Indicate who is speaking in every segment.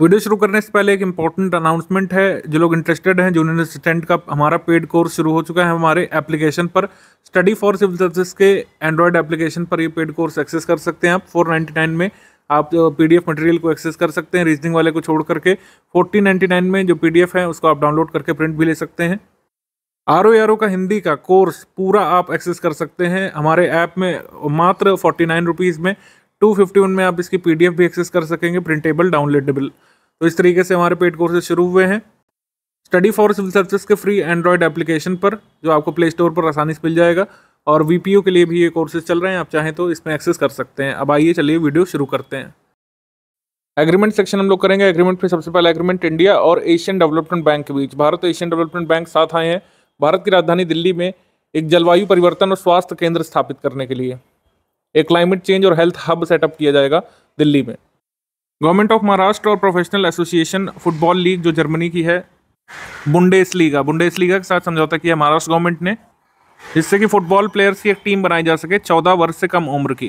Speaker 1: video शुरू करने से पहले एक इंपॉर्टेंट अनाउंसमेंट है जो लोग इंटरेस्टेड हैं जूनियर असिस्टेंट का हमारा पेड कोर्स शुरू हो चुका है हमारे एप्लीकेशन पर स्टडी फॉर सिविल सर्विस के एंड्रॉयड एप्लीकेशन पर ये पेड कोर्स एक्सेस कर सकते हैं आप फोर नाइन्टी नाइन में आप पी डी एफ मटेरियल को एक्सेस कर सकते हैं रीजनिंग वाले को छोड़ करके फोर्टीन नाइन्टी नाइन में जो पी डी एफ है उसको आप डाउनलोड करके प्रिंट भी ले सकते हैं आर ओ आर ओ का हिंदी का कोर्स पूरा आप एक्सेस कर सकते हैं हमारे ऐप में मात्र फोर्टी नाइन रुपीज़ में टू फिफ्टी वन में आप इसकी पी भी एक्सेस कर सकेंगे प्रिंटेबल डाउनलोडेबल तो इस तरीके से हमारे पेड कोर्सेज शुरू हुए हैं स्टडी फॉर सिविल सर्विस के फ्री एंड्रॉयड एप्लीकेशन पर जो आपको प्ले स्टोर पर आसानी से मिल जाएगा और वी के लिए भी ये कोर्सेज चल रहे हैं आप चाहें तो इसमें एक्सेस कर सकते हैं अब आइए चलिए वीडियो शुरू करते हैं एग्रीमेंट सेक्शन हम लोग करेंगे एग्रीमेंट में सबसे पहला एग्रीमेंट इंडिया और एशियन डेवलपमेंट बैंक के बीच भारत और एशियन डेवलपमेंट बैंक साथ आए हैं भारत की राजधानी दिल्ली में एक जलवायु परिवर्तन और स्वास्थ्य केंद्र स्थापित करने के लिए एक क्लाइमेट चेंज और हेल्थ हब सेटअप किया जाएगा दिल्ली में गवर्नमेंट ऑफ महाराष्ट्र और प्रोफेशनल एसोसिएशन फुटबॉल लीग जो जर्मनी की है बुंडेस लीगा बुंडेस लीगा के साथ समझौता किया महाराष्ट्र गवर्नमेंट ने जिससे कि फुटबॉल प्लेयर्स की एक टीम बनाई जा सके चौदह वर्ष से कम उम्र की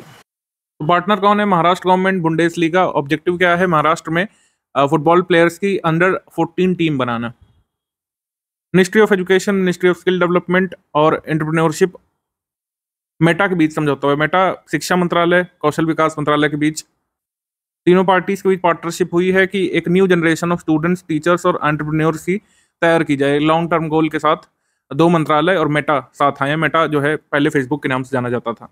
Speaker 1: तो पार्टनर कौन है Maharashtra government Bundesliga objective क्या है महाराष्ट्र में फुटबॉल प्लेयर्स की अंडर फोर्टीन टीम बनाना ministry of education ministry of skill development और एंटरप्रेन्योरशिप मेटा के बीच समझौता हुआ मेटा शिक्षा मंत्रालय कौशल विकास मंत्रालय के बीच तीनों पार्टीज के बीच पार्टनरशिप हुई है कि एक new generation of students teachers और एंटरप्रेन्योर की तैयार की जाए लॉन्ग टर्म गोल के साथ दो मंत्रालय और मेटा साथ आए मेटा जो है पहले फेसबुक के नाम से जाना जाता था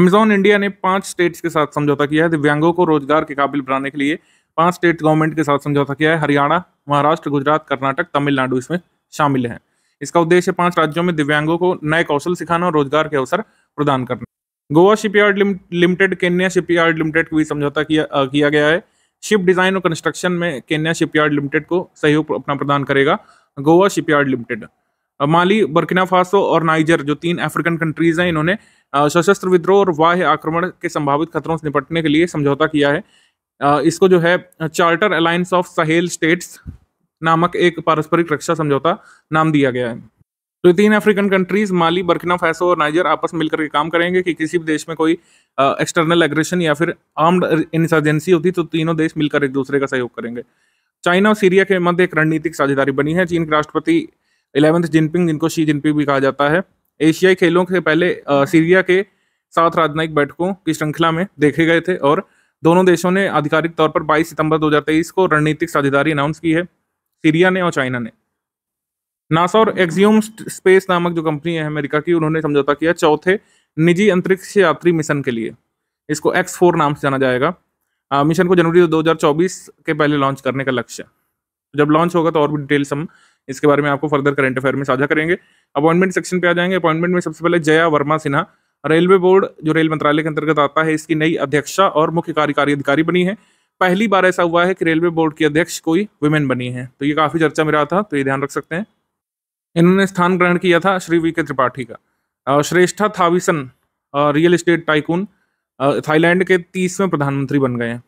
Speaker 1: अमेजोन इंडिया ने पांच स्टेट्स के साथ समझौता किया है दिव्यांगों को रोजगार के काबिल बनाने के लिए पांच स्टेट गवर्नमेंट के साथ समझौता किया है हरियाणा महाराष्ट्र गुजरात कर्नाटक तमिलनाडु इसमें शामिल हैं इसका उद्देश्य पांच राज्यों में दिव्यांगों को नए कौशल सिखाना और रोजगार के अवसर प्रदान करना Goa shipyard limited Kenya shipyard limited को भी समझौता किया किया गया है शिप डिजाइन और कंस्ट्रक्शन में केन्या शिपयार्ड लिमिटेड को सहयोग अपना प्रदान करेगा Goa shipyard limited Mali Burkina Faso और नाइजर जो तीन अफ्रीकन कंट्रीज हैं इन्होंने सशस्त्र विद्रोह और वाह आक्रमण के संभावित खतरों से निपटने के लिए समझौता किया है इसको जो है charter alliance of Sahel states नामक एक पारस्परिक रक्षा समझौता नाम दिया गया है तो तीन African countries Mali Burkina Faso और नाइजर आपस मिलकर के काम करेंगे कि किसी भी देश में कोई एक्सटर्नल एग्रेशन या फिर आर्म्ड इंसर्जेंसी होती तो तीनों देश मिलकर एक दूसरे का सहयोग करेंगे चाइना और सीरिया के मध्य एक रणनीतिक साझेदारी बनी है चीन के राष्ट्रपति इलेवंथ जिनपिंग जिनको शी जिनपिंग भी कहा जाता है एशियाई खेलों के पहले आ, सीरिया के सात राजनयिक बैठकों की श्रृंखला में देखे गए थे और दोनों देशों ने आधिकारिक तौर पर 22 सितंबर 2023 को रणनीतिक साझेदारी अनाउंस की है सीरिया ने और चाइना ने नासा और एक्सियोम स्पेस नामक जो कंपनी है अमेरिका की उन्होंने समझौता किया चौथे निजी अंतरिक्ष यात्री मिशन के लिए इसको एक्स फोर नाम से जाना जाएगा आ, मिशन को जनवरी 2024 के पहले लॉन्च करने का लक्ष्य जब लॉन्च होगा तो और भी डिटेल्स हम इसके बारे में आपको फर्दर करंट अफेयर में साझा करेंगे अपॉइंटमेंट सेक्शन पे आ जाएंगे अपॉइंटमेंट में सबसे पहले जया वर्मा सिन्हा रेलवे बोर्ड जो रेल मंत्रालय के अंतर्गत आता है इसकी नई अध्यक्षा और मुख्य कार्यकारी अधिकारी बनी है पहली बार ऐसा हुआ है कि रेलवे बोर्ड की अध्यक्ष कोई वुमेन बनी है तो ये काफ़ी चर्चा में रहा था तो ये ध्यान रख सकते हैं इन्होंने स्थान ग्रहण किया था श्री वी के त्रिपाठी का Srettha Thavisin real estate tycoon Thailand के तीसवें प्रधानमंत्री बन गए हैं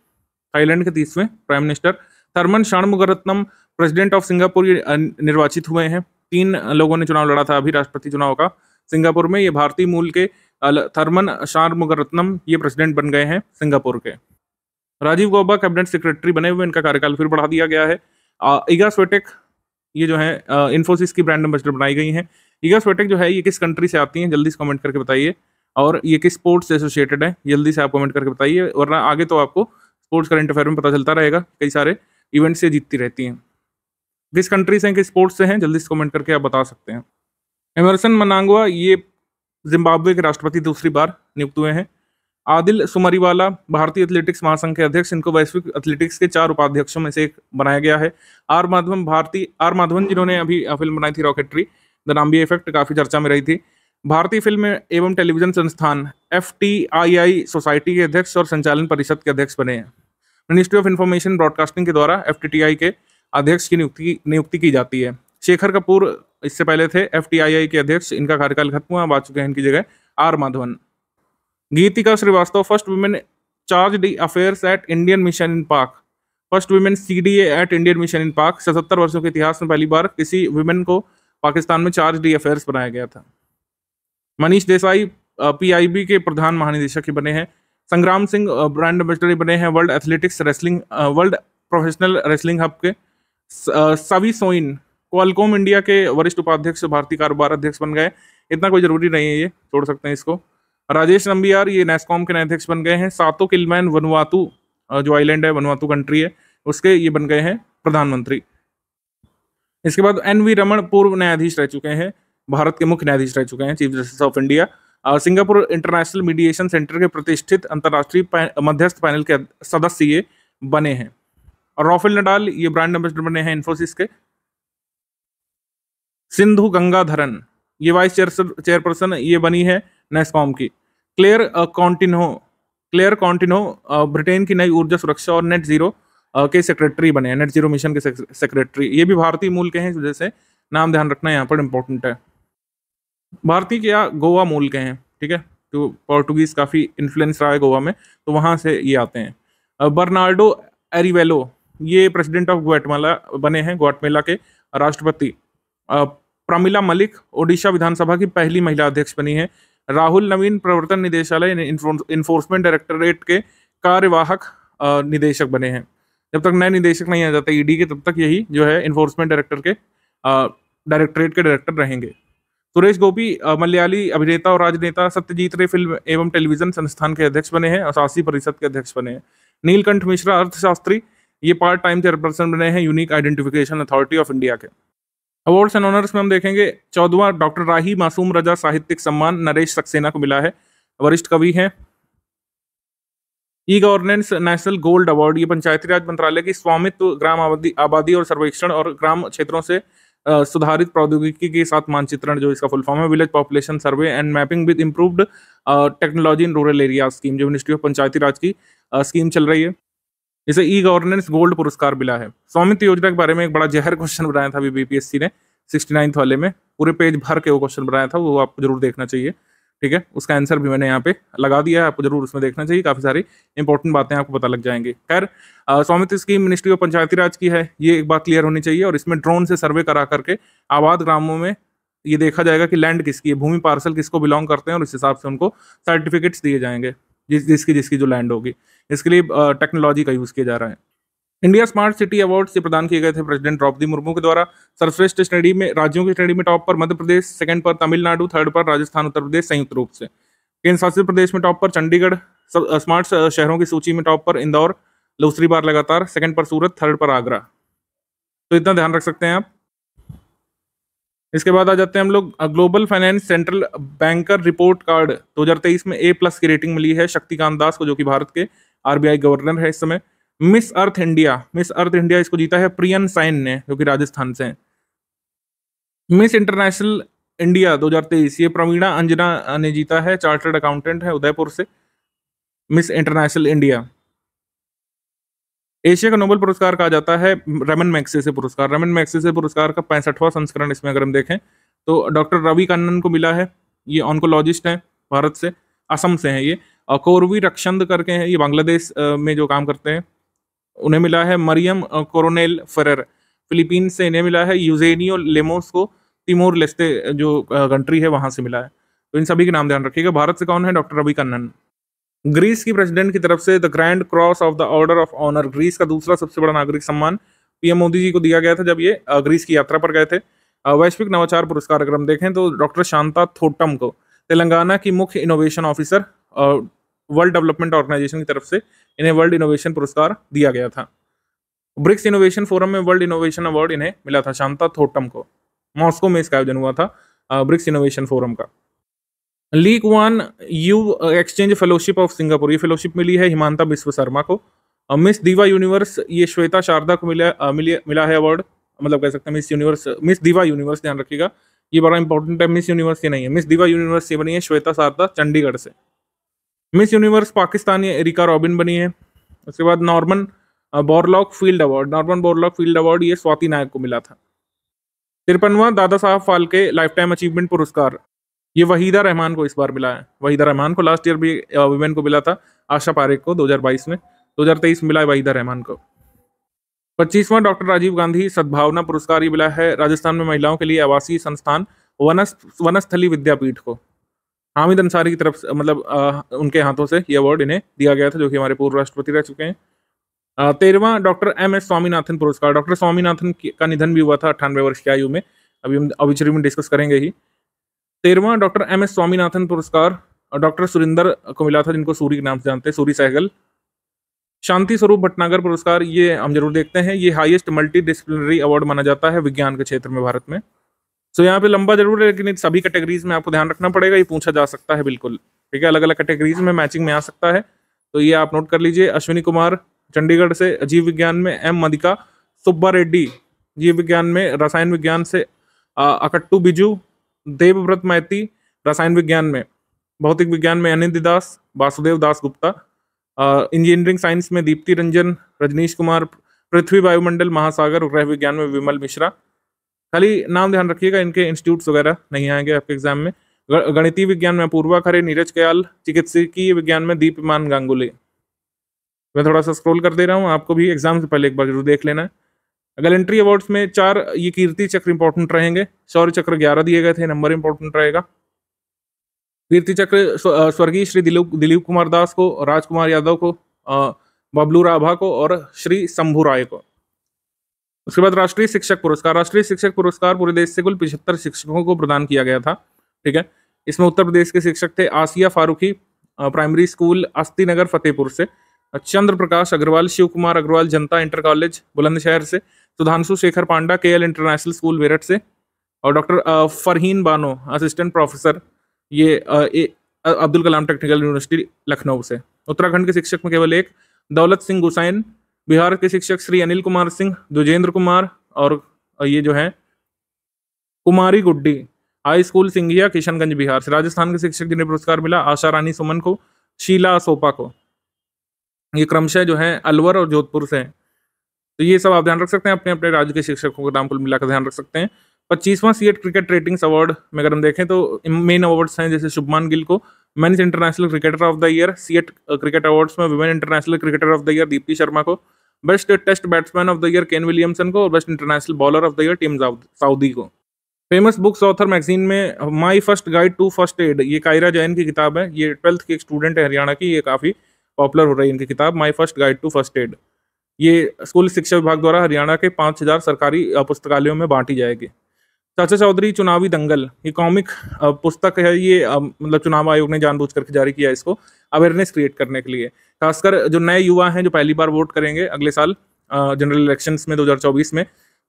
Speaker 1: थाईलैंड के तीसवें prime minister Tharman Shanmugaratnam president of Singapore निर्वाचित हुए हैं तीन लोगों ने चुनाव लड़ा था अभी राष्ट्रपति चुनाव का सिंगापुर में ये भारतीय मूल के थर्मन शाणमुगरत्नम ये प्रेसिडेंट बन गए हैं सिंगापुर के राजीव गौबा कैबिनेट सेक्रेटरी बने हुए इनका कार्यकाल फिर बढ़ा दिया गया है इगा स्वेटेक ये जो है इन्फोसिस की ब्रांड एम्बेसडर बनाई गई हैं ईगा स्वेटेक जो है ये किस कंट्री से आती हैं जल्दी से कमेंट करके बताइए और ये किस स्पोर्ट्स से एसोसिएटेड है जल्दी से आप कमेंट करके बताइए वरना आगे तो आपको स्पोर्ट्स करंट अफेयर में पता चलता रहेगा कई सारे इवेंट्स से जीतती रहती हैं किस कंट्री से हैं किस स्पोर्ट्स से हैं जल्दी से कमेंट करके आप बता सकते हैं एमरसन मनांगवा ये जिम्बाब्वे के राष्ट्रपति दूसरी बार नियुक्त हुए हैं आदिल सुमरीवाला भारतीय एथलेटिक्स महासंघ के अध्यक्ष इनको वैश्विक एथलेटिक्स के चार उपाध्यक्षों में से एक बनाया गया है आर माधवन भारती आर माधवन जिन्होंने अभी फिल्म बनाई थी रॉकेटरी द नाम्बी इफेक्ट काफी चर्चा में रही थी भारतीय फिल्म एवं टेलीविजन संस्थान एफ सोसाइटी के अध्यक्ष और संचालन परिषद के अध्यक्ष बने हैं मिनिस्ट्री ऑफ इन्फॉर्मेशन ब्रॉडकास्टिंग के द्वारा एफ के अध्यक्ष की नियुक्ति नियुक्ति की जाती है शेखर कपूर इससे पहले थे एफ के अध्यक्ष इनका कार्यकाल खत्म हुआ अब आ चुके हैं इनकी जगह R Madhavan Geetika Srivastava first women charge d affaires at Indian mission in Pak first women C D at Indian mission in Pak सतहत्तर वर्षों के इतिहास में पहली बार किसी वुमेन को पाकिस्तान में चार्ज डी अफेयर्स बनाया गया था मनीष देसाई पीआईबी के प्रधान महानिदेशक ही बने हैं संग्राम सिंह ब्रांड एम्बेसडर बने हैं world athletics wrestling world professional wrestling hub के सवी सोइन क्वालकॉम इंडिया के वरिष्ठ उपाध्यक्ष भारतीय कारोबार अध्यक्ष बन गए इतना कोई जरूरी नहीं है ये छोड़ सकते हैं इसको राजेश नंबियार ये नेस्कॉम के अध्यक्ष बन गए हैं सातो किलमैन वनवातु जो आइलैंड है वनवातु कंट्री है उसके ये बन गए हैं प्रधानमंत्री इसके बाद एन वी रमन पूर्व न्यायाधीश रह चुके हैं भारत के मुख्य न्यायाधीश रह चुके हैं chief justice of India Singapore international mediation centre के प्रतिष्ठित अंतर्राष्ट्रीय मध्यस्थ पैनल के सदस्य ये बने हैं और रॉफेल नडाल ये ब्रांड एम्बेसडर बने हैं इन्फोसिस के सिंधु गंगाधरन ये वाइस चेयरपर्सन ये बनी है नेस्कॉम की Claire Coutinho Claire Coutinho Britain की नई ऊर्जा सुरक्षा और नेट जीरो uh, के सेक्रेटरी बने हैं नेट जीरो मिशन के सेक्रेटरी ये भी भारतीय मूल के हैं इस वजह से नाम ध्यान रखना यहाँ पर इम्पोर्टेंट है भारतीय क्या गोवा मूल के हैं ठीक है तो पोर्टुगीज काफ़ी इन्फ्लुएंस रहा है गोवा में तो वहाँ से ये आते हैं बर्नाल्डो uh, एरिवेलो ये प्रेसिडेंट ऑफ ग्वाटमाला बने हैं ग्वाटमेला के राष्ट्रपति प्रमिला मलिक ओडिशा विधानसभा की पहली महिला अध्यक्ष बनी है राहुल नवीन प्रवर्तन निदेशालय इन्फोर्समेंट डायरेक्टोरेट के कार्यवाहक निदेशक बने हैं जब तक नए निदेशक नहीं आ जाते ईडी e के तब तक यही जो है इन्फोर्समेंट डायरेक्टर के डायरेक्टोरेट के डायरेक्टर रहेंगे सुरेश गोपी मलयाली अभिनेता और राजनेता सत्यजीत रे फिल्म एवं टेलीविजन संस्थान के अध्यक्ष बने हैं और शासी परिषद के अध्यक्ष बने हैं नीलकंठ मिश्रा अर्थशास्त्री ये पार्ट टाइम चेयरपर्सन बने हैं unique identification authority of India के अवार्ड्स एंड ऑनर्स में हम देखेंगे चौदवा डॉक्टर राही मासूम रजा साहित्यिक सम्मान नरेश सक्सेना को मिला है वरिष्ठ कवि हैं E governance national gold award ये पंचायती राज मंत्रालय की स्वामित्व ग्राम आबादी आबादी और सर्वेक्षण और ग्राम क्षेत्रों से सुधारित प्रौद्योगिकी के साथ मानचित्रण जो इसका फुल फॉर्म है village population survey and mapping with improved technology in rural area scheme जो मिनिस्ट्री ऑफ पंचायती राज की स्कीम चल रही है इसे ई गवर्नेंस गोल्ड पुरस्कार मिला है स्वामित्व योजना के बारे में एक बड़ा जहर क्वेश्चन बनाया था अभी बीपीएससी ने सिक्सटी नाइन्थ वाले में पूरे पेज भर के वो क्वेश्चन बनाया था वो आपको जरूर देखना चाहिए ठीक है उसका आंसर भी मैंने यहाँ पे लगा दिया है आपको जरूर उसमें देखना चाहिए काफी सारी इंपॉर्टेंट बातें आपको पता लग जाएंगे खैर Svamitva scheme ministry of Panchayati Raj की है ये एक बात क्लियर होनी चाहिए और इसमें ड्रोन से सर्वे करा करके आबाद ग्रामों में ये देखा जाएगा कि लैंड किसकी है भूमि पार्सल किसको बिलोंग करते हैं और उस हिसाब से उनको सर्टिफिकेट्स दिए जाएंगे जिस जिसकी जिसकी जो लैंड होगी इसके लिए टेक्नोलॉजी का यूज़ किया जा रहा है इंडिया स्मार्ट सिटी अवार्ड से प्रदान किए गए थे प्रेसिडेंट द्रौपदी मुर्मू के द्वारा सर्वश्रेष्ठ श्रेणी में राज्यों की श्रेणी में टॉप पर मध्य प्रदेश सेकंड पर तमिलनाडु थर्ड पर राजस्थान उत्तर प्रदेश संयुक्त रूप से केंद्र शासित प्रदेश में टॉप पर चंडीगढ़ स्मार्ट शहरों की सूची में टॉप पर इंदौर दूसरी बार लगातार सेकंड पर सूरत थर्ड पर आगरा तो इतना ध्यान रख सकते हैं आप इसके बाद आ जाते हैं हम लोग global finance central banker report card 2023 में ए प्लस की रेटिंग मिली है शक्तिकांत दास को जो कि भारत के आरबीआई गवर्नर है इस समय miss earth India miss earth India इसको जीता है प्रियन साइन ने जो कि राजस्थान से हैं मिस इंटरनेशनल इंडिया 2023 ये प्रवीणा अंजना ने जीता है चार्टर्ड अकाउंटेंट है उदयपुर से मिस इंटरनेशनल इंडिया एशिया का नोबेल पुरस्कार कहा जाता है रमन मैक्सेसे पुरस्कार रमन मैक्सेसे पुरस्कार का पैंसठवां संस्करण इसमें अगर हम देखें तो डॉक्टर रवि कन्नन को मिला है ये ऑन्कोलॉजिस्ट हैं भारत से असम से हैं ये कोरवी रक्षंद करके हैं ये बांग्लादेश में जो काम करते हैं उन्हें मिला है मरियम कोरोनेल फरर फिलीपींस से इन्हें मिला है यूजेनियो लेमोस को तिमोर लेस्ते जो कंट्री है वहाँ से मिला है तो इन सभी के नाम ध्यान रखिएगा भारत से कौन है डॉक्टर रवि कन्नन ग्रीस की प्रेसिडेंट की तरफ से the grand cross of the order of honour Greece का दूसरा सबसे बड़ा नागरिक सम्मान पीएम मोदी जी को दिया गया था जब ये ग्रीस की यात्रा पर गए थे वैश्विक नवाचार पुरस्कार अगर हम देखें तो डॉक्टर शांता थोटम को तेलंगाना की मुख्य innovation officer world development organisation की तरफ से इन्हें वर्ल्ड इनोवेशन पुरस्कार दिया गया था ब्रिक्स इनोवेशन फोरम में वर्ल्ड इनोवेशन अवार्ड इन्हें मिला था शांता थोटम को मॉस्को में इसका आयोजन हुआ था ब्रिक्स इनोवेशन फोरम का Lee Kuan Yew exchange fellowship of Singapore ये फेलोशिप मिली है हिमांता बिश्व शर्मा को मिस दीवा यूनिवर्स ये श्वेता शारदा को मिला मिला है अवार्ड मतलब कह सकते हैं miss universe miss diva universe ध्यान रखिएगा ये बड़ा इंपॉर्टेंट है मिस यूनिवर्स ये नहीं है मिस दीवा यूनिवर्स ये बनी है श्वेता शारदा चंडीगढ़ से miss universe Pakistani Erica Robin बनी है उसके बाद Norman Borlaug field award Norman Borlaug field award ये स्वाति नायक को मिला था तिरपनवा दादा साहब फालके लाइफ टाइम अचीवमेंट पुरस्कार ये वहीदा रहमान को इस बार मिला है वहीदा रहमान को लास्ट ईयर भी वुमेन को मिला था आशा पारेख को 2022 में 2023 में मिला है वहीदा रहमान को पच्चीसवां डॉक्टर राजीव गांधी सद्भावना पुरस्कार ये मिला है राजस्थान में महिलाओं के लिए आवासीय संस्थान वनस्थली विद्यापीठ को हामिद अंसारी की तरफ मतलब आ, उनके हाथों से ये अवार्ड इन्हें दिया गया था जो कि हमारे पूर्व राष्ट्रपति रह चुके हैं तेरहवा डॉक्टर एम एस स्वामीनाथन पुरस्कार डॉक्टर स्वामीनाथन का निधन भी हुआ था अट्ठानवे वर्ष की आयु में अभी हम अविचरी में डिस्कस करेंगे ही तेरहवा डॉक्टर एम एस स्वामीनाथन पुरस्कार डॉक्टर सुरिंदर को मिला था जिनको सूरी के नाम से जानते हैं सूरी सहगल शांति स्वरूप भटनागर पुरस्कार ये हम जरूर देखते हैं ये हाईएस्ट मल्टी डिसिप्लिनरी अवार्ड माना जाता है विज्ञान के क्षेत्र में भारत में सो यहाँ पे लंबा जरूर है लेकिन सभी कैटेगरीज में आपको ध्यान रखना पड़ेगा ये पूछा जा सकता है बिल्कुल ठीक है अलग अलग कैटेगरीज में मैचिंग में आ सकता है तो ये आप नोट कर लीजिए अश्विनी कुमार चंडीगढ़ से जीव विज्ञान में एम मदिका सुब्बा रेड्डी जीव विज्ञान में रसायन विज्ञान से अकट्टू बिजू देवव्रत मैती रसायन विज्ञान में भौतिक विज्ञान में अनिंद दास वासुदेव दास गुप्ता इंजीनियरिंग साइंस में दीप्ति रंजन रजनीश कुमार पृथ्वी वायुमंडल महासागर और गृह विज्ञान में विमल मिश्रा खाली नाम ध्यान रखिएगा इनके इंस्टीट्यूट वगैरह नहीं आएंगे आपके एग्जाम में गणितीय विज्ञान में पूर्वा खरे नीरज कयाल चिकित्सकीय विज्ञान में दीपमान गांगुली मैं थोड़ा सा स्क्रॉल कर दे रहा हूँ आपको भी एग्जाम से पहले एक बार जरूर देख लेना है गलेंट्री अवार्ड्स में चार ये कीर्ति चक्र इंपॉर्टेंट रहेंगे शौर्य चक्र ग्यारह दिए गए थे नंबर इंपॉर्टेंट रहेगा कीर्ति चक्र स्वर्गीय श्री दिलीप दिलीप कुमार दास को राजकुमार यादव को बबलू राभा को और श्री शंभू राय को उसके बाद राष्ट्रीय शिक्षक पुरस्कार राष्ट्रीय शिक्षक पुरस्कार पूरे देश से कुल पिछहत्तर शिक्षकों को प्रदान किया गया था ठीक है इसमें उत्तर प्रदेश के शिक्षक थे आसिया फारूकी प्राइमरी स्कूल अस्थी नगर फतेहपुर से चंद्र प्रकाश अग्रवाल शिव कुमार अग्रवाल जनता इंटर कॉलेज बुलंदशहर से सुधांशु शेखर पांडा के इंटरनेशनल स्कूल मेरठ से और doctor Farheen Bano assistant professor ये अब्दुल कलाम टेक्निकल यूनिवर्सिटी लखनऊ से उत्तराखंड के शिक्षक में केवल एक दौलत सिंह हुसैन बिहार के शिक्षक श्री अनिल कुमार सिंह दुजेंद्र कुमार और ये जो है कुमारी गुड्डी हाई स्कूल सिंघिया किशनगंज बिहार से राजस्थान के शिक्षक जिन्हें पुरस्कार मिला आशा रानी सुमन को शीला सोपा को ये क्रमशः जो है अलवर और जोधपुर से है तो ये सब आप ध्यान रख सकते हैं अपने अपने राज्य के शिक्षकों का नाम कुल मिलाकर ध्यान रख सकते हैं पच्चीसवां सीएट क्रिकेट रेटिंग्स अवार्ड में अगर हम देखें तो मेन अवार्ड्स हैं जैसे शुभमान गिल को men's international cricketer of the year C cricket awards में women international cricketer of the year Deepti Sharma को best test batsman of the year Kane Williamson को और best international bowler of the year Tim Southee को famous books author magazine में my first guide to first aid ये कायरा जैन की किताब है ये ट्वेल्थ की एक स्टूडेंट है हरियाणा की ये काफ़ी पॉपुलर हो रही है इनकी किताब my first guide to first aid ये स्कूल शिक्षा विभाग द्वारा हरियाणा के पाँच हज़ार सरकारी पुस्तकालयों में बांटी जाएगी चाचा चौधरी चुनावी दंगल ये कॉमिक पुस्तक है ये मतलब चुनाव आयोग ने जानबूझ करके जारी किया इसको अवेयरनेस क्रिएट करने के लिए खासकर जो नए युवा हैं जो पहली बार वोट करेंगे अगले साल जनरल इलेक्शन में दो में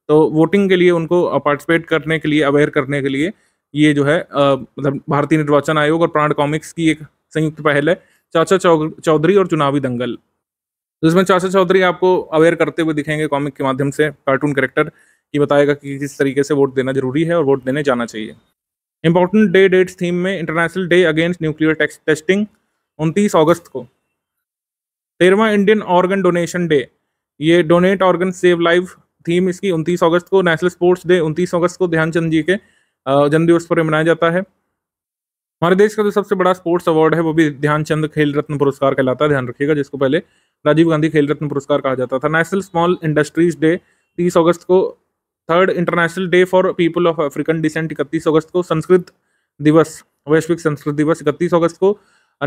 Speaker 1: तो वोटिंग के लिए उनको पार्टिसिपेट करने के लिए अवेयर करने के लिए ये जो है मतलब भारतीय निर्वाचन आयोग और प्राण कॉमिक्स की एक संयुक्त पहल है चाचा चौधरी और चुनावी दंगल जिसमें तो चाचा चौधरी आपको अवेयर करते हुए दिखेंगे कॉमिक के माध्यम से कार्टून कैरेक्टर ये बताएगा कि किस तरीके से वोट देना जरूरी है और वोट देने जाना चाहिए इंपॉर्टेंट डे डेट्स थीम में international day against nuclear testing उनतीस अगस्त को तेरहवा इंडियन ऑर्गन डोनेशन डे ये donate organ save life theme इसकी उनतीस अगस्त को नेशनल स्पोर्ट्स डे उनतीस अगस्त को ध्यानचंद जी के जन्म दिवस पर मनाया जाता है हमारे देश का जो सबसे बड़ा स्पोर्ट्स अवार्ड है वो भी ध्यानचंद खेल रत्न पुरस्कार कहलाता है ध्यान रखिएगा जिसको पहले राजीव गांधी खेल रत्न पुरस्कार कहा जाता था नेशनल स्मॉल इंडस्ट्रीज डे तीस अगस्त को third international day for people of African descent इकतीस अगस्त को संस्कृत दिवस वैश्विक संस्कृत दिवस इकतीस अगस्त को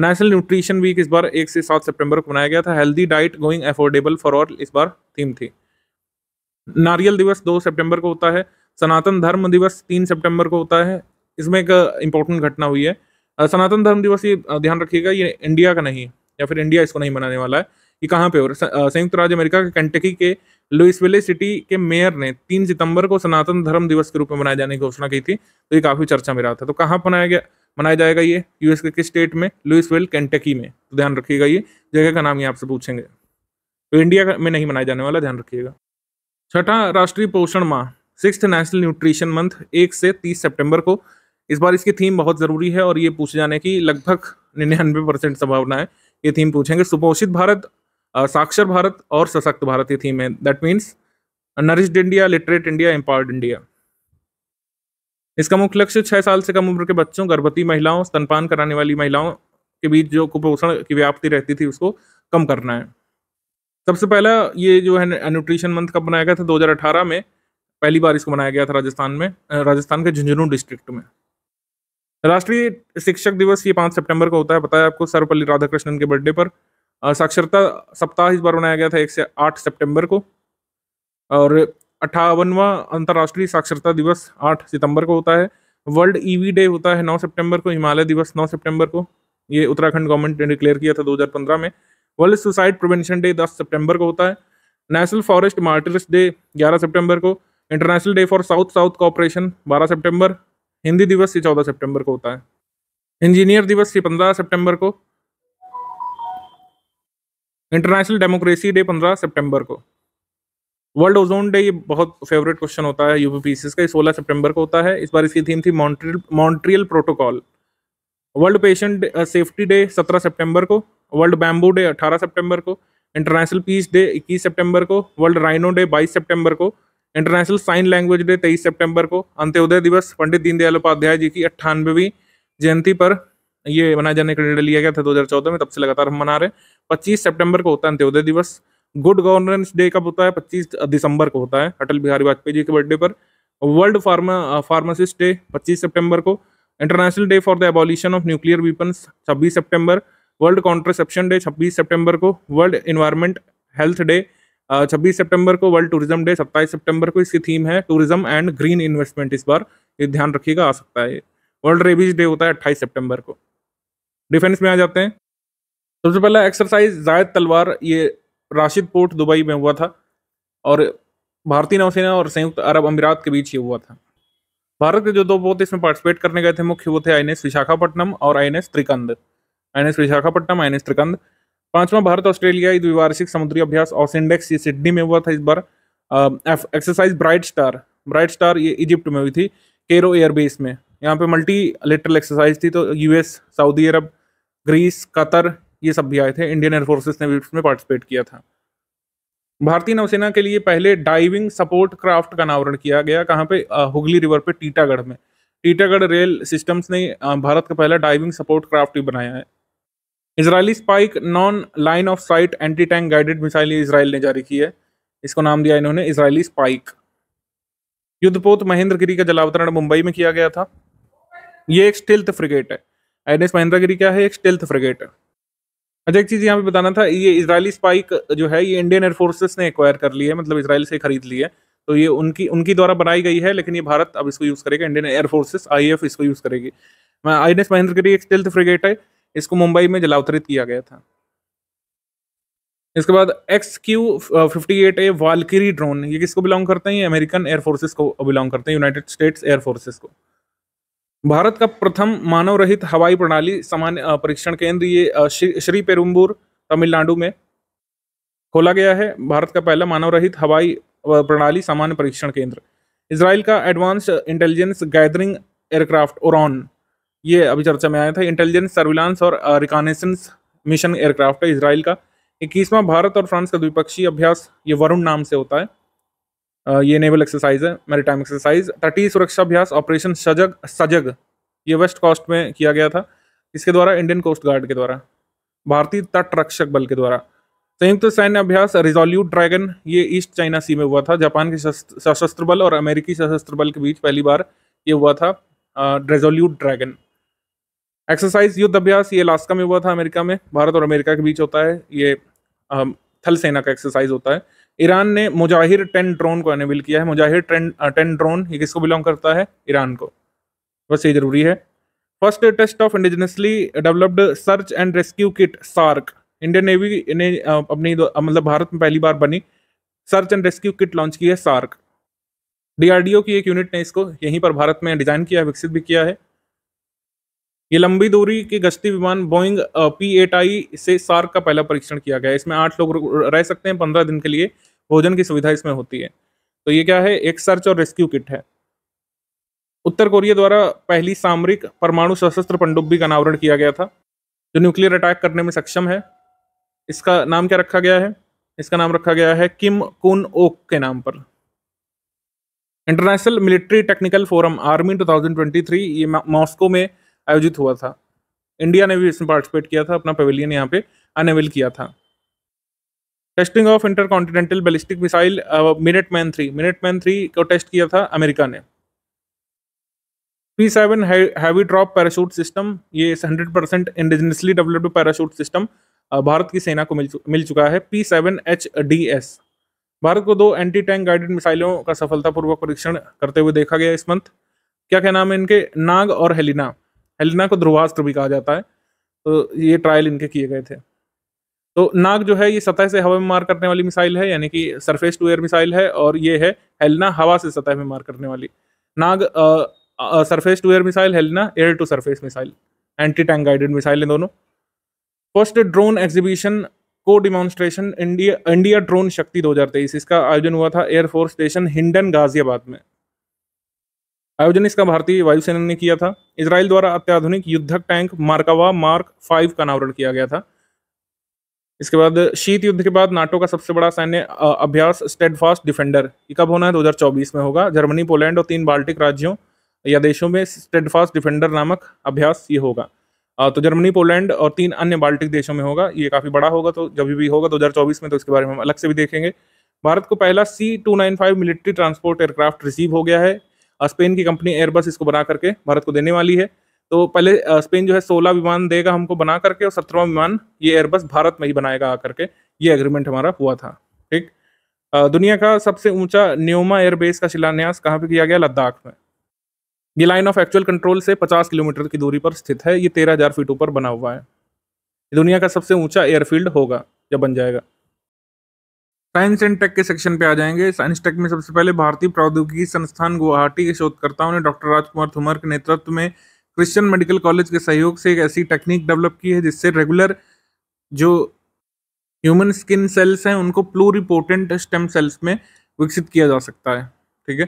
Speaker 1: नेशनल न्यूट्रिशन वीक इस बार एक से सात सितंबर को मनाया गया था healthy diet going affordable for all इस बार थीम थी नारियल दिवस दो सितंबर को होता है सनातन धर्म दिवस तीन सितंबर को होता है इसमें एक इंपॉर्टेंट घटना हुई है सनातन धर्म दिवस ये ध्यान रखिएगा ये इंडिया का नहीं या फिर इंडिया इसको नहीं मनाने वाला है ये कहाँ पे हो रहा है संयुक्त राज्य अमेरिका के कंटकी के लुइसविले सिटी के मेयर ने तीन सितंबर को सनातन धर्म दिवस के रूप में मनाए जाने की घोषणा की थी तो ये काफी चर्चा में रहा था तो कहाँ मनाया गया मनाया जाएगा ये यूएस के किस स्टेट में लुइसविल कैंटकी में तो ध्यान रखिएगा ये जगह का नाम ये आपसे पूछेंगे तो इंडिया में नहीं मनाया जाने वाला ध्यान रखिएगा छठा राष्ट्रीय पोषण माह सिक्स नेशनल न्यूट्रिशन मंथ एक से तीस सेप्टेम्बर को इस बार इसकी थीम बहुत ज़रूरी है और ये पूछे जाने की लगभग निन्यानवे परसेंट संभावना है ये थीम पूछेंगे सुपोषित भारत साक्षर भारत और सशक्त भारत ये थीम है that means nourished India literate India empowered India इसका मुख्य लक्ष्य छह साल से कम उम्र के बच्चों गर्भवती महिलाओं स्तनपान कराने वाली महिलाओं के बीच जो कुपोषण की व्याप्ति रहती थी उसको कम करना है सबसे पहला ये जो है न्यूट्रिशन मंथ कब बनाया गया था 2018 में पहली बार इसको मनाया गया था राजस्थान में राजस्थान के झुंझुनू डिस्ट्रिक्ट में राष्ट्रीय शिक्षक दिवस ये पाँच सितंबर को होता है बताया आपको सर्वपल्ली राधाकृष्णन के बर्थडे पर साक्षरता सप्ताह इस बार मनाया गया था एक से आठ सितंबर को और अट्ठावनवा अंतर्राष्ट्रीय साक्षरता दिवस आठ सितंबर को होता है वर्ल्ड ईवी डे होता है नौ सितंबर को हिमालय दिवस नौ सितंबर को ये उत्तराखंड गवर्नमेंट ने डिक्लेयर किया था 2015 में वर्ल्ड सुसाइड प्रिवेंशन डे दस सितंबर को होता है नेशनल फॉरेस्ट मार्टर्स डे ग्यारह सितंबर को international day for south south cooperation बारह सितंबर हिंदी दिवस ये चौदह सितंबर को होता है इंजीनियर दिवस ये पंद्रह सेप्टेम्बर को इंटरनेशनल डेमोक्रेसी डे पंद्रह सेप्टेम्बर को वर्ल्ड ओजोन डे ये बहुत फेवरेट क्वेश्चन होता है यूपीपीसीएस का ये सोलह सितंबर को होता है इस बार इसकी थीम थी Montreal Montreal protocol world patient safety day सत्रह सितंबर को वर्ल्ड बैम्बू डे अठारह सितंबर को इंटरनेशनल पीस डे इक्कीस सितंबर को वर्ल्ड राइनो डे बाईस सितंबर को इंटरनेशनल साइन लैंग्वेज डे तेईस सितंबर को अंत्योदय दिवस पंडित दीनदयाल उपाध्याय जी की अट्ठानवेवीं जयंती पर ये मनाए जाने का निर्णय लिया गया था चौदह में तब से लगातार हम मना रहे हैं पच्चीस सेप्टेम्बर को होता है अंत्योदय दिवस गुड गवर्नेंस डे कब होता है पच्चीस दिसंबर को होता है अटल बिहारी वाजपेयी जी के बर्थडे पर वर्ल्ड फार्मा फार्मासिस्ट डे पच्चीस सेप्टेम्बर को international day for the abolition of nuclear weapons छब्बीस सेप्टेम्बर वर्ल्ड कॉन्ट्रसेप्शन डे छब्बीस सेप्टेम्बर को वर्ल्ड इन्वायरमेंट हेल्थ डे छब्बीस सेप्टेम्बर को वर्ल्ड टूरिज्म डे सत्ताईस सेप्टेम्बर को इसकी थीम है टूरिज्म एंड ग्रीन इन्वेस्टमेंट इस बार ये ध्यान रखिएगा आ सकता है वर्ल्ड रेबीज डे होता है अट्ठाईस सेप्टेम्बर को डिफेंस में आ जाते हैं सबसे पहला एक्सरसाइज जायद तलवार ये राशिद पोर्ट दुबई में हुआ था और भारतीय नौसेना और संयुक्त अरब अमीरात के बीच ये हुआ था भारत के जो दो पोत इसमें पार्टिसिपेट करने गए थे मुख्य वो थे आई विशाखापट्टनम और आई त्रिकंद आई विशाखापट्टनम आई त्रिकंद पांचवा भारत ऑस्ट्रेलिया द्विवार्षिक समुद्री अभ्यास ऑस इंडेक्स ये सिडनी में हुआ था इस बार exercise bright star bright star ये इजिप्ट में हुई थी केरो एयरबेस में यहाँ पे मल्टी लिटरल एक्सरसाइज थी तो US Saudi Arab Greece Qatar ये सब भी आए थे इंडियन एयरफोर्सेस ने भी उसमें पार्टिसिपेट किया था भारतीय नौसेना के लिए पहले डाइविंग सपोर्ट क्राफ्ट का अनावरण किया गया कहाँ पे हुगली रिवर पे टीटागढ़ में टीटागढ़ रेल सिस्टम्स ने भारत का पहला डाइविंग सपोर्ट क्राफ्ट भी बनाया है Israeli spike non line of sight anti tank guided missile Israel ने जारी की है इसको नाम दिया इन्होंने इसराइली स्पाइक युद्धपोत महेंद्र गिरी का जलावतरण मुंबई में किया गया था ये एक स्टिल्थ फ्रिगेट है आई महिंद्रागिरी क्या है एक स्टेल्थ फ्रिगेट अच्छा एक चीज़ यहाँ पे बताना था ये इसराइली स्पाइक जो है ये इंडियन एयरफोर्सेस ने एक्वायर कर ली है मतलब इसराइल से खरीद ली है तो ये उनकी उनकी द्वारा बनाई गई है लेकिन ये भारत अब इसको यूज़ करेगा इंडियन एयरफोर्सेस आई एफ इसको यूज़ करेगी आई एन एस महेंद्रगिरी एक स्टेल्थ फ्रिगेट है इसको मुंबई में जलावतरित किया गया था इसके बाद X Q fifty eight A Valkyrie drone ये किसको बिलोंग करते हैं ये अमेरिकन एयरफोर्सेस को बिलोंग करते हैं यूनाइटेड स्टेट्स एयरफोर्सेस को भारत का प्रथम मानव रहित हवाई प्रणाली सामान्य परीक्षण केंद्र ये श्री, पेरुम्बूर तमिलनाडु में खोला गया है भारत का पहला मानव रहित हवाई प्रणाली सामान्य परीक्षण केंद्र इसराइल का advance intelligence gathering aircraft Oron ये अभी चर्चा में आया था इंटेलिजेंस सर्विलांस और रिकॉनेसेंस मिशन एयरक्राफ्ट है इसराइल का इक्कीसवां भारत और फ्रांस का द्विपक्षीय अभ्यास ये वरुण नाम से होता है ये नेवल एक्सरसाइज है मैरिटाइम एक्सरसाइज तटीय सुरक्षा अभ्यास ऑपरेशन सजग सजग ये वेस्ट कोस्ट में किया गया था इसके द्वारा इंडियन कोस्ट गार्ड के द्वारा भारतीय तट रक्षक बल के द्वारा संयुक्त सैन्य अभ्यास रिजोल्यूट ड्रैगन ये ईस्ट चाइना सी में हुआ था जापान के सशस्त्र बल और अमेरिकी सशस्त्र बल के बीच पहली बार ये हुआ था रेजोल्यूट ड्रैगन एक्सरसाइज युद्ध अभ्यास ये अलास्का में हुआ था अमेरिका में भारत और अमेरिका के बीच होता है ये थल सेना का एक्सरसाइज होता है ईरान ने मुजाहिर टेन ड्रोन को एनेबल किया है मुजाहिर टेन टेन ड्रोन ये किसको बिलोंग करता है ईरान को बस ये जरूरी है first test of indigenously developed search and rescue kit SARK Indian Navy ने अपनी मतलब भारत में पहली बार बनी search and rescue kit launch की है सार्क डीआरडीओ की एक यूनिट ने इसको यहीं पर भारत में डिजाइन किया है विकसित भी किया है ये लंबी दूरी के गश्ती विमान बोइंग पी एट आई से सार्क का पहला परीक्षण किया गया इसमें आठ लोग रह सकते हैं पंद्रह दिन के लिए भोजन की सुविधा इसमें होती है तो ये क्या है एक सर्च और रेस्क्यू किट है उत्तर कोरिया द्वारा पहली सामरिक परमाणु सशस्त्र पनडुब्बी का अनावरण किया गया था जो न्यूक्लियर अटैक करने में सक्षम है इसका नाम क्या रखा गया है इसका नाम रखा गया है किम कुन ओक के नाम पर international military technical forum army 2023 ये मॉस्को में आयोजित हुआ था इंडिया ने भी इसमें पार्टिसिपेट किया था अपना पवेलियन यहाँ पे अनेवल किया था testing of intercontinental ballistic missile Minuteman three Minuteman three को टेस्ट किया था अमेरिका ने P seven heavy drop parachute system ये hundred percent indigenously developed parachute system Bharat की सेना को मिल मिल चुका है P seven H D S Bharat को दो एंटी टैंक गाइडेड मिसाइलों का सफलतापूर्वक परीक्षण करते हुए देखा गया इस मंथ क्या क्या नाम है इनके नाग और हेलिना हेलिना को ध्रुवास्त्र भी कहा जाता है तो ये ट्रायल इनके किए गए थे तो नाग जो है ये सतह से हवा में मार करने वाली मिसाइल है यानी कि सरफेस टू एयर मिसाइल है और ये है हेलना हवा से सतह में मार करने वाली Nag surface to air missile Helina air to surface missile anti tank guided missile है दोनों फर्स्ट ड्रोन एग्जीबिशन को demonstration India India drone Shakti दो इसका आयोजन हुआ था एयरफोर्स स्टेशन हिंडन गाजियाबाद में आयोजन इसका भारतीय वायुसेना ने किया था इसराइल द्वारा अत्याधुनिक युद्धक टैंक मार्कावा मार्क फाइव का अनावरण किया गया था इसके बाद शीत युद्ध के बाद नाटो का सबसे बड़ा सैन्य अभ्यास स्टेडफास्ट डिफेंडर ये कब होना है 2024 में होगा जर्मनी पोलैंड और तीन बाल्टिक राज्यों या देशों में स्टेडफास्ट डिफेंडर नामक अभ्यास ये होगा तो जर्मनी पोलैंड और तीन अन्य बाल्टिक देशों में होगा ये काफ़ी बड़ा होगा तो जब भी होगा 2024 में तो इसके बारे में हम अलग से भी देखेंगे भारत को पहला C two nine five military transport aircraft receive हो गया है स्पेन की कंपनी एयरबस इसको बना करके भारत को देने वाली है तो पहले स्पेन जो है सोलह विमान देगा हमको बना करके और सत्रहवा विमान ये एयरबस भारत में ही बनाएगा आकर के ये एग्रीमेंट हमारा हुआ था ठीक दुनिया का सबसे ऊंचा न्योमा एयरबेस का शिलान्यास कहाँ पे किया गया लद्दाख में ये लाइन ऑफ एक्चुअल कंट्रोल से 50 किलोमीटर की दूरी पर स्थित है ये तेरह हजार फीट ऊपर बना हुआ है दुनिया का सबसे ऊंचा एयरफील्ड होगा जब बन जाएगा साइंस एंड टेक के सेक्शन पे आ जाएंगे साइंस टेक में सबसे पहले भारतीय प्रौद्योगिकी संस्थान गुवाहाटी के शोधकर्ताओं ने डॉक्टर राजकुमार थुमर के नेतृत्व में क्रिश्चियन मेडिकल कॉलेज के सहयोग से एक ऐसी टेक्निक डेवलप की है जिससे रेगुलर जो ह्यूमन स्किन सेल्स हैं उनको प्लूरिपोटेंट स्टेम सेल्स में विकसित किया जा सकता है ठीक है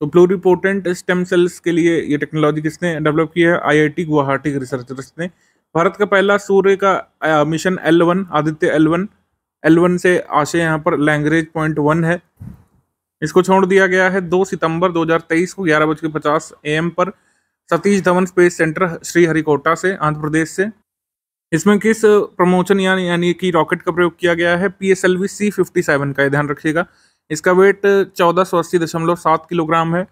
Speaker 1: तो प्लूरिपोटेंट स्टेम सेल्स के लिए ये टेक्नोलॉजी किसने डेवलप की है आईआईटी गुवाहाटी के रिसर्चर्स ने भारत का पहला सूर्य का mission L one Aditya L one L one से आशय यहाँ पर लैंग्वेज पॉइंट वन है इसको छोड़ दिया गया है दो सितंबर 2023 को ग्यारह बज के पचास एम पर सतीश धवन स्पेस सेंटर श्रीहरिकोटा से आंध्र प्रदेश से इसमें किस प्रमोशन यानी यानी कि रॉकेट का प्रयोग किया गया है P S L V C fifty seven का ध्यान रखिएगा इसका वेट चौदह सौ अस्सी दशमलव सात किलोग्राम है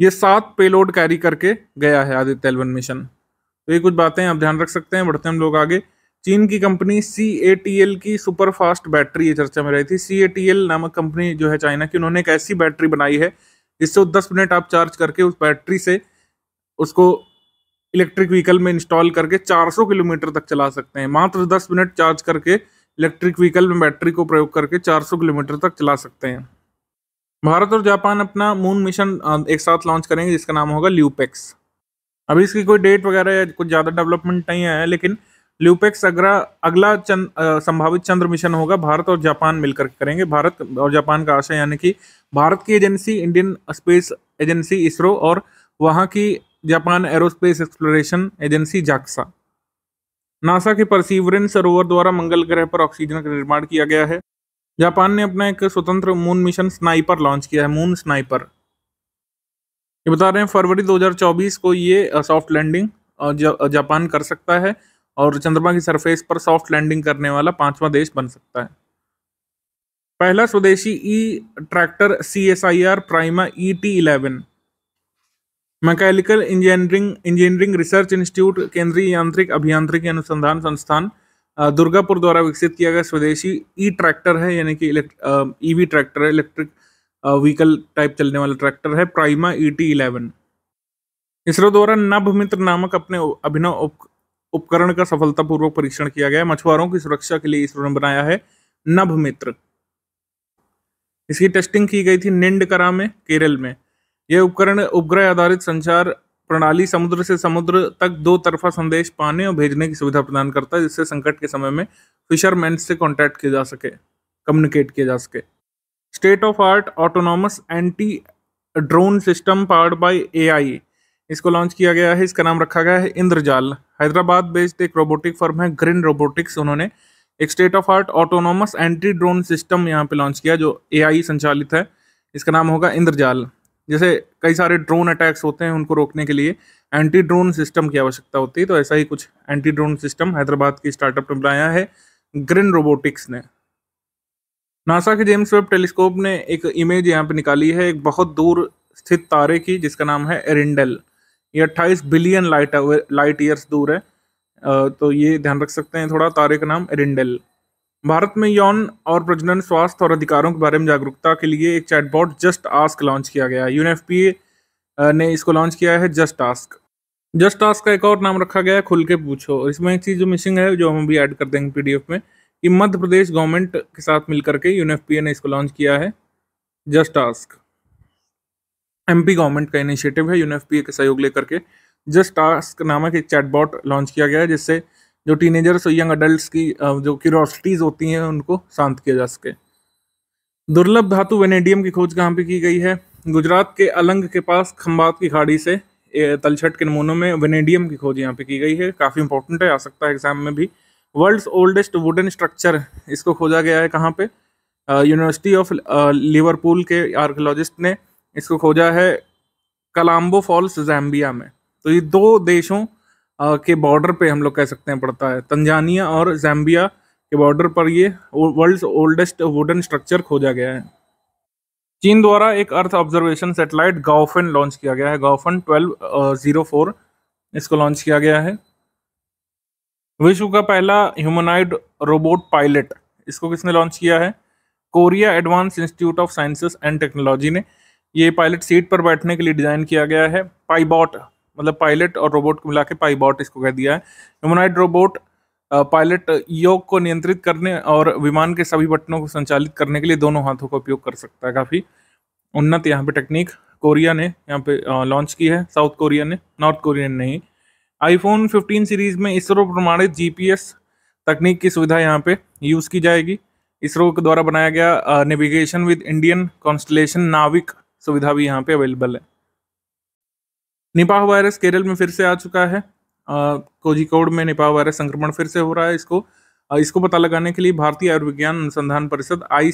Speaker 1: ये सात पेलोड कैरी करके गया है आदित्य एलवन मिशन तो ये कुछ बातें आप ध्यान रख सकते हैं बढ़ते हम लोग आगे चीन की company C A T L की सुपरफास्ट बैटरी ये चर्चा में रही थी सी ए टी एल नामक कंपनी जो है चाइना की उन्होंने एक ऐसी बैटरी बनाई है जिससे दस मिनट आप चार्ज करके उस बैटरी से उसको इलेक्ट्रिक व्हीकल में इंस्टॉल करके 400 किलोमीटर तक चला सकते हैं मात्र 10 मिनट चार्ज करके इलेक्ट्रिक व्हीकल में बैटरी को प्रयोग करके 400 किलोमीटर तक चला सकते हैं भारत और जापान अपना मून मिशन एक साथ लॉन्च करेंगे जिसका नाम होगा ल्यूपेक्स अभी इसकी कोई डेट वगैरह या कुछ ज़्यादा डेवलपमेंट नहीं आया है लेकिन ल्यूपेक्स अगला अगला चंद, संभावित चंद्र मिशन होगा भारत और जापान मिलकर करेंगे भारत और जापान का आशय यानी कि भारत की agency Indian space agency ISRO और वहां की Japan aerospace exploration agency JAXA NASA के परसिवरेंस सरोवर द्वारा मंगल ग्रह पर ऑक्सीजन का निर्माण किया गया है जापान ने अपना एक स्वतंत्र मून मिशन स्नाइपर लॉन्च किया है मून स्नाइपर ये बता रहे हैं फरवरी 2024 को ये सॉफ्ट लैंडिंग जापान कर सकता है और चंद्रमा की सरफेस पर सॉफ्ट लैंडिंग करने वाला पांचवा देश बन सकता है पहला स्वदेशी E tractor C S I R Prima E T eleven mechanical engineering engineering research institute केंद्रीय यांत्रिक अभियांत्रिकी अनुसंधान संस्थान दुर्गापुर द्वारा विकसित किया गया स्वदेशी ई e ट्रैक्टर है यानी कि ईवी ट्रैक्टर e है इलेक्ट्रिक व्हीकल टाइप चलने वाला ट्रैक्टर है Prima E T eleven ISRO द्वारा नभ मित्र नामक अपने अभिनव उपकरण का सफलतापूर्वक परीक्षण किया गया मछुआरों की सुरक्षा के लिए इसरो ने बनाया है नभ मित्र इसकी टेस्टिंग की गई थी निंडकरा में केरल में यह उपकरण उपग्रह आधारित संचार प्रणाली समुद्र से समुद्र तक दो तरफा संदेश पाने और भेजने की सुविधा प्रदान करता है जिससे संकट के समय में फिशरमैन से कॉन्टैक्ट किया जा सके कम्युनिकेट किया जा सके state of art autonomous anti drone system powered by AI इसको लॉन्च किया गया है इसका नाम रखा गया है इंद्रजाल हैदराबाद बेस्ड एक रोबोटिक फर्म है ग्रीन रोबोटिक्स उन्होंने एक state of art autonomous anti drone system यहाँ पे लॉन्च किया जो एआई संचालित है इसका नाम होगा इंद्रजाल जैसे कई सारे ड्रोन अटैक्स होते हैं उनको रोकने के लिए एंटी ड्रोन सिस्टम की आवश्यकता होती है तो ऐसा ही कुछ एंटी ड्रोन सिस्टम हैदराबाद की स्टार्टअप ने बनाया है ग्रीन रोबोटिक्स ने नासा के जेम्स वेब टेलीस्कोप ने एक इमेज यहाँ पे निकाली है एक बहुत दूर स्थित तारे की जिसका नाम है एरिंडल ये अट्ठाईस बिलियन लाइट लाइट ईयर्स दूर है तो ये ध्यान रख सकते हैं थोड़ा तारे का नाम एरिंडेल भारत में यौन और प्रजनन स्वास्थ्य और अधिकारों के बारे में जागरूकता के लिए एक चैटबॉट जस्ट आस्क लॉन्च किया गया है यूएनएफपीए ने इसको लॉन्च किया है जस्ट आस्क जस्ट आस्क का एक और नाम रखा गया है खुल के पूछो इसमें एक चीज़ जो मिसिंग है जो हम भी ऐड कर देंगे पी में कि मध्य प्रदेश गवर्नमेंट के साथ मिलकर के यूएनएफपीए ने इसको लॉन्च किया है जस्ट आस्क एमपी गवर्नमेंट का इनिशिएटिव है ए के सहयोग लेकर के जस्ट टास्क नामक एक चैटबॉट लॉन्च किया गया है जिससे जो टीनेजर्स और यंग अडल्ट की जो क्यूरोसिटीज़ होती हैं उनको शांत किया जा सके दुर्लभ धातु वेनेडियम की खोज कहाँ पे की गई है गुजरात के अलंग के पास खम्बात की खाड़ी से तलछट के नमूनों में वेनेडियम की खोज यहाँ पे की गई है काफ़ी इंपॉर्टेंट है आ सकता है एग्जाम में भी वर्ल्ड्स ओल्डेस्ट वुडन स्ट्रक्चर इसको खोजा गया है कहाँ पे यूनिवर्सिटी ऑफ लिवरपूल के आर्कोलॉजिस्ट ने इसको खोजा है कलाम्बो फॉल्स जैम्बिया में तो ये दो देशों के बॉर्डर पे हम लोग कह सकते हैं पड़ता है तंजानिया और जैम्बिया के बॉर्डर पर ये वर्ल्ड्स ओल्डेस्ट वुडन स्ट्रक्चर खोजा गया है चीन द्वारा एक earth observation satellite Gaofen launch किया गया है गाउफन ट्वेल्व जीरो फोर इसको लॉन्च किया गया है विश्व का पहला ह्यूमनाइड रोबोट पायलट इसको किसने लॉन्च किया है Korea advance institute of sciences and technology ने ये पायलट सीट पर बैठने के लिए डिज़ाइन किया गया है पाईबॉट मतलब पायलट और रोबोट को मिला के पाईबॉट इसको कह दिया है ह्यूमनाइड रोबोट पायलट योग को नियंत्रित करने और विमान के सभी बटनों को संचालित करने के लिए दोनों हाथों का उपयोग कर सकता है काफ़ी उन्नत यहाँ पे टेक्निक कोरिया ने यहाँ पे लॉन्च की है साउथ कोरिया ने नॉर्थ कोरिया ने नहीं आईफोन फिफ्टीन सीरीज़ में इसरो प्रमाणित जीपीएस तकनीक की सुविधा यहाँ पे यूज़ की जाएगी इसरो के द्वारा बनाया गया नेविगेशन विद इंडियन कॉन्स्टलेशन नाविक सुविधा भी यहाँ पे अवेलेबल है निपाह वायरस केरल में फिर से आ चुका है कोजिकोड में निपाह वायरस संक्रमण फिर से हो रहा है इसको आ, इसको पता लगाने के लिए भारतीय आयुर्विज्ञान अनुसंधान परिषद आई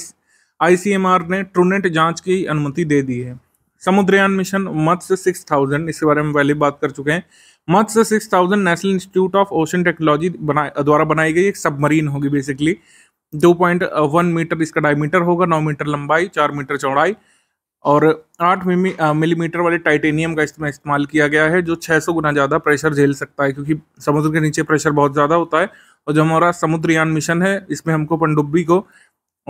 Speaker 1: आईसीएमआर ने ट्रूनेट जाँच की अनुमति दे दी है Samudrayaan mission Matsya six thousand इसके बारे में पहले बात कर चुके हैं Matsya six thousand national institute of ocean technology बना द्वारा बनाई गई एक सबमरीन होगी बेसिकली 2.1 मीटर इसका डायमीटर होगा 9 मीटर लंबाई 4 मीटर चौड़ाई और आठ मिलीमीटर वाले टाइटेनियम का इसमें इस्तेमाल किया गया है जो 600 गुना ज़्यादा प्रेशर झेल सकता है क्योंकि समुद्र के नीचे प्रेशर बहुत ज़्यादा होता है और जो हमारा समुद्रयान मिशन है इसमें हमको पनडुब्बी को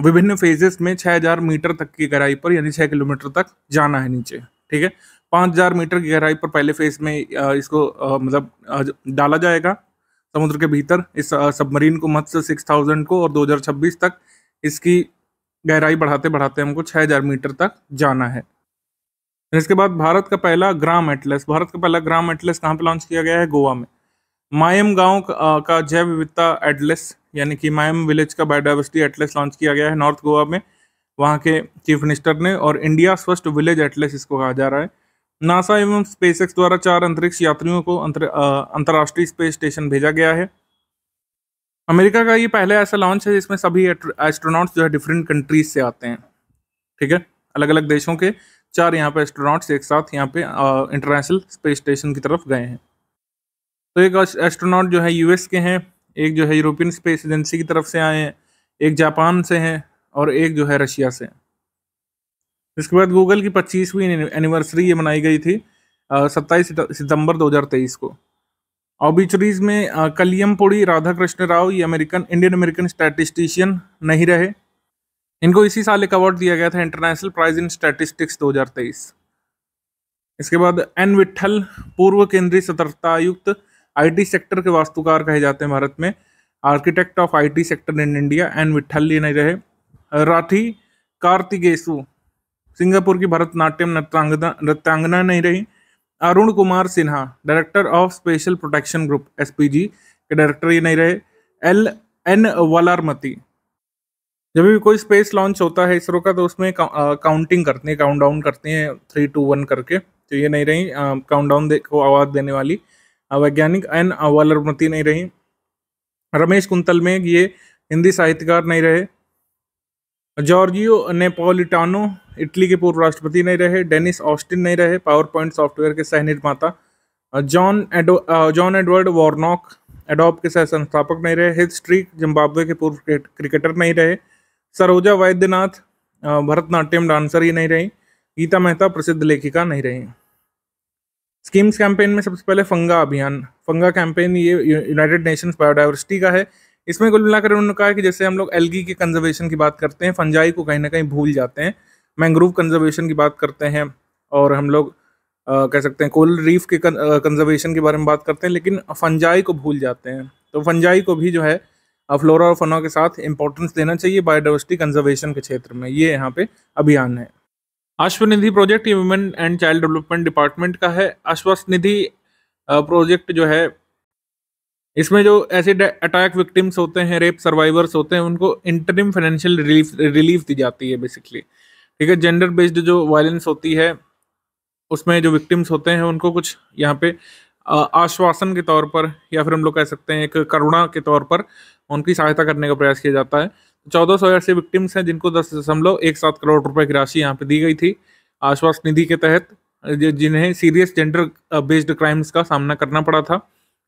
Speaker 1: विभिन्न फेजेस में 6000 मीटर तक की गहराई पर यानी 6 किलोमीटर तक जाना है नीचे ठीक है 5000 मीटर की गहराई पर पहले फेज में इसको मतलब डाला जाएगा समुद्र के भीतर इस सबमरीन को मत्स्य सिक्स को और 2026 तक इसकी गहराई बढ़ाते बढ़ाते हमको 6000 मीटर तक जाना है इसके बाद भारत का पहला ग्राम एटलस भारत का पहला ग्राम एटलस कहाँ पर लॉन्च किया गया है गोवा में मायम गांव का जैव विविधता एटलस यानी कि मायम विलेज का बायोडाइवर्सिटी एटलस लॉन्च किया गया है नॉर्थ गोवा में वहाँ के चीफ मिनिस्टर ने और इंडिया फर्स्ट विलेज एटलस इसको कहा जा रहा है नासा एवं स्पेसएक्स द्वारा चार अंतरिक्ष यात्रियों को अंतर अंतर्राष्ट्रीय स्पेस स्टेशन भेजा गया है अमेरिका का ये पहले ऐसा लॉन्च है जिसमें सभी एस्ट्रोनॉट्स जो है डिफरेंट कंट्रीज से आते हैं ठीक है अलग अलग देशों के चार यहाँ पे एस्ट्रोनॉट्स एक साथ यहाँ पे इंटरनेशनल स्पेस स्टेशन की तरफ गए हैं तो एक एस्ट्रोनॉट जो है यूएस के हैं एक जो है यूरोपियन स्पेस एजेंसी की तरफ से आए हैं एक जापान से हैं और एक जो है रशिया से हैं इसके बाद गूगल की पच्चीसवीं एनिवर्सरी ये मनाई गई थी सत्ताईस सितंबर दो को ऑबिचरीज में कलियम पोड़ी राधा कृष्ण राव ये अमेरिकन इंडियन अमेरिकन स्टैटिस्टिशियन नहीं रहे इनको इसी साल एक अवार्ड दिया गया था इंटरनेशनल प्राइज इन स्टैटिस्टिक्स 2023 इसके बाद एन विट्ठल पूर्व केंद्रीय सतर्कता आयुक्त आईटी सेक्टर के वास्तुकार कहे जाते हैं भारत में architect of IT sector in India N Vitthal ये नहीं रहे राठी कार्तिकेशु सिंगापुर की भरतनाट्यम नृत्यांगना नृत्यांगना नहीं रही Arun Kumar Sinha director of special protection group S के डायरेक्टर ये नहीं रहे एल एन वलारमती जब भी कोई स्पेस लॉन्च होता है इसरो का तो उसमें काउंटिंग करते हैं काउंट डाउन करते हैं थ्री टू वन करके तो ये नहीं रही काउंट डाउन को आवाज़ देने वाली वैज्ञानिक एन वलरमती नहीं रही रमेश कुंतल में ये हिंदी साहित्यकार नहीं रहे जॉर्जियो नेपोलिटानो इटली के पूर्व राष्ट्रपति नहीं रहे डेनिस ऑस्टिन नहीं रहे पावर पॉइंट सॉफ्टवेयर के सह निर्माता जॉन एडो जॉन एडवर्ड वॉर्नॉक एडोप के सह संस्थापक नहीं रहे स्ट्रीक जिम्बाब्वे के पूर्व क्रिकेटर नहीं रहे सरोजा वैद्यनाथ भरतनाट्यम डांसर ही नहीं रही गीता मेहता प्रसिद्ध लेखिका नहीं रही स्कीम्स कैंपेन में सबसे पहले फंगा अभियान फंगा कैंपेन ये यूनाइटेड नेशंस बायोडाइवर्सिटी का है इसमें कुल मिलाकर उन्होंने कहा कि जैसे हम लोग एलगी के कंजर्वेशन की बात करते हैं फंजाई को कहीं ना कहीं भूल जाते हैं मैंग्रोव कंजर्वेशन की बात करते हैं और हम लोग कह सकते हैं कोल रीफ के कंजर्वेशन के बारे में बात करते हैं लेकिन फंजाई को भूल जाते हैं तो फंजाई को भी जो है फ्लोरा और फना के साथ इंपॉर्टेंस देना चाहिए बायोडाइवर्सिटी कंजर्वेशन के क्षेत्र में ये यहाँ पे अभियान है अश्वनिधि प्रोजेक्ट ये women and child development department का है निधि प्रोजेक्ट जो है इसमें जो ऐसे अटैक विक्टिम्स होते हैं रेप सर्वाइवर्स होते हैं उनको इंटरिम फाइनेंशियल रिलीफ रिलीफ दी जाती है बेसिकली ठीक है जेंडर बेस्ड जो वायलेंस होती है उसमें जो विक्टिम्स होते हैं उनको कुछ यहाँ पे आश्वासन के तौर पर या फिर हम लोग कह सकते हैं एक करुणा के तौर पर उनकी सहायता करने का प्रयास किया जाता है चौदह सौ ऐसे विक्टिम्स हैं जिनको दस दशमलव एक सात करोड़ रुपए की राशि यहाँ पे दी गई थी आश्वास निधि के तहत जिन्हें सीरियस जेंडर बेस्ड क्राइम्स का सामना करना पड़ा था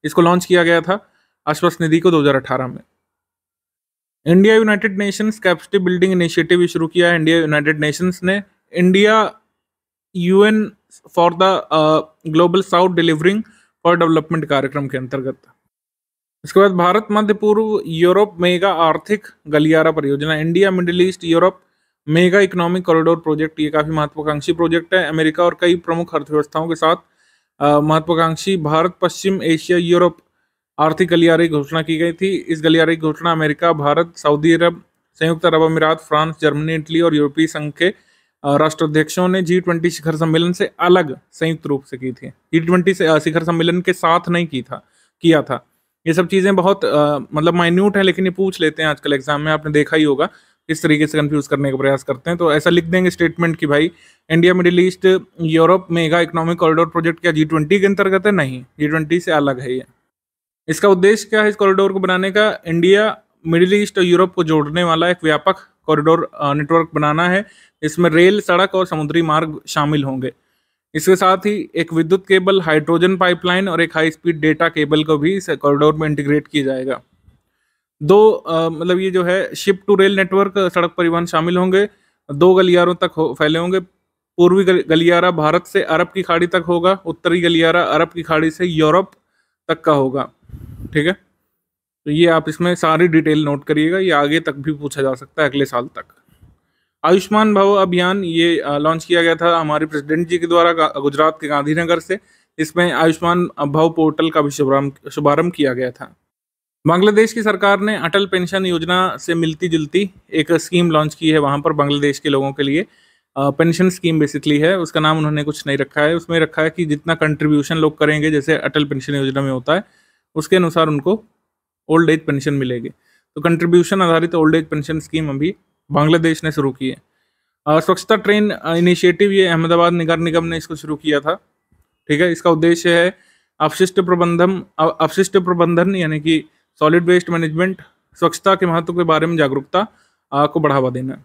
Speaker 1: इसको लॉन्च किया गया था आश्वस्त निधि को 2018 में India United Nations capacity building initiative शुरू किया है इंडिया यूनाइटेड नेशंस ने India UN for the global south delivering for development कार्यक्रम के अंतर्गत इसके बाद भारत मध्य पूर्व यूरोप मेगा आर्थिक गलियारा परियोजना India Middle East Europe mega economic corridor project ये काफ़ी महत्वाकांक्षी प्रोजेक्ट है अमेरिका और कई प्रमुख अर्थव्यवस्थाओं के साथ महत्वाकांक्षी भारत पश्चिम एशिया यूरोप आर्थिक गलियारे घोषणा की गई थी इस गलियारे की घोषणा अमेरिका भारत सऊदी अरब संयुक्त अरब अमीरात फ्रांस जर्मनी इटली और यूरोपीय संघ के राष्ट्राध्यक्षों ने जी ट्वेंटी शिखर सम्मेलन से अलग संयुक्त रूप से की थी जी ट्वेंटी शिखर सम्मेलन के साथ नहीं की था किया था ये सब चीज़ें बहुत आ, मतलब माइन्यूट है लेकिन ये पूछ लेते हैं आजकल एग्जाम में आपने देखा ही होगा इस तरीके से कंफ्यूज करने का प्रयास करते हैं तो ऐसा लिख देंगे स्टेटमेंट कि भाई India Middle East Europe mega economic corridor project क्या जी ट्वेंटी के अंतर्गत है नहीं जी ट्वेंटी से अलग है ये इसका उद्देश्य क्या है इस कॉरिडोर को बनाने का इंडिया मिडिल ईस्ट और यूरोप को जोड़ने वाला एक व्यापक कॉरिडोर नेटवर्क बनाना है इसमें रेल सड़क और समुद्री मार्ग शामिल होंगे इसके साथ ही एक विद्युत केबल हाइड्रोजन पाइपलाइन और एक हाई स्पीड डेटा केबल को भी इस कॉरिडोर में इंटीग्रेट किया जाएगा दो मतलब ये जो है शिप टू रेल नेटवर्क सड़क परिवहन शामिल होंगे दो गलियारों तक हो, फैले होंगे पूर्वी गलियारा भारत से अरब की खाड़ी तक होगा उत्तरी गलियारा अरब की खाड़ी से यूरोप तक का होगा ठीक है तो ये आप इसमें सारी डिटेल नोट करिएगा ये आगे तक भी पूछा जा सकता है अगले साल तक आयुष्मान भव अभियान ये लॉन्च किया गया था हमारे प्रेसिडेंट जी के द्वारा गुजरात के गांधीनगर से इसमें आयुष्मान भव पोर्टल का भी शुभारंभ शुभारंभ किया गया था बांग्लादेश की सरकार ने अटल पेंशन योजना से मिलती जुलती एक स्कीम लॉन्च की है वहाँ पर बांग्लादेश के लोगों के लिए पेंशन स्कीम बेसिकली है उसका नाम उन्होंने कुछ नहीं रखा है उसमें रखा है कि जितना कंट्रीब्यूशन लोग करेंगे जैसे अटल पेंशन योजना में होता है उसके अनुसार उनको ओल्ड एज पेंशन मिलेगी तो कंट्रीब्यूशन आधारित ओल्ड एज पेंशन स्कीम अभी बांग्लादेश ने शुरू की है स्वच्छता ट्रेन इनिशिएटिव ये अहमदाबाद निगर निगम ने इसको शुरू किया था ठीक है इसका उद्देश्य है अपशिष्ट प्रबंधन अपशिष्ट प्रबंधन यानी कि सॉलिड वेस्ट मैनेजमेंट स्वच्छता के महत्व के बारे में जागरूकता को बढ़ावा देना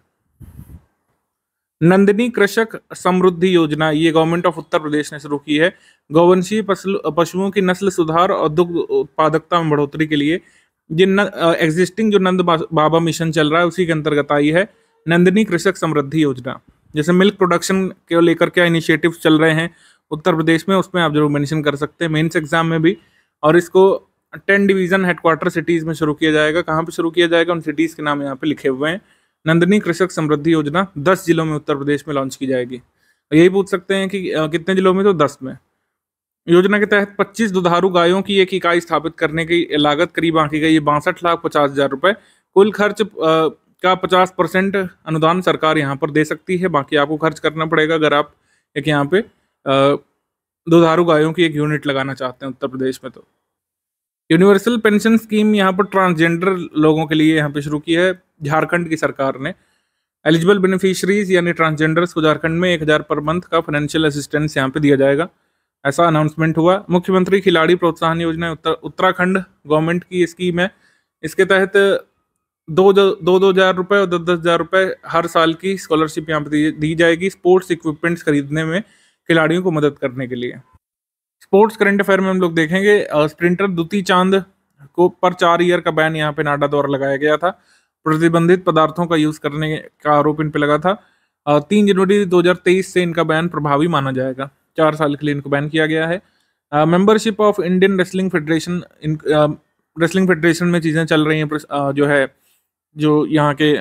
Speaker 1: नंदिनी कृषक समृद्धि योजना ये गवर्नमेंट ऑफ उत्तर प्रदेश ने शुरू की है गौवंशीय पशुओं की नस्ल सुधार और दुग्ध उत्पादकता में बढ़ोतरी के लिए जिन एग्जिस्टिंग जो नंद बाबा मिशन चल रहा है उसी के अंतर्गत आई है नंदिनी कृषक समृद्धि योजना जैसे मिल्क प्रोडक्शन को लेकर क्या इनिशिएटिव चल रहे हैं उत्तर प्रदेश में उसमें आप जरूर मेंशन कर सकते हैं मेन्स एग्जाम में भी और इसको टेन डिवीजन हेडक्वार्टर सिटीज़ में शुरू किया जाएगा कहाँ पे शुरू किया जाएगा उन सिटीज़ के नाम यहाँ पे लिखे हुए हैं नंदनी कृषक समृद्धि योजना दस जिलों में उत्तर प्रदेश में लॉन्च की जाएगी यही पूछ सकते हैं कि कितने जिलों में तो दस में योजना के तहत 25 दुधारू गायों की एक इकाई स्थापित करने की लागत करीब आंकी गई है बासठ लाख पचास हजार रुपए कुल खर्च का 50 परसेंट अनुदान सरकार यहाँ पर दे सकती है बाकी आपको खर्च करना पड़ेगा अगर आप एक यहाँ पे दुधारू गायों की एक यूनिट लगाना चाहते हैं उत्तर प्रदेश में तो यूनिवर्सल पेंशन स्कीम यहाँ पर ट्रांसजेंडर लोगों के लिए यहाँ पे शुरू की है झारखंड की सरकार ने एलिजिबल बेनिफिशरीज यानी ट्रांसजेंडर्स को झारखंड में एक हज़ार पर मंथ का फाइनेंशियल असिस्टेंस यहाँ पे दिया जाएगा ऐसा अनाउंसमेंट हुआ मुख्यमंत्री खिलाड़ी प्रोत्साहन योजना उत्तर उत्तराखंड गवर्नमेंट की स्कीम है इसके तहत दो दो दो हज़ार रुपये और दस दस हज़ार रुपये हर साल की स्कॉलरशिप यहाँ पर दी जाएगी स्पोर्ट्स इक्विपमेंट्स खरीदने में खिलाड़ियों को मदद करने के लिए स्पोर्ट्स करंट अफेयर में हम लोग देखेंगे स्प्रिंटर दुति चांद को पर चार ईयर का बैन यहाँ पे नाडा द्वारा लगाया गया था प्रतिबंधित पदार्थों का यूज करने का आरोप इन पे लगा था तीन जनवरी 2023 से इनका बैन प्रभावी माना जाएगा चार साल के लिए इनको बैन किया गया है membership of Indian wrestling federation इन रेसलिंग फेडरेशन में चीज़ें चल रही हैं जो है जो यहाँ के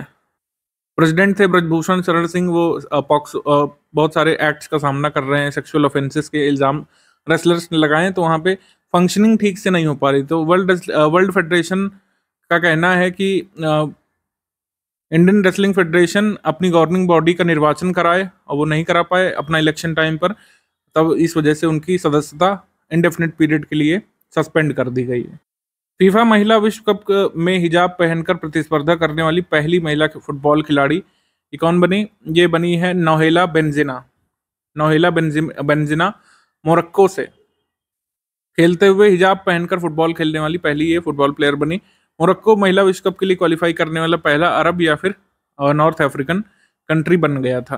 Speaker 1: प्रेसिडेंट थे ब्रजभूषण शरण सिंह वो पॉक्स बहुत सारे एक्ट्स का सामना कर रहे हैं सेक्सुअल ऑफेंसेस के इल्ज़ाम रेसलर्स लगाए तो वहाँ पे फंक्शनिंग ठीक से नहीं हो पा रही तो वर्ल्ड वर्ल्ड फेडरेशन का कहना है कि इंडियन रेसलिंग फेडरेशन अपनी गवर्निंग बॉडी का निर्वाचन कराए और वो नहीं करा पाए अपना इलेक्शन टाइम पर तब इस वजह से उनकी सदस्यता इंडेफिनिट पीरियड के लिए सस्पेंड कर दी गई है फीफा महिला विश्व कप में हिजाब पहनकर प्रतिस्पर्धा करने वाली पहली महिला फुटबॉल खिलाड़ी ये कौन बनी ये बनी है नोहेला बेंजिना नोहेला बेंजिना मोरक्को से खेलते हुए हिजाब पहनकर फुटबॉल खेलने वाली पहली ये फुटबॉल प्लेयर बनी मोरक्को महिला विश्व कप के लिए क्वालिफाई करने वाला पहला अरब या फिर नॉर्थ अफ्रीकन कंट्री बन गया था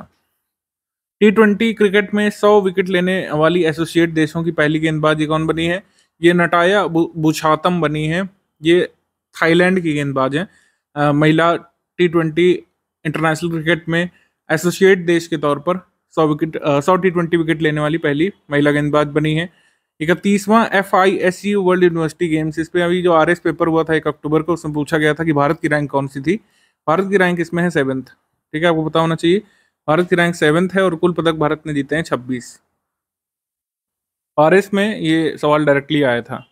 Speaker 1: टी ट्वेंटी क्रिकेट में सौ विकेट लेने वाली एसोसिएट देशों की पहली गेंदबाज ये कौन बनी है ये नटाया बुछातम बनी है ये थाईलैंड की गेंदबाज आ, महिला टी ट्वेंटी इंटरनेशनल क्रिकेट में एसोसिएट देश के तौर पर सौ विकेट सौ टी ट्वेंटी विकेट लेने वाली पहली महिला गेंदबाज बनी है इकतीसवां F I S U world university games इस पर अभी जो आर एस पेपर हुआ था एक अक्टूबर को उसमें पूछा गया था कि भारत की रैंक कौन सी थी भारत की रैंक इसमें है सेवन्थ ठीक है आपको पता होना चाहिए भारत की रैंक सेवन्थ है और कुल पदक भारत ने जीते हैं छब्बीस आर एस में ये सवाल डायरेक्टली आया था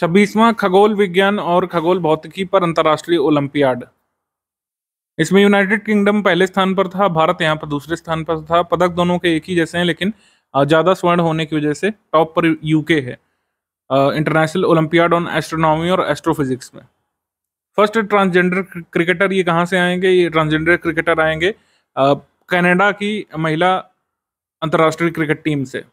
Speaker 1: छब्बीसवां खगोल विज्ञान और खगोल भौतिकी पर अंतर्राष्ट्रीय ओलंपियाड इसमें यूनाइटेड किंगडम पहले स्थान पर था भारत यहाँ पर दूसरे स्थान पर था पदक दोनों के एक ही जैसे हैं लेकिन ज़्यादा स्वर्ण होने की वजह से टॉप पर यूके है इंटरनेशनल ओलंपियाड ऑन एस्ट्रोनॉमी और एस्ट्रोफिजिक्स में फर्स्ट ट्रांसजेंडर क्रिकेटर ये कहाँ से आएंगे ये ट्रांसजेंडर क्रिकेटर आएंगे कनाडा की महिला अंतर्राष्ट्रीय क्रिकेट टीम से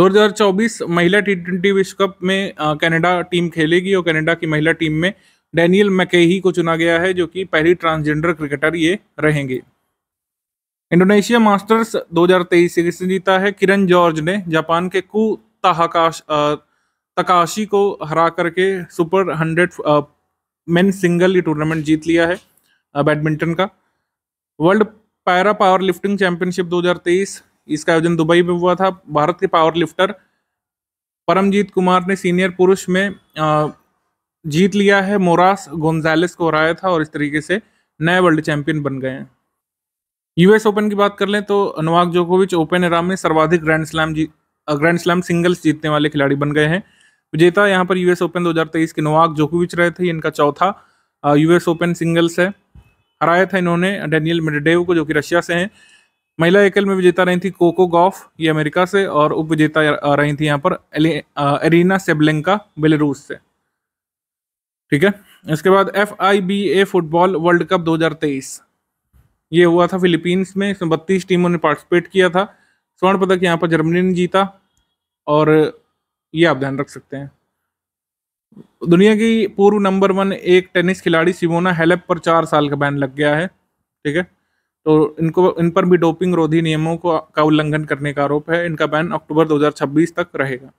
Speaker 1: 2024 महिला टी ट्वेंटी विश्व कप में कनाडा टीम खेलेगी और कनाडा की महिला टीम में डैनियल मैकेही को चुना गया है जो कि पहली ट्रांसजेंडर क्रिकेटर ये रहेंगे इंडोनेशिया मास्टर्स 2023 से किसने जीता है किरण जॉर्ज ने जापान के कु ताहकाश तकाशी को हरा करके सुपर हंड्रेड मेन सिंगल ये टूर्नामेंट जीत लिया है बैडमिंटन का world para powerlifting championship 2023 इसका आयोजन दुबई में हुआ था भारत के पावर लिफ्टर परमजीत कुमार ने सीनियर पुरुष में जीत लिया है मोरास गोंजालेस को हराया था और इस तरीके से नए वर्ल्ड चैंपियन बन गए हैं यूएस ओपन की बात कर लें तो नोवाक जोकोविच ओपन एराम में सर्वाधिक ग्रैंड स्लैम जी ग्रैंड स्लैम सिंगल्स जीतने वाले खिलाड़ी बन गए हैं विजेता यहाँ पर यूएस ओपन 2023 के नोवाक जोकोविच रहे थे इनका चौथा यूएस ओपन सिंगल्स है हराया था इन्होंने डेनियल मेडडेव को जो कि रशिया से हैं महिला एकल में विजेता रही थी कोको गॉफ ये अमेरिका से और उप विजेता रही थी यहाँ पर एरीना सेबलेंका बेलरूस से ठीक है इसके बाद F I B A football world cup 2023 ये हुआ था फिलीपींस में इसमें बत्तीस टीमों ने पार्टिसिपेट किया था स्वर्ण पदक यहाँ पर जर्मनी ने जीता और ये आप ध्यान रख सकते हैं दुनिया की पूर्व नंबर वन एक टेनिस खिलाड़ी सिमोना हेलेप पर चार साल का बैन लग गया है ठीक है तो इनको इन पर भी डोपिंग रोधी नियमों को का उल्लंघन करने का आरोप है इनका बैन अक्टूबर 2026 तक रहेगा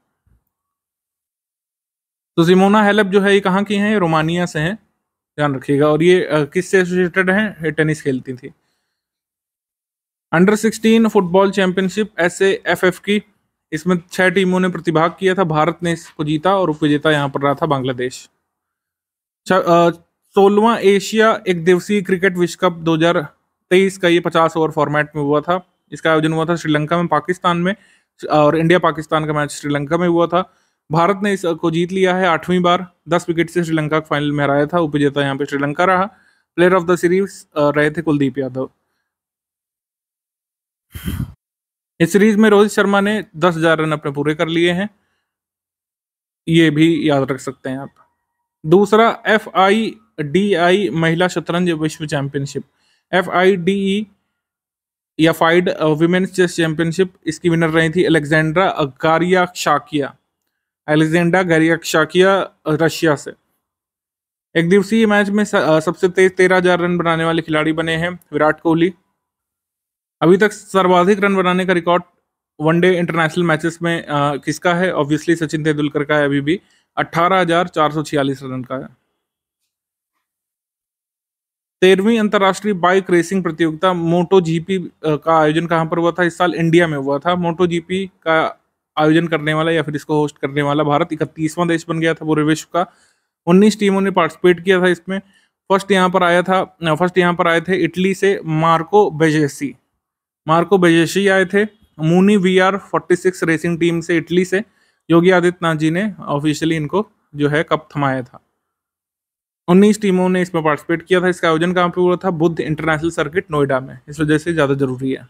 Speaker 1: तो जिमोना हेलप जो है ये कहाँ की हैं रोमानिया से हैं ध्यान रखिएगा और ये किससे एसोसिएटेड हैं टेनिस खेलती थी under sixteen football championship S F की इसमें छह टीमों ने प्रतिभाग किया था भारत ने इसको जीता और उपविजेता यहाँ पर रहा था बांग्लादेश सोलवा एशिया एक दिवसीय क्रिकेट विश्व कप 2023 का ये 50 ओवर फॉर्मेट में हुआ था इसका आयोजन हुआ था श्रीलंका में पाकिस्तान में और इंडिया पाकिस्तान का मैच श्रीलंका में हुआ था भारत ने इस को जीत लिया है आठवीं बार दस विकेट से श्रीलंका को फाइनल में हराया था उपजेता यहाँ पे श्रीलंका रहा प्लेयर ऑफ द सीरीज रहे थे कुलदीप यादव इस सीरीज में रोहित शर्मा ने दस हजार रन अपने पूरे कर लिए हैं ये भी याद रख सकते हैं आप दूसरा एफ आई डी आई महिला शतरंज विश्व championship F I D E या फाइड वुमेन्स चेस चैंपियनशिप इसकी विनर रही थी Alexandra Goryachkina Alexandra Goryachkina Russia से एक दिवसीय मैच में सबसे तेज तेरह हजार रन बनाने वाले खिलाड़ी बने हैं विराट कोहली अभी तक सर्वाधिक रन बनाने का रिकॉर्ड वनडे इंटरनेशनल मैचेस में आ, किसका है ऑब्वियसली सचिन तेंदुलकर का है अभी भी अट्ठारह रन का है तेरहवीं अंतर्राष्ट्रीय बाइक रेसिंग प्रतियोगिता मोटो जीपी का आयोजन कहां पर हुआ था इस साल इंडिया में हुआ था मोटो जीपी का आयोजन करने वाला या फिर इसको होस्ट करने वाला भारत इकतीसवां देश बन गया था पूरे विश्व का उन्नीस टीमों ने पार्टिसिपेट किया था इसमें फर्स्ट यहाँ पर आया था फर्स्ट यहाँ पर आए थे इटली से मार्को बेजेसी मार्को बेजेसी आए थे Mooney V R racing team से इटली से योगी आदित्यनाथ जी ने ऑफिशियली इनको जो है कप थमाया था उन्नीस टीमों ने इसमें पार्टिसिपेट किया था इसका आयोजन कहाँ पे हुआ था बुद्ध इंटरनेशनल सर्किट नोएडा में इस वजह से ज़्यादा जरूरी है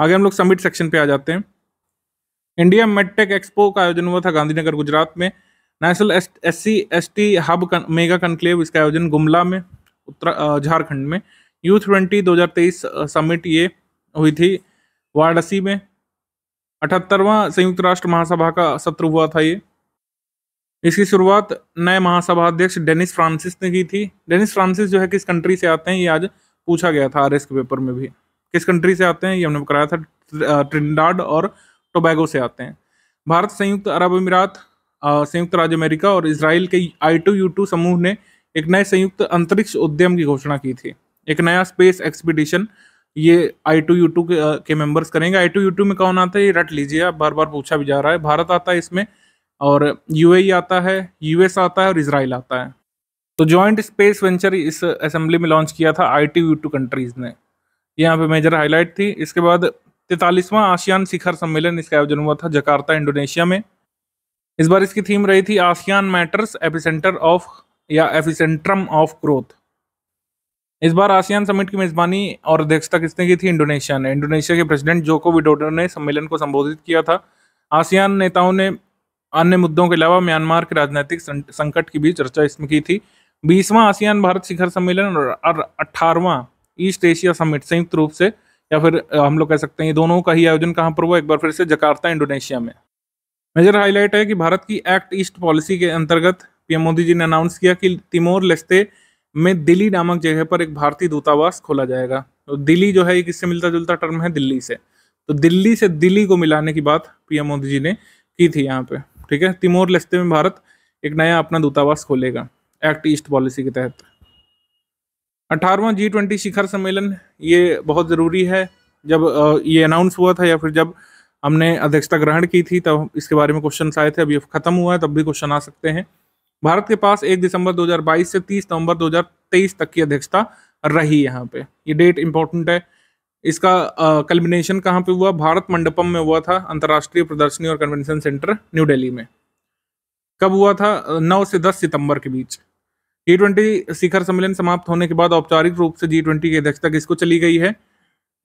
Speaker 1: आगे हम लोग समिट सेक्शन पे आ जाते हैं इंडिया मेडटेक एक्सपो का आयोजन हुआ था गांधीनगर गुजरात में national S C S T hub कन, मेगा कंक्लेव इसका आयोजन गुमला में उत्तर झारखंड में यूथ ट्वेंटी दो समिट ये हुई थी वाराणसी में अठहत्तरवा संयुक्त राष्ट्र महासभा का सत्र हुआ था ये इसकी शुरुआत नए महासभा अध्यक्ष डेनिस फ्रांसिस ने की थी डेनिस फ्रांसिस जो है किस कंट्री से आते हैं ये आज पूछा गया था आर के पेपर में भी किस कंट्री से आते हैं ये हमने कराया था ट्रिंडाड और टोबैगो से आते हैं भारत संयुक्त अरब अमीरात संयुक्त राज्य अमेरिका और इसराइल के आई टू यू टू समूह ने एक नए संयुक्त अंतरिक्ष उद्यम की घोषणा की थी एक नया स्पेस एक्सपीडिशन ये आई टू यू टू के, के मेंबर्स करेंगे आई टू यू टू में कौन आता है ये रट लीजिए आप बार बार पूछा भी जा रहा है भारत आता है इसमें और यू आता है यूएस आता है और इसराइल आता है तो जॉइंट स्पेस वेंचर इस असेंबली में लॉन्च किया था I T U two countries ने यहाँ पे मेजर हाईलाइट थी इसके बाद तैतालीसवां आसियान शिखर सम्मेलन इसका आयोजन हुआ था जकार्ता इंडोनेशिया में इस बार इसकी थीम रही थी आसियान मैटर्स एपिसेंटर ऑफ या एपिसेंट्रम ऑफ ग्रोथ इस बार आसियान समिट की मेजबानी और अध्यक्षता किसने की थी इंडोनेशिया ने इंडोनेशिया के प्रेसिडेंट जोको विडोडो ने सम्मेलन को संबोधित किया था आसियान नेताओं ने अन्य मुद्दों के अलावा म्यांमार के राजनीतिक संकट की भी चर्चा इसमें की थी बीसवां आसियान भारत शिखर सम्मेलन और अठारवां ईस्ट एशिया समिट संयुक्त रूप से या फिर हम लोग कह सकते हैं ये दोनों का ही आयोजन कहाँ पर हुआ एक बार फिर से जकार्ता इंडोनेशिया में मेजर हाईलाइट है कि भारत की एक्ट ईस्ट पॉलिसी के अंतर्गत पीएम मोदी जी ने अनाउंस किया कि तिमोर लेस्ते में दिल्ली नामक जगह पर एक भारतीय दूतावास खोला जाएगा तो दिल्ली जो है ये किससे मिलता जुलता टर्म है दिल्ली से तो दिल्ली से दिल्ली को मिलाने की बात पीएम मोदी जी ने की थी यहाँ पे ठीक है तिमोर लेस्ते में भारत एक नया अपना दूतावास खोलेगा एक्ट ईस्ट पॉलिसी के तहत अठारवां जी ट्वेंटी शिखर सम्मेलन ये बहुत ज़रूरी है जब ये अनाउंस हुआ था या फिर जब हमने अध्यक्षता ग्रहण की थी तब इसके बारे में क्वेश्चन आए थे अब ये खत्म हुआ है तब भी क्वेश्चन आ सकते हैं भारत के पास 1 दिसंबर 2022 से 30 नवंबर 2023 तक की अध्यक्षता रही यहाँ पे ये डेट इंपॉर्टेंट है इसका कल्बिनेशन कहाँ पे हुआ भारत मंडपम में हुआ था अंतर्राष्ट्रीय प्रदर्शनी और कन्वेंशन सेंटर न्यू डेली में कब हुआ था नौ से दस सितंबर के बीच जी ट्वेंटी शिखर सम्मेलन समाप्त होने के बाद औपचारिक रूप से जी ट्वेंटी की अध्यक्षता किसको चली गई है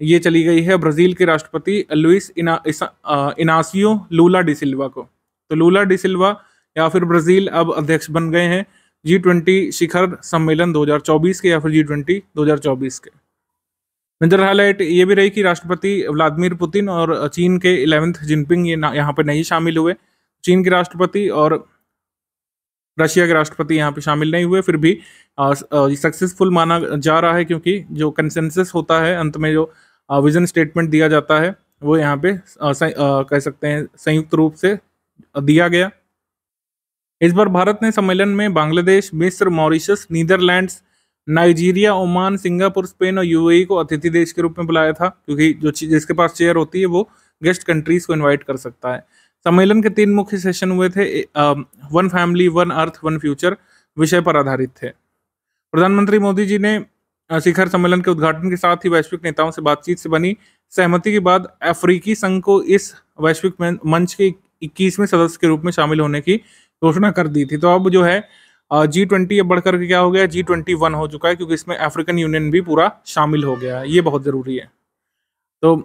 Speaker 1: ये चली गई है ब्राजील के राष्ट्रपति लुइस इनासियो लूला डिसिल्वा को तो लूला डिसिल्वा या फिर ब्राजील अब अध्यक्ष बन गए हैं जी ट्वेंटी शिखर सम्मेलन 2024 के या फिर जी ट्वेंटी दो के मेजर हाईलाइट ये भी रही कि राष्ट्रपति व्लादिमिर पुतिन और चीन के इलेवेंथ जिनपिंग ये यहाँ पर नहीं शामिल हुए चीन के राष्ट्रपति और रशिया के राष्ट्रपति यहाँ पे शामिल नहीं हुए फिर भी सक्सेसफुल माना जा रहा है क्योंकि जो कंसेंसस होता है अंत में जो विजन स्टेटमेंट दिया जाता है वो यहाँ पे आ, स, आ, कह सकते हैं संयुक्त रूप से दिया गया इस बार भारत ने सम्मेलन में बांग्लादेश मिस्र Mauritius Netherlands Nigeria Oman Singapore Spain और यूएई को अतिथि देश के रूप में बुलाया था क्योंकि जो जिसके पास चेयर होती है वो गेस्ट कंट्रीज को इन्वाइट कर सकता है सम्मेलन के तीन मुख्य सेशन हुए थे one family one earth one future विषय पर आधारित थे प्रधानमंत्री मोदी जी ने शिखर सम्मेलन के उद्घाटन के साथ ही वैश्विक नेताओं से बातचीत से बनी सहमति के बाद अफ्रीकी संघ को इस वैश्विक मंच के इक्कीसवें सदस्य के रूप में शामिल होने की घोषणा कर दी थी तो अब जो है जी ट्वेंटी अब बढ़कर के क्या हो गया जी ट्वेंटी वन हो चुका है क्योंकि इसमें अफ्रीकन यूनियन भी पूरा शामिल हो गया है ये बहुत ज़रूरी है तो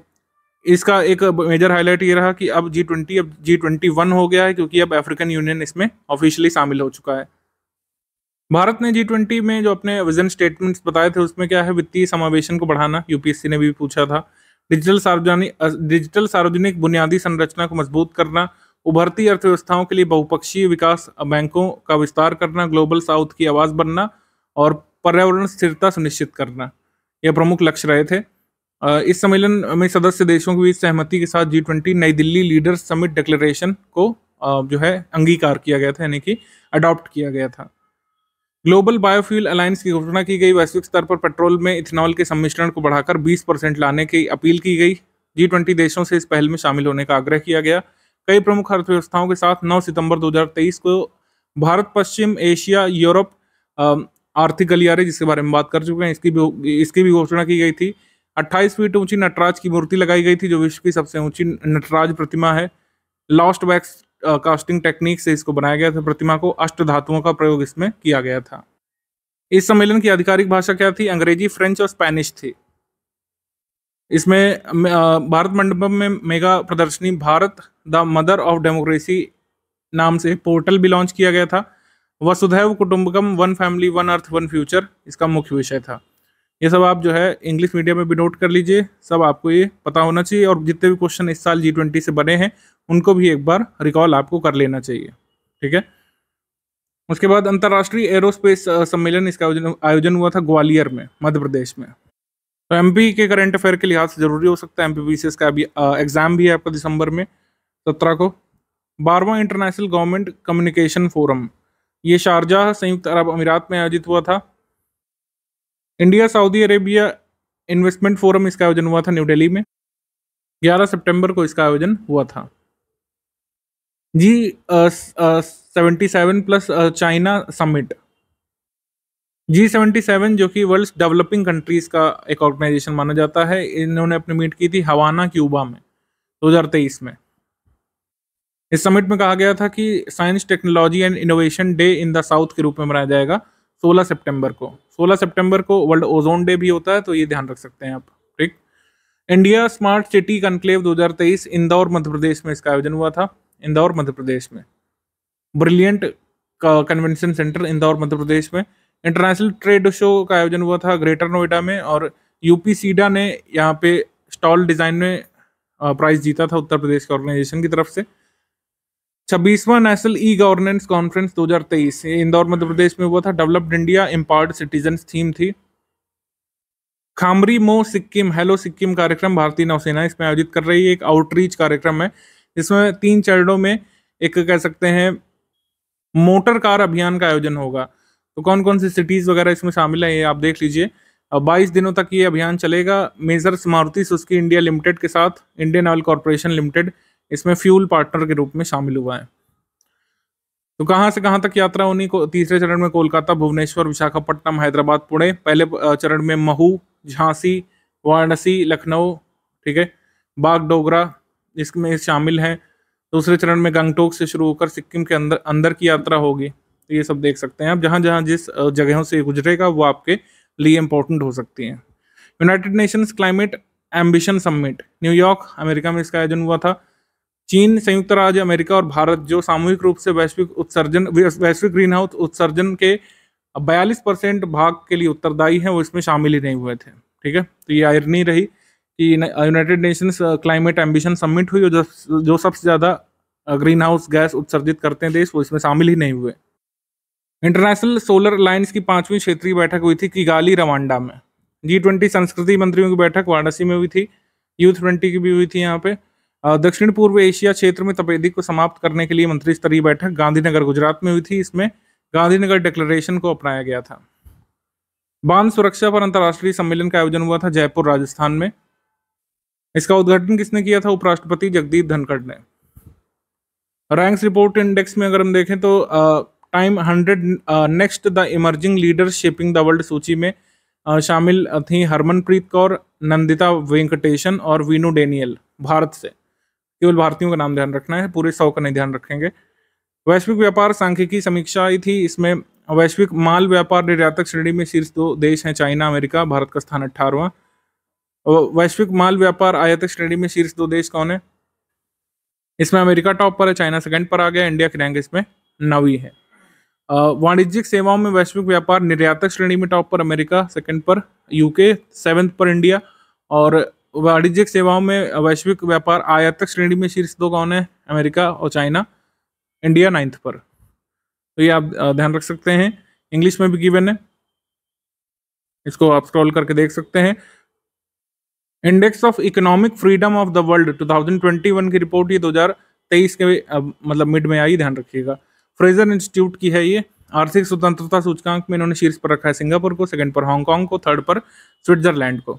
Speaker 1: इसका एक मेजर हाईलाइट ये रहा कि अब जी ट्वेंटी अब जी ट्वेंटी वन हो गया है क्योंकि अब अफ्रीकन यूनियन इसमें ऑफिशियली शामिल हो चुका है भारत ने जी ट्वेंटी में जो अपने विजन स्टेटमेंट्स बताए थे उसमें क्या है वित्तीय समावेशन को बढ़ाना यूपीएससी ने भी पूछा था डिजिटल सार्वजनिक डिजिटल सार्वजनिक बुनियादी संरचना को मजबूत करना उभरती अर्थव्यवस्थाओं के लिए बहुपक्षीय विकास बैंकों का विस्तार करना ग्लोबल साउथ की आवाज़ बनना और पर्यावरण स्थिरता सुनिश्चित करना यह प्रमुख लक्ष्य रहे थे इस सम्मेलन में सदस्य देशों के बीच सहमति के साथ जी ट्वेंटी नई दिल्ली लीडर्स समिट डिक्लेरेशन को जो है अंगीकार किया गया था यानी कि अडॉप्ट किया गया था ग्लोबल बायोफ्यूल अलायंस की घोषणा की गई वैश्विक स्तर पर पेट्रोल में इथेनॉल के सम्मिश्रण को बढ़ाकर 20 परसेंट लाने की अपील की गई जी ट्वेंटी देशों से इस पहल में शामिल होने का आग्रह किया गया कई प्रमुख अर्थव्यवस्थाओं के साथ 9 सितंबर 2023 को भारत पश्चिम एशिया यूरोप आर्थिक गलियारे जिसके बारे में बात कर चुके हैं इसकी भी इसकी भी घोषणा की गई थी 28 फीट ऊंची नटराज की मूर्ति लगाई गई थी जो विश्व की सबसे ऊंची नटराज प्रतिमा है लॉस्ट वैक्स कास्टिंग टेक्निक से इसको बनाया गया था प्रतिमा को अष्ट धातुओं का प्रयोग इसमें किया गया था इस सम्मेलन की आधिकारिक भाषा क्या थी अंग्रेजी फ्रेंच और स्पेनिश थी इसमें uh, भारत मंडपम में मेगा प्रदर्शनी Bharat the mother of democracy नाम से पोर्टल भी लॉन्च किया गया था वसुधैव कुटुंबकम one family one earth one future इसका मुख्य विषय था ये सब आप जो है इंग्लिश मीडियम में भी नोट कर लीजिए सब आपको ये पता होना चाहिए और जितने भी क्वेश्चन इस साल जी ट्वेंटी से बने हैं उनको भी एक बार रिकॉल आपको कर लेना चाहिए ठीक है उसके बाद अंतर्राष्ट्रीय एरोस्पेस सम्मेलन इसका आयोजन हुआ था ग्वालियर में मध्य प्रदेश में तो एम के करंट अफेयर के लिहाज से जरूरी हो सकता है एम पी का अभी एग्ज़ाम भी है आपका दिसंबर में सत्रह को बारवा इंटरनेशनल गवर्नमेंट कम्युनिकेशन फोरम ये शारजाह संयुक्त अरब अमीरात में आयोजित हुआ था India Saudi Arabia investment forum इसका आयोजन हुआ था न्यू दिल्ली में 11 सितंबर को इसका आयोजन हुआ था G seventy seven plus China summit G seventy seven जो कि वर्ल्ड डेवलपिंग कंट्रीज का एक ऑर्गेनाइजेशन माना जाता है इन्होंने अपनी मीट की थी हवाना क्यूबा में दो में इस समिट में कहा गया था कि science technology and innovation day in the south के रूप में मनाया जाएगा सोलह सितंबर को सोलह सितंबर को वर्ल्ड ओजोन डे भी होता है तो ये ध्यान रख सकते हैं आप ठीक India smart city conclave 2023 Indore Madhya Pradesh में इसका आयोजन हुआ था इंदौर मध्य प्रदेश में brilliant convention centre Indore Madhya Pradesh में इंटरनेशनल ट्रेड शो का आयोजन हुआ था ग्रेटर नोएडा में और यूपी सीडा ने यहाँ पे स्टॉल डिज़ाइन में प्राइज जीता था उत्तर प्रदेश के ऑर्गेनाइजेशन की तरफ से छब्बीसवां national e governance conference 2023 Indore Madhya Pradesh में हुआ था developed India empowered citizen theme थी खामरी मो सिक्किम हेलो सिक्किम कार्यक्रम भारतीय नौसेना इसमें आयोजित कर रही है एक आउटरीच कार्यक्रम है इसमें तीन चरणों में एक कह सकते हैं मोटर कार अभियान का आयोजन होगा तो कौन कौन सी सिटीज वगैरह इसमें शामिल है ये आप देख लीजिए बाईस दिनों तक ये अभियान चलेगा major Maruti Suzuki India limited के साथ इंडियन ऑयल कॉरपोरेशन लिमिटेड इसमें फ्यूल पार्टनर के रूप में शामिल हुआ है तो कहाँ से कहाँ तक यात्रा होनी तीसरे चरण में कोलकाता भुवनेश्वर विशाखापट्टनम हैदराबाद पुणे पहले चरण में महू झांसी वाराणसी लखनऊ ठीक है बागडोगरा इसमें शामिल हैं दूसरे चरण में गंगटोक से शुरू होकर सिक्किम के अंदर अंदर की यात्रा होगी तो ये सब देख सकते हैं आप जहां जहां जिस जगहों से गुजरेगा वो आपके लिए इम्पोर्टेंट हो सकती है United Nations climate ambition summit New York America में इसका आयोजन हुआ था चीन संयुक्त राज्य अमेरिका और भारत जो सामूहिक रूप से वैश्विक उत्सर्जन वैश्विक ग्रीन हाउस उत्सर्जन के बयालीस परसेंट भाग के लिए उत्तरदायी हैं वो इसमें शामिल ही नहीं हुए थे ठीक है तो ये आयरनी रही कि United Nations climate ambition summit हुई जो जो सबसे ज़्यादा ग्रीन हाउस गैस उत्सर्जित करते हैं देश वो इसमें शामिल ही नहीं हुए इंटरनेशनल सोलर अलायंस की पांचवी क्षेत्रीय बैठक हुई थी किगाली रवांडा में जी ट्वेंटी संस्कृति मंत्रियों की बैठक वाराणसी में हुई थी यूथ ट्वेंटी की भी हुई थी यहाँ पे दक्षिण पूर्व एशिया क्षेत्र में तपेदी को समाप्त करने के लिए मंत्री स्तरीय बैठक गांधीनगर गुजरात में हुई थी इसमें गांधीनगर डिक्लेरेशन को अपनाया गया था बांध सुरक्षा पर अंतर्राष्ट्रीय सम्मेलन का आयोजन हुआ था जयपुर राजस्थान में इसका उद्घाटन किसने किया था उपराष्ट्रपति जगदीप धनखड़ ने रैंक्स रिपोर्ट इंडेक्स में अगर हम देखें तो Time hundred next the emerging leader shaping the world सूची में आ, शामिल थी हरमनप्रीत कौर नंदिता वेंकटेशन और वीनू डेनियल भारत से केवल भारतीयों का नाम ध्यान रखना है पूरे सौ का नहीं ध्यान रखेंगे वैश्विक व्यापार सांख्यिकी समीक्षा आई थी इसमें वैश्विक माल व्यापार निर्यातक श्रेणी में शीर्ष दो देश हैं चाइना अमेरिका भारत का स्थान अट्ठारवा वैश्विक माल व्यापार आयातक श्रेणी में शीर्ष दो देश कौन है इसमें अमेरिका टॉप पर है चाइना सेकंड पर आ गया इंडिया की रैंक इसमें नवी है वाणिज्यिक सेवाओं में वैश्विक व्यापार निर्यातक श्रेणी में टॉप पर अमेरिका सेकंड पर यूके सेवेंथ पर इंडिया और वाणिज्यिक सेवाओं में वैश्विक व्यापार आयातक श्रेणी में शीर्ष दो कौन है अमेरिका और चाइना इंडिया नाइन्थ पर तो ये आप ध्यान रख सकते हैं इंग्लिश में भी गिवन है इसको आप स्क्रॉल करके देख सकते हैं index of economic freedom of the world 2021 की रिपोर्ट ये 2023 के मतलब मिड में आई ध्यान रखिएगा फ्रेजर इंस्टीट्यूट की है ये आर्थिक स्वतंत्रता सूचकांक में इन्होंने शीर्ष पर रखा है सिंगापुर को सेकंड पर हांगकांग को थर्ड पर स्विट्जरलैंड को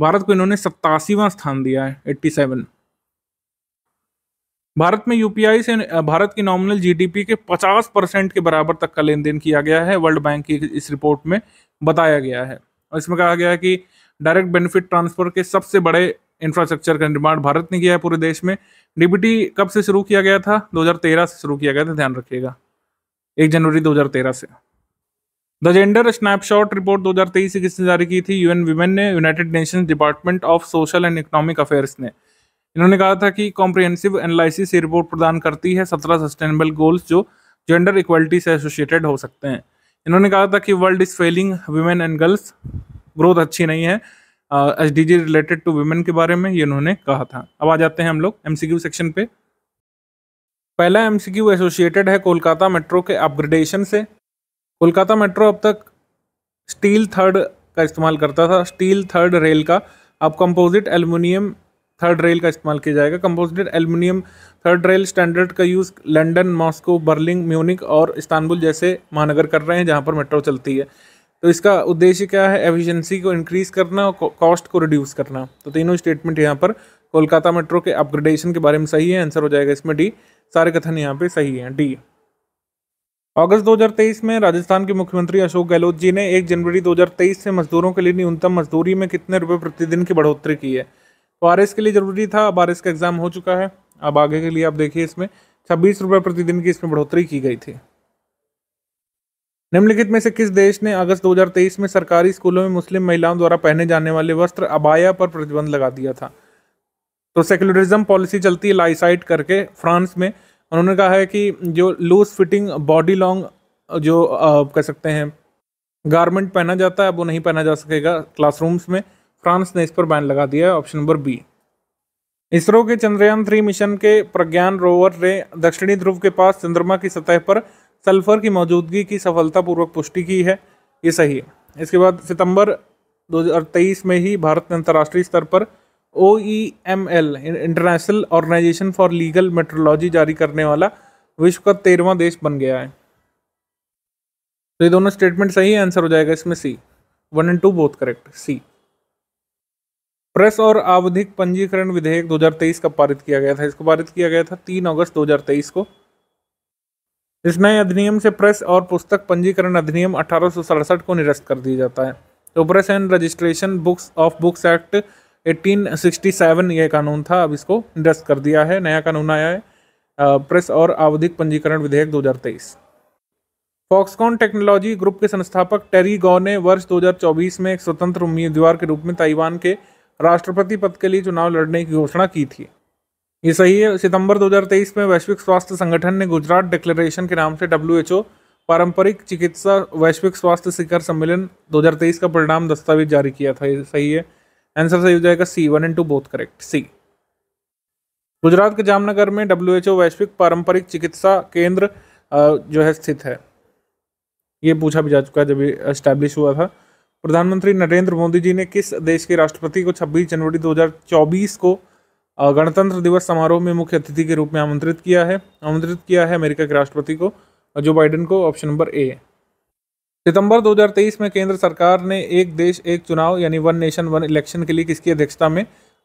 Speaker 1: भारत को इन्होंने सत्तासीवा स्थान दिया है एट्टी सेवन भारत में यूपीआई से भारत की नॉमिनल जीडीपी के 50 परसेंट के बराबर तक का लेन देन किया गया है वर्ल्ड बैंक की इस रिपोर्ट में बताया गया है और इसमें कहा गया है कि डायरेक्ट बेनिफिट ट्रांसफर के सबसे बड़े इंफ्रास्ट्रक्चर का निर्माण भारत ने किया है पूरे देश में डीबीटी कब से शुरू किया गया था 2013 से शुरू किया गया था ध्यान रखिएगा एक जनवरी 2013 से द जेंडर स्नैपशॉट रिपोर्ट 2023 से किसने जारी की थी यूएन वीमेन ने United Nations department of social and economic affairs ने इन्होंने कहा था कि कॉम्प्रिहेंसिव एनालिसिस रिपोर्ट प्रदान करती है सत्रह सस्टेनेबल गोल्स जो जेंडर इक्वलिटी से एसोसिएटेड हो सकते हैं इन्होंने कहा था कि world is failing women and girls growth अच्छी नहीं है H D G related to women के बारे में ये उन्होंने कहा था अब आ जाते हैं हम लोग एम सेक्शन पे पहला एम एसोसिएटेड है कोलकाता मेट्रो के अपग्रेडेशन से कोलकाता मेट्रो अब तक स्टील थर्ड का इस्तेमाल करता था स्टील थर्ड रेल का अब कंपोजिट एल्युमिनियम थर्ड रेल का इस्तेमाल किया जाएगा composite aluminium third rail standard का use London Moscow Berlin Munich और इस्तानबुल जैसे महानगर कर रहे हैं जहाँ पर मेट्रो चलती है तो इसका उद्देश्य क्या है एफिशिएंसी को इंक्रीज़ करना और कॉस्ट को रिड्यूस करना तो तीनों स्टेटमेंट यहाँ पर कोलकाता मेट्रो के अपग्रेडेशन के बारे में सही है आंसर हो जाएगा इसमें डी सारे कथन यहाँ पे सही हैं डी अगस्त 2023 में राजस्थान के मुख्यमंत्री अशोक गहलोत जी ने 1 जनवरी 2023 से मजदूरों के लिए न्यूनतम मजदूरी में कितने रुपए प्रतिदिन की बढ़ोतरी की है तो आर के लिए ज़रूरी था अब आर का एग्ज़ाम हो चुका है अब आगे के लिए आप देखिए इसमें छब्बीस रुपये प्रतिदिन की इसमें बढ़ोतरी की गई थी निम्नलिखित में से किस देश ने अगस्त 2023 में सरकारी स्कूलों में मुस्लिम महिलाओं द्वारा पहने जाने वाले वस्त्र अबाया पर प्रतिबंध लगा दिया था तो सेक्युलरिज्म पॉलिसी चलती है लाइसाइट करके फ्रांस में उन्होंने कहा है कि जो लूज फिटिंग बॉडी लॉन्ग जो कह सकते हैं गारमेंट पहना जाता है वो नहीं पहना जा सकेगा क्लासरूम्स में फ्रांस ने इस पर बैन लगा दिया है ऑप्शन नंबर बी इसरो के चंद्रयान थ्री मिशन के प्रज्ञान रोवर ने दक्षिणी ध्रुव के पास चंद्रमा की सतह पर सल्फर की मौजूदगी की सफलतापूर्वक पुष्टि की है ये सही है इसके बाद सितंबर 2023 में ही भारत ने अंतर्राष्ट्रीय स्तर पर O E M L international organization for legal metrology जारी करने वाला विश्व का तेरहवा देश बन गया है तो ये दोनों स्टेटमेंट सही आंसर हो जाएगा इसमें C one and two both correct C press और आवधिक पंजीकरण विधेयक 2023 का पारित किया गया था इसको पारित किया गया था 3 अगस्त 2023 को इस नए अधिनियम से प्रेस और पुस्तक पंजीकरण अधिनियम अठारह को निरस्त कर दिया जाता है तो press and registration books of books act 1867 यह कानून था अब इसको निरस्त कर दिया है नया कानून आया है प्रेस और आवधिक पंजीकरण विधेयक 2023 फॉक्सकॉन टेक्नोलॉजी ग्रुप के संस्थापक टेरी गौ ने वर्ष 2024 में एक स्वतंत्र उम्मीदवार के रूप में ताइवान के राष्ट्रपति पद के लिए चुनाव लड़ने की घोषणा की थी ये सही है सितंबर 2023 में वैश्विक स्वास्थ्य संगठन ने गुजरात डिक्लेरेशन के नाम से डब्ल्यू पारंपरिक चिकित्सा वैश्विक स्वास्थ्य शिखर सम्मेलन 2023 का परिणाम दस्तावेज जारी किया था ये सही है आंसर सही हो जाएगा C one and two both correct C Gujarat के जामनगर में डब्ल्यू वैश्विक पारंपरिक चिकित्सा केंद्र जो है स्थित है ये पूछा भी जा चुका है जब इस्टेब्लिश हुआ था प्रधानमंत्री नरेंद्र मोदी जी ने किस देश के राष्ट्रपति को 26 जनवरी 2024 को गणतंत्र दिवस समारोह में मुख्य अतिथि के रूप में आमंत्रित किया है आमंत्रित किया है अमेरिका के राष्ट्रपति को जो बाइडेन को ऑप्शन नंबर ए सितंबर 2023 में केंद्र सरकार ने एक देश एक चुनाव यानी वन नेशन वन इलेक्शन के लिए किसकी अध्यक्षता में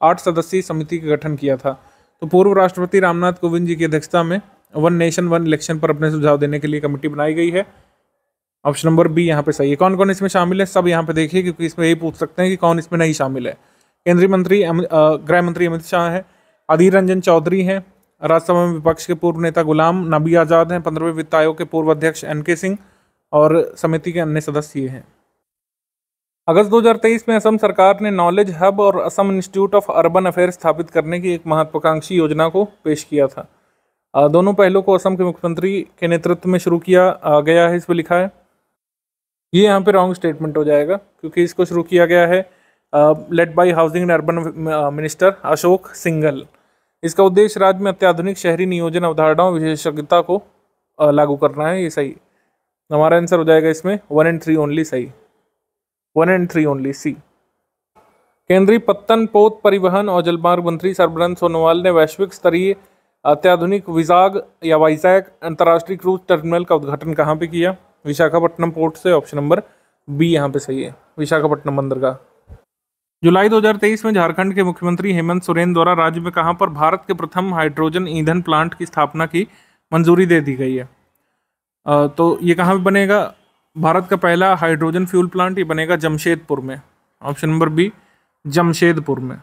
Speaker 1: आठ सदस्यीय समिति का गठन किया था तो पूर्व राष्ट्रपति रामनाथ कोविंद जी की अध्यक्षता में वन नेशन वन इलेक्शन पर अपने सुझाव देने के लिए कमेटी बनाई गई है ऑप्शन नंबर बी यहाँ पे सही है कौन कौन इसमें शामिल है सब यहाँ पे देखिए क्योंकि इसमें यही पूछ सकते हैं कि कौन इसमें नहीं शामिल है केंद्रीय मंत्री गृह मंत्री अमित शाह हैं अधीर रंजन चौधरी हैं राज्यसभा में विपक्ष के पूर्व नेता गुलाम नबी आज़ाद हैं पंद्रहवें वित्त आयोग के पूर्व अध्यक्ष एन के सिंह और समिति के अन्य सदस्य हैं अगस्त 2023 में असम सरकार ने नॉलेज हब और Assam institute of urban affair स्थापित करने की एक महत्वाकांक्षी योजना को पेश किया था दोनों पहलों को असम के मुख्यमंत्री के नेतृत्व में शुरू किया गया है इस पर लिखा है ये यहाँ पे रॉन्ग स्टेटमेंट हो जाएगा क्योंकि इसको शुरू किया गया है led by housing and urban minister Ashok Singhal इसका उद्देश्य राज्य में अत्याधुनिक शहरी नियोजन अवधारणाओं विशेषज्ञता को लागू करना है ये सही हमारा आंसर हो जाएगा इसमें वन एंड थ्री ओनली सही one and three only C केंद्रीय पत्तन पोत परिवहन और जलमार्ग मंत्री सर्बानंद सोनोवाल ने वैश्विक स्तरीय अत्याधुनिक विजाग या वाइजैक अंतर्राष्ट्रीय क्रूज टर्मिनल का उद्घाटन कहाँ पे किया विशाखापट्टनम पोर्ट से ऑप्शन नंबर बी यहाँ पे सही है विशाखापट्टनम बंदर का जुलाई 2023 में झारखंड के मुख्यमंत्री हेमंत सोरेन द्वारा राज्य में कहाँ पर भारत के प्रथम हाइड्रोजन ईंधन प्लांट की स्थापना की मंजूरी दे दी गई है तो ये कहाँ पर बनेगा भारत का पहला हाइड्रोजन फ्यूल प्लांट ये बनेगा जमशेदपुर में ऑप्शन नंबर बी जमशेदपुर में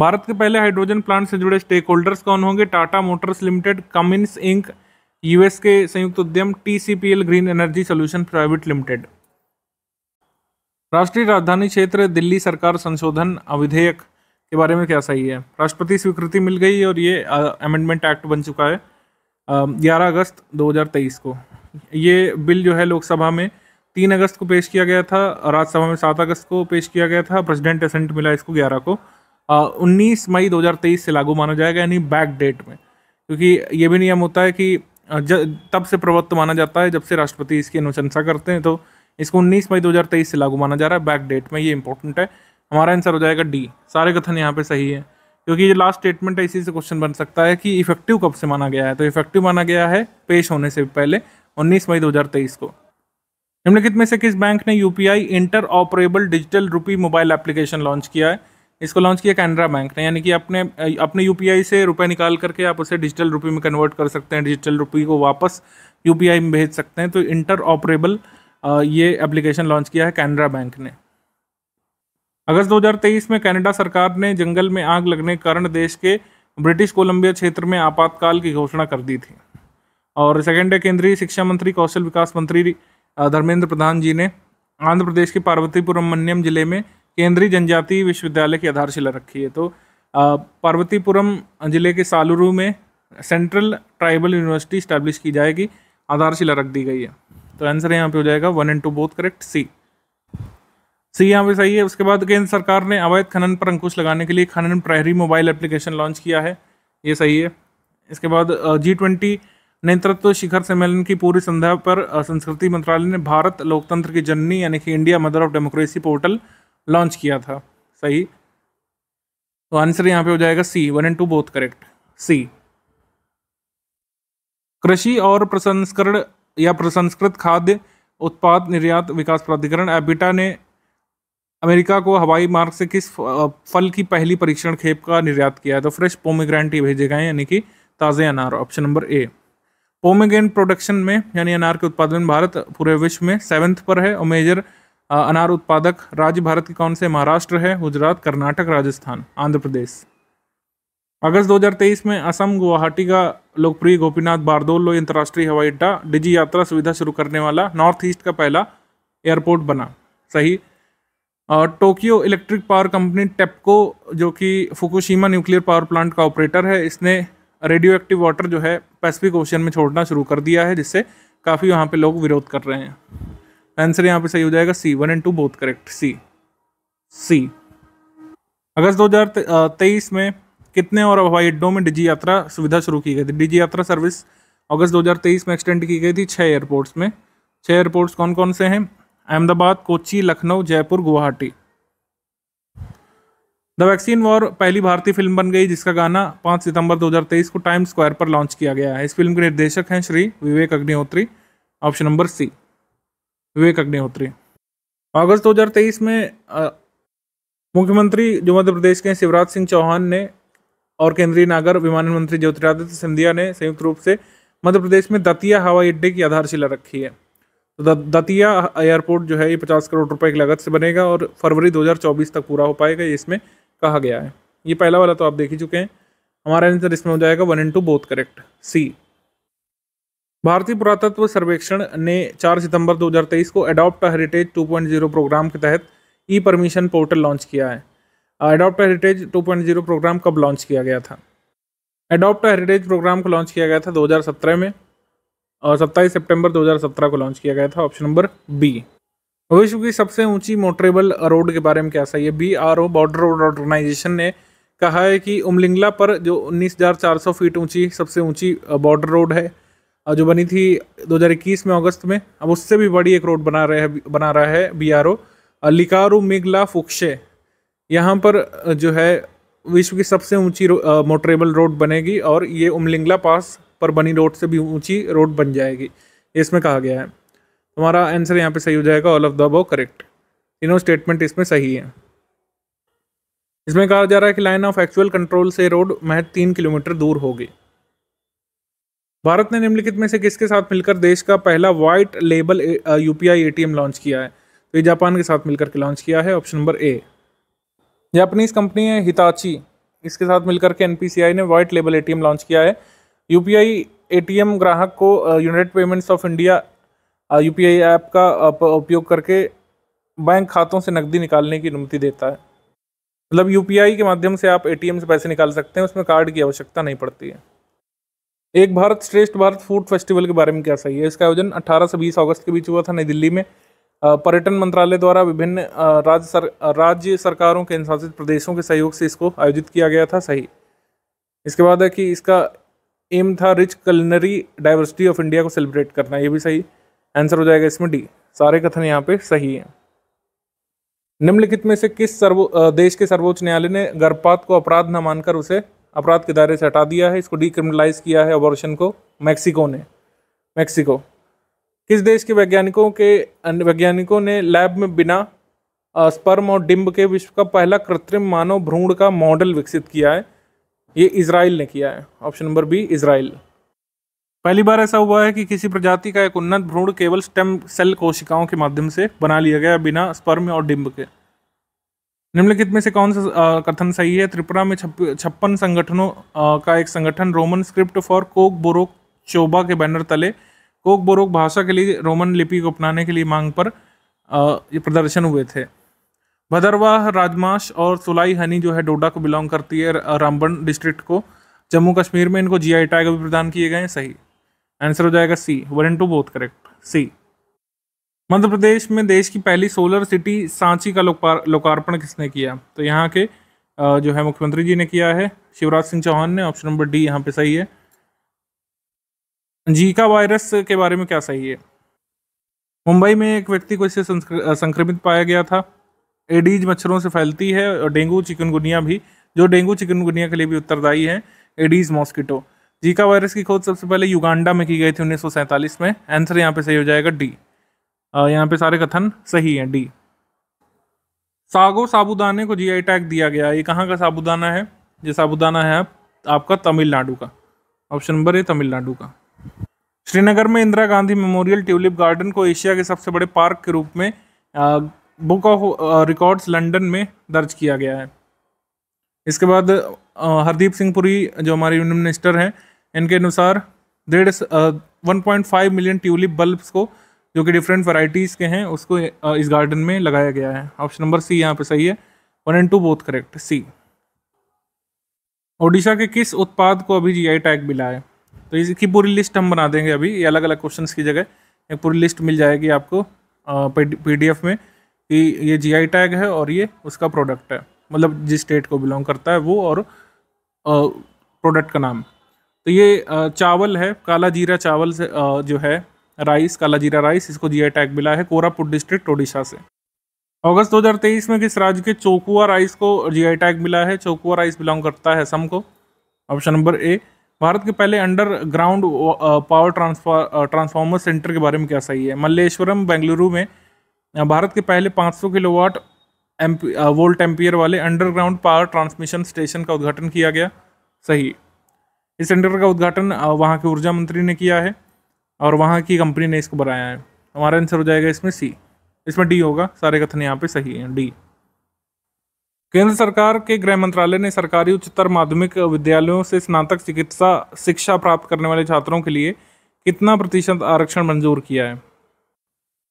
Speaker 1: भारत के पहले हाइड्रोजन प्लांट से जुड़े स्टेक होल्डर्स कौन होंगे Tata motors limited Cummins Inc US के संयुक्त उद्यम TCPL green energy solution private limited राष्ट्रीय राजधानी क्षेत्र दिल्ली सरकार संशोधन अविधेयक के बारे में क्या सही है राष्ट्रपति स्वीकृति मिल गई और ये अमेंडमेंट एक्ट बन चुका है ग्यारह अगस्त 2023 को ये बिल जो है लोकसभा में तीन अगस्त को पेश किया गया था राज्यसभा में सात अगस्त को पेश किया गया था प्रेसिडेंट असेंट मिला इसको ग्यारह को उन्नीस मई तेईस से लागू माना जाएगा यानी बैक डेट में क्योंकि ये भी नियम होता है कि तब से प्रवृत्त माना जाता है जब से राष्ट्रपति इसकी अनुशंसा करते हैं तो इसको 19 मई 2023 से लागू माना जा रहा है बैक डेट में ये इंपॉर्टेंट है हमारा आंसर हो जाएगा डी सारे कथन यहाँ पे सही है क्योंकि ये लास्ट स्टेटमेंट है इसी से क्वेश्चन बन सकता है कि इफेक्टिव कब से माना गया है तो इफेक्टिव माना गया है पेश होने से पहले 19 मई 2023 को निम्नलिखित में से किस बैंक ने UPI interoperable digital rupee mobile application launch किया है इसको लॉन्च किया कैनरा बैंक ने यानी कि अपने अपने यूपीआई से रुपए निकाल करके आप उसे डिजिटल रुपी में कन्वर्ट कर सकते हैं डिजिटल रुपी को वापस यू में भेज सकते हैं तो इंटर ऑपरेबल ये एप्लीकेशन लॉन्च किया है कैनरा बैंक ने अगस्त 2023 में कनाडा सरकार ने जंगल में आग लगने के कारण देश के ब्रिटिश कोलंबिया क्षेत्र में आपातकाल की घोषणा कर दी थी और सेकेंड है केंद्रीय शिक्षा मंत्री कौशल विकास मंत्री धर्मेंद्र प्रधान जी ने आंध्र प्रदेश के पार्वतीपुरमण्यम जिले में केंद्रीय जनजातीय विश्वविद्यालय की आधारशिला रखी है तो पार्वतीपुरम जिले के सालुरु में सेंट्रल ट्राइबल यूनिवर्सिटी स्टैब्लिश की जाएगी आधारशिला रख दी गई है तो आंसर यहाँ पे हो जाएगा one and two both correct C C यहाँ पे सही है उसके बाद केंद्र सरकार ने अवैध खनन पर अंकुश लगाने के लिए खनन प्रहरी मोबाइल एप्लीकेशन लॉन्च किया है ये सही है इसके बाद जी ट्वेंटी नेतृत्व शिखर सम्मेलन की पूरी संध्या पर संस्कृति मंत्रालय ने भारत लोकतंत्र की जननी यानी कि India mother of democracy portal launch किया था सही तो आंसर यहाँ पे हो जाएगा C one and two both correct C कृषि और प्रसंस्करण या प्रसंस्कृत खाद्य उत्पाद निर्यात विकास प्राधिकरण एबिटा ने अमेरिका को हवाई मार्ग से किस फल की पहली परीक्षण खेप का निर्यात किया तो फ्रेश पोमेग्रेंट ही भेजे गए यानी कि ताज़े अनार option number A pomegranate production में यानी अनार के उत्पादन में भारत पूरे विश्व में सेवन्थ पर है और मेजर अनार उत्पादक राज्य भारत के कौन से महाराष्ट्र है गुजरात कर्नाटक राजस्थान आंध्र प्रदेश अगस्त 2023 में असम गुवाहाटी का लोकप्रिय गोपीनाथ बारदोलो अंतर्राष्ट्रीय हवाई अड्डा डिजी यात्रा सुविधा शुरू करने वाला नॉर्थ ईस्ट का पहला एयरपोर्ट बना सही Tokyo electric power company TEPCO जो कि फुकुशीमा न्यूक्लियर पावर प्लांट का ऑपरेटर है इसने रेडियो एक्टिव वाटर जो है पैसिफिक ओशन में छोड़ना शुरू कर दिया है जिससे काफ़ी वहाँ पे लोग विरोध कर रहे हैं आंसर यहाँ पे सही हो जाएगा C one and two both correct C C अगस्त दो में कितने और हवाई अड्डों में डिजी यात्रा सुविधा शुरू की गई थी डिजी यात्रा सर्विस अगस्त 2023 में एक्सटेंड की गई थी छः एयरपोर्ट्स में छः एयरपोर्ट्स कौन कौन से हैं Ahmedabad Kochi Lucknow Jaipur Guwahati the vaccine war पहली भारतीय फिल्म बन गई जिसका गाना 5 सितंबर 2023 को टाइम स्क्वायर पर लॉन्च किया गया है इस फिल्म के निर्देशक हैं Shri Vivek Agnihotri option number C Vivek Agnihotri अगस्त 2023 में मुख्यमंत्री जो मध्य प्रदेश के शिवराज सिंह चौहान ने और केंद्रीय नागर विमानन मंत्री ज्योतिरादित्य सिंधिया ने संयुक्त रूप से मध्य प्रदेश में दतिया हवाई अड्डे की आधारशिला रखी है दतिया एयरपोर्ट जो है ये पचास करोड़ रुपए की लागत से बनेगा और फरवरी 2024 तक पूरा हो पाएगा ये इसमें कहा गया है ये पहला वाला तो आप देख ही चुके हैं हमारा आंसर इसमें हो जाएगा one into both correct C भारतीय पुरातत्व सर्वेक्षण ने 4 सितंबर 2023 को एडॉप्ट हेरिटेज 2.0 प्रोग्राम के तहत ई परमिशन पोर्टल लॉन्च किया है अडॉप्ट हेरिटेज 2.0 प्रोग्राम कब लॉन्च किया गया था एडॉप्ट हेरिटेज प्रोग्राम को लॉन्च किया गया था 2017 में और सत्ताईस सितंबर 2017 को लॉन्च किया गया था ऑप्शन नंबर बी विश्व की सबसे ऊंची मोटरेबल रोड के बारे में क्या सही है B R O border road organization ने कहा है कि उमलिंगला पर जो 19,400 फीट ऊंची सबसे ऊंची बॉर्डर रोड है जो बनी थी 2021 में अगस्त में अब उससे भी बड़ी एक रोड बना रहे है बना रहा है बी आर ओ लिकारू मिगला फुक्शे यहाँ पर जो है विश्व की सबसे ऊंची मोटरेबल रोड बनेगी और ये उमलिंगला पास पर बनी रोड से भी ऊंची रोड बन जाएगी इसमें कहा गया है तुम्हारा आंसर यहाँ पे सही हो जाएगा all of the above correct तीनों स्टेटमेंट इसमें सही है इसमें कहा जा रहा है कि लाइन ऑफ एक्चुअल कंट्रोल से रोड महज तीन किलोमीटर दूर होगी भारत ने निम्नलिखित में से किसके साथ मिलकर देश का पहला white label U P ATM launch किया है तो ये जापान के साथ मिलकर के लॉन्च किया है option number A Japanese company है हिताची इसके साथ मिलकर के एनपीसीआई ने व्हाइट लेबल एटीएम लॉन्च किया है U P I A T M ग्राहक को United payments of India U P I app का उपयोग करके बैंक खातों से नकदी निकालने की अनुमति देता है मतलब यू पी आई के माध्यम से आप ए टी एम से पैसे निकाल सकते हैं उसमें कार्ड की आवश्यकता नहीं पड़ती है एक भारत श्रेष्ठ भारत फूड फेस्टिवल के बारे में क्या सही है इसका आयोजन 18 से 20 अगस्त के बीच हुआ था नई दिल्ली में पर्यटन मंत्रालय द्वारा विभिन्न राज्य सर राज्य सरकारों के अनुशासित प्रदेशों के सहयोग से इसको आयोजित किया गया था सही इसके बाद है कि इसका एम था rich culinary diversity of India को सेलिब्रेट करना ये भी सही आंसर हो जाएगा इसमें डी सारे कथन यहाँ पे सही हैं निम्नलिखित में से किस सर्वो देश के सर्वोच्च न्यायालय ने गर्भपात को अपराध न मानकर उसे अपराध के दायरे से हटा दिया है इसको डिक्रिमिनलाइज किया है अबॉर्शन को मैक्सिको ने मैक्सिको किस देश के वैज्ञानिकों के वैज्ञानिकों ने लैब में बिना स्पर्म और डिम्ब के विश्व का पहला कृत्रिम मानव भ्रूण का मॉडल विकसित किया है ये इसराइल ने किया है ऑप्शन नंबर बी इसराइल पहली बार ऐसा हुआ है कि किसी प्रजाति का एक उन्नत भ्रूण केवल स्टेम सेल कोशिकाओं के माध्यम से बना लिया गया बिना स्पर्म और डिम्ब के निम्नलिखित में से कौन सा कथन सही है त्रिपुरा में छप्पन संगठनों आ, का एक संगठन Roman script for Kokborok Choba के बैनर तले कोक बोरोक भाषा के लिए रोमन लिपि को अपनाने के लिए मांग पर आ, ये प्रदर्शन हुए थे भदरवाह राजमाश और सुलाई हनी जो है डोडा को बिलोंग करती है रामबन डिस्ट्रिक्ट को जम्मू कश्मीर में इनको जीआई टैग भी प्रदान किए गए हैं सही आंसर हो जाएगा C one and two both correct C Madhya Pradesh में देश की पहली सोलर सिटी सांची का लोकार्पण किसने किया तो यहाँ के जो है मुख्यमंत्री जी ने किया है शिवराज सिंह चौहान ने ऑप्शन नंबर डी यहाँ पे सही है जीका वायरस के बारे में क्या सही है मुंबई में एक व्यक्ति को इससे संक्रमित पाया गया था एडीज मच्छरों से फैलती है और डेंगू चिकनगुनिया भी जो डेंगू चिकनगुनिया के लिए भी उत्तरदायी है एडीज मॉस्किटो जीका वायरस की खोज सबसे पहले युगांडा में की गई थी उन्नीस में आंसर यहाँ पे सही हो जाएगा डी यहाँ पे सारे कथन सही हैं डी सागो साबुदाने को जी टैग दिया गया ये कहाँ का साबुदाना है ये साबुदाना है आपका तमिलनाडु का ऑप्शन नंबर ए तमिलनाडु का श्रीनगर में Indira Gandhi memorial tulip garden को एशिया के सबसे बड़े पार्क के रूप में बुक ऑफ रिकॉर्ड्स लंदन में दर्ज किया गया है इसके बाद हरदीप सिंह पुरी जो हमारे यूनियन मिनिस्टर हैं इनके अनुसार डेढ़ one point five million tulip bulbs को जो कि डिफरेंट वैराइटीज़ के हैं उसको इस गार्डन में लगाया गया है ऑप्शन नंबर सी यहाँ पे सही है one and two both correct C Odisha के किस उत्पाद को अभी जीआई टैग मिला है तो इसकी पूरी लिस्ट हम बना देंगे अभी ये अलग अलग क्वेश्चंस की जगह एक पूरी लिस्ट मिल जाएगी आपको पीडीएफ में कि ये जीआई टैग है और ये उसका प्रोडक्ट है मतलब जिस स्टेट को बिलोंग करता है वो और प्रोडक्ट का नाम तो ये चावल है काला जीरा चावल से जो है राइस काला जीरा राइस इसको जीआई टैग मिला है कोरापुट डिस्ट्रिक्ट ओडिशा से अगस्त 2023 में किस राज्य के चोकुआ राइस को जीआई टैग मिला है चोकुआ राइस बिलोंग करता है असम को ऑप्शन नंबर ए भारत के पहले अंडरग्राउंड पावर ट्रांसफार ट्रांसफार्मर सेंटर के बारे में क्या सही है मल्लेश्वरम बेंगलुरु में भारत के पहले 500 किलोवाट वोल्ट एम्पियर वाले अंडरग्राउंड पावर ट्रांसमिशन स्टेशन का उद्घाटन किया गया सही इस सेंटर का उद्घाटन वहाँ के ऊर्जा मंत्री ने किया है और वहाँ की कंपनी ने इसको बनाया है हमारा आंसर हो जाएगा इसमें सी इसमें डी होगा सारे कथन यहाँ पे सही हैं डी केंद्र सरकार के गृह मंत्रालय ने सरकारी उच्चतर माध्यमिक विद्यालयों से स्नातक चिकित्सा शिक्षा प्राप्त करने वाले छात्रों के लिए कितना प्रतिशत आरक्षण मंजूर किया है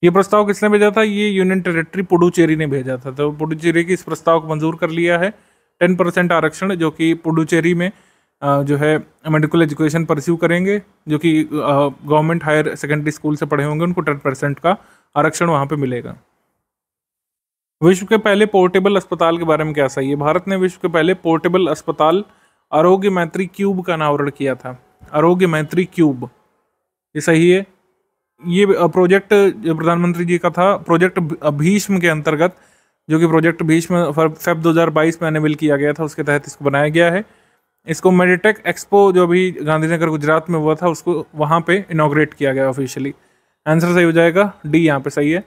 Speaker 1: ये प्रस्ताव किसने भेजा था ये यूनियन टेरिटरी पुडुचेरी ने भेजा था तो पुडुचेरी की इस प्रस्ताव को मंजूर कर लिया है टेन परसेंट आरक्षण जो कि पुडुचेरी में जो है मेडिकल एजुकेशन परस्यू करेंगे जो कि गवर्नमेंट हायर सेकेंडरी स्कूल से पढ़े होंगे उनको टेन परसेंट का आरक्षण वहाँ पर मिलेगा विश्व के पहले पोर्टेबल अस्पताल के बारे में क्या सही है भारत ने विश्व के पहले पोर्टेबल अस्पताल आरोग्य मैत्री क्यूब का अनावरण किया था आरोग्य मैत्री क्यूब ये सही है ये प्रोजेक्ट जो प्रधानमंत्री जी का था प्रोजेक्ट भीष्म के अंतर्गत जो कि प्रोजेक्ट भीष्म फेब 2022 में अनेबल किया गया था उसके तहत इसको बनाया गया है इसको मेडिटेक एक्सपो जो अभी गांधीनगर गुजरात में हुआ था उसको वहाँ पे इनाग्रेट किया गया ऑफिशियली आंसर सही हो जाएगा डी यहाँ पे सही है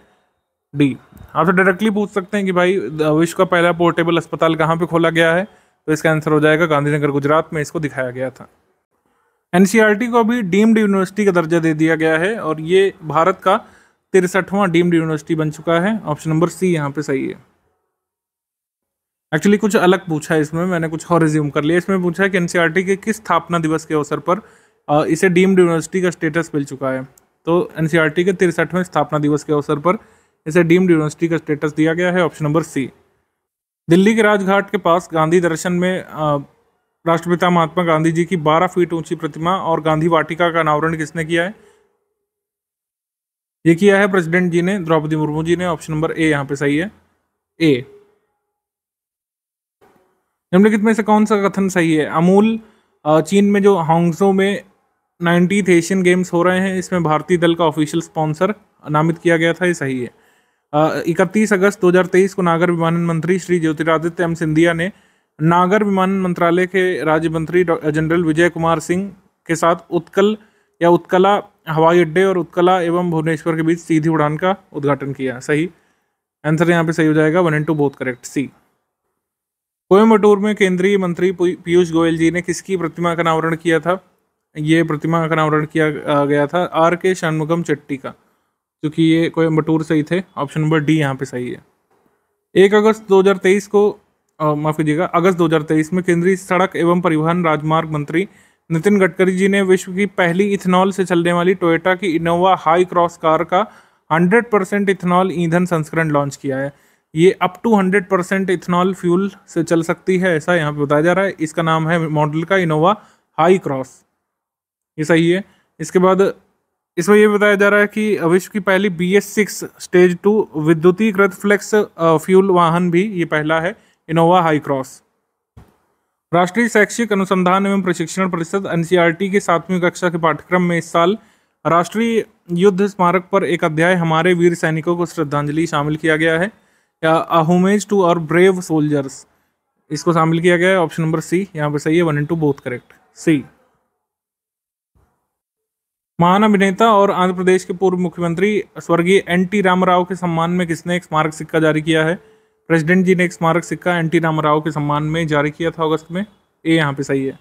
Speaker 1: डी आपसे डायरेक्टली पूछ सकते हैं कि भाई विश्व का पहला पोर्टेबल अस्पताल कहाँ पे खोला गया है तो इसका आंसर हो जाएगा गांधीनगर गुजरात में इसको दिखाया गया था एन को भी डीम्ड यूनिवर्सिटी का दर्जा दे दिया गया है और ये भारत का तिरसठवां डीम्ड यूनिवर्सिटी बन चुका है ऑप्शन नंबर सी यहाँ पे सही है एक्चुअली कुछ अलग पूछा है इसमें मैंने कुछ और रिज्यूम कर लिया इसमें पूछा है कि एन के किस स्थापना दिवस के अवसर पर इसे डीम्ड यूनिवर्सिटी का स्टेटस मिल चुका है तो एन के तिरसठवें स्थापना दिवस के अवसर पर इसे डीम्ड यूनिवर्सिटी का स्टेटस दिया गया है ऑप्शन नंबर सी दिल्ली के राजघाट के पास गांधी दर्शन में राष्ट्रपिता महात्मा गांधी जी की 12 फीट ऊंची प्रतिमा और गांधी वाटिका का अनावरण किसने किया है ये किया है प्रेसिडेंट जी ने द्रौपदी मुर्मू जी ने ऑप्शन नंबर ए यहाँ पे सही है ए निम्नलिखित में से कौन सा कथन सही है अमूल चीन में जो हांगसो में नाइनटी एशियन गेम्स हो रहे हैं इसमें भारतीय दल का ऑफिशियल स्पॉन्सर नामित किया गया था ये सही है इकतीस अगस्त 2023 को नागर विमानन मंत्री श्री ज्योतिरादित्य एम सिंधिया ने नागर विमानन मंत्रालय के राज्य मंत्री जनरल विजय कुमार सिंह के साथ उत्कल या उत्कला हवाई अड्डे और उत्कला एवं भुवनेश्वर के बीच सीधी उड़ान का उद्घाटन किया सही आंसर यहाँ पे सही हो जाएगा one and two both correct C Coimbatore में केंद्रीय मंत्री पीयूष गोयल जी ने किसकी प्रतिमा का अनावरण किया था ये प्रतिमा का अनावरण किया गया था आर के षणमुगम चट्टी का क्योंकि ये कोयम्बटूर से ही थे ऑप्शन नंबर डी यहाँ पे सही है एक अगस्त 2023 को माफ कीजिएगा अगस्त 2023 में केंद्रीय सड़क एवं परिवहन राजमार्ग मंत्री नितिन गडकरी जी ने विश्व की पहली इथेनॉल से चलने वाली टोयोटा की इनोवा हाई क्रॉस कार का 100 परसेंट इथेनॉल ईंधन संस्करण लॉन्च किया है ये up to 100 percent ethanol fuel से चल सकती है ऐसा यहाँ पे बताया जा रहा है इसका नाम है मॉडल का इनोवा हाई क्रॉस ये सही है इसके बाद इसमें यह बताया जा रहा है कि विश्व की पहली B S six stage two विद्युतीकृत फ्लेक्स फ्यूल वाहन भी ये पहला है इनोवा हाई क्रॉस राष्ट्रीय शैक्षिक अनुसंधान एवं प्रशिक्षण परिषद एन के सातवीं कक्षा के पाठ्यक्रम में इस साल राष्ट्रीय युद्ध स्मारक पर एक अध्याय हमारे वीर सैनिकों को श्रद्धांजलि शामिल किया गया है या a homage to our brave soldiers इसको शामिल किया गया है ऑप्शन नंबर सी यहाँ पर सही है one and two both correct C महान अभिनेता और आंध्र प्रदेश के पूर्व मुख्यमंत्री स्वर्गीय एन टी राम राव के सम्मान में किसने एक स्मारक सिक्का जारी किया है प्रेसिडेंट जी ने एक स्मारक सिक्का एन टी रामाराव के सम्मान में जारी किया था अगस्त में ये यहाँ पे सही है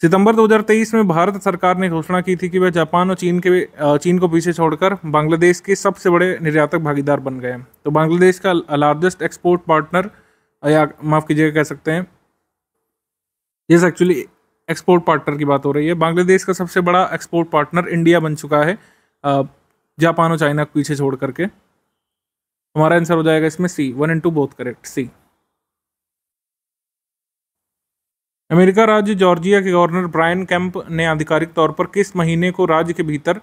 Speaker 1: सितंबर 2023 में भारत सरकार ने घोषणा की थी कि वह जापान और चीन के चीन को पीछे छोड़कर बांग्लादेश के सबसे बड़े निर्यातक भागीदार बन गए तो बांग्लादेश का लार्जेस्ट एक्सपोर्ट पार्टनर या माफ़ कीजिएगा कह सकते हैं ये एक्चुअली एक्सपोर्ट पार्टनर की बात हो रही है बांग्लादेश का सबसे बड़ा एक्सपोर्ट पार्टनर इंडिया बन चुका है जापान और चाइना को पीछे छोड़ करके हमारा आंसर हो जाएगा इसमें C one and two both correct C America राज्य जॉर्जिया के गवर्नर ब्रायन कैंप ने आधिकारिक तौर पर किस महीने को राज्य के भीतर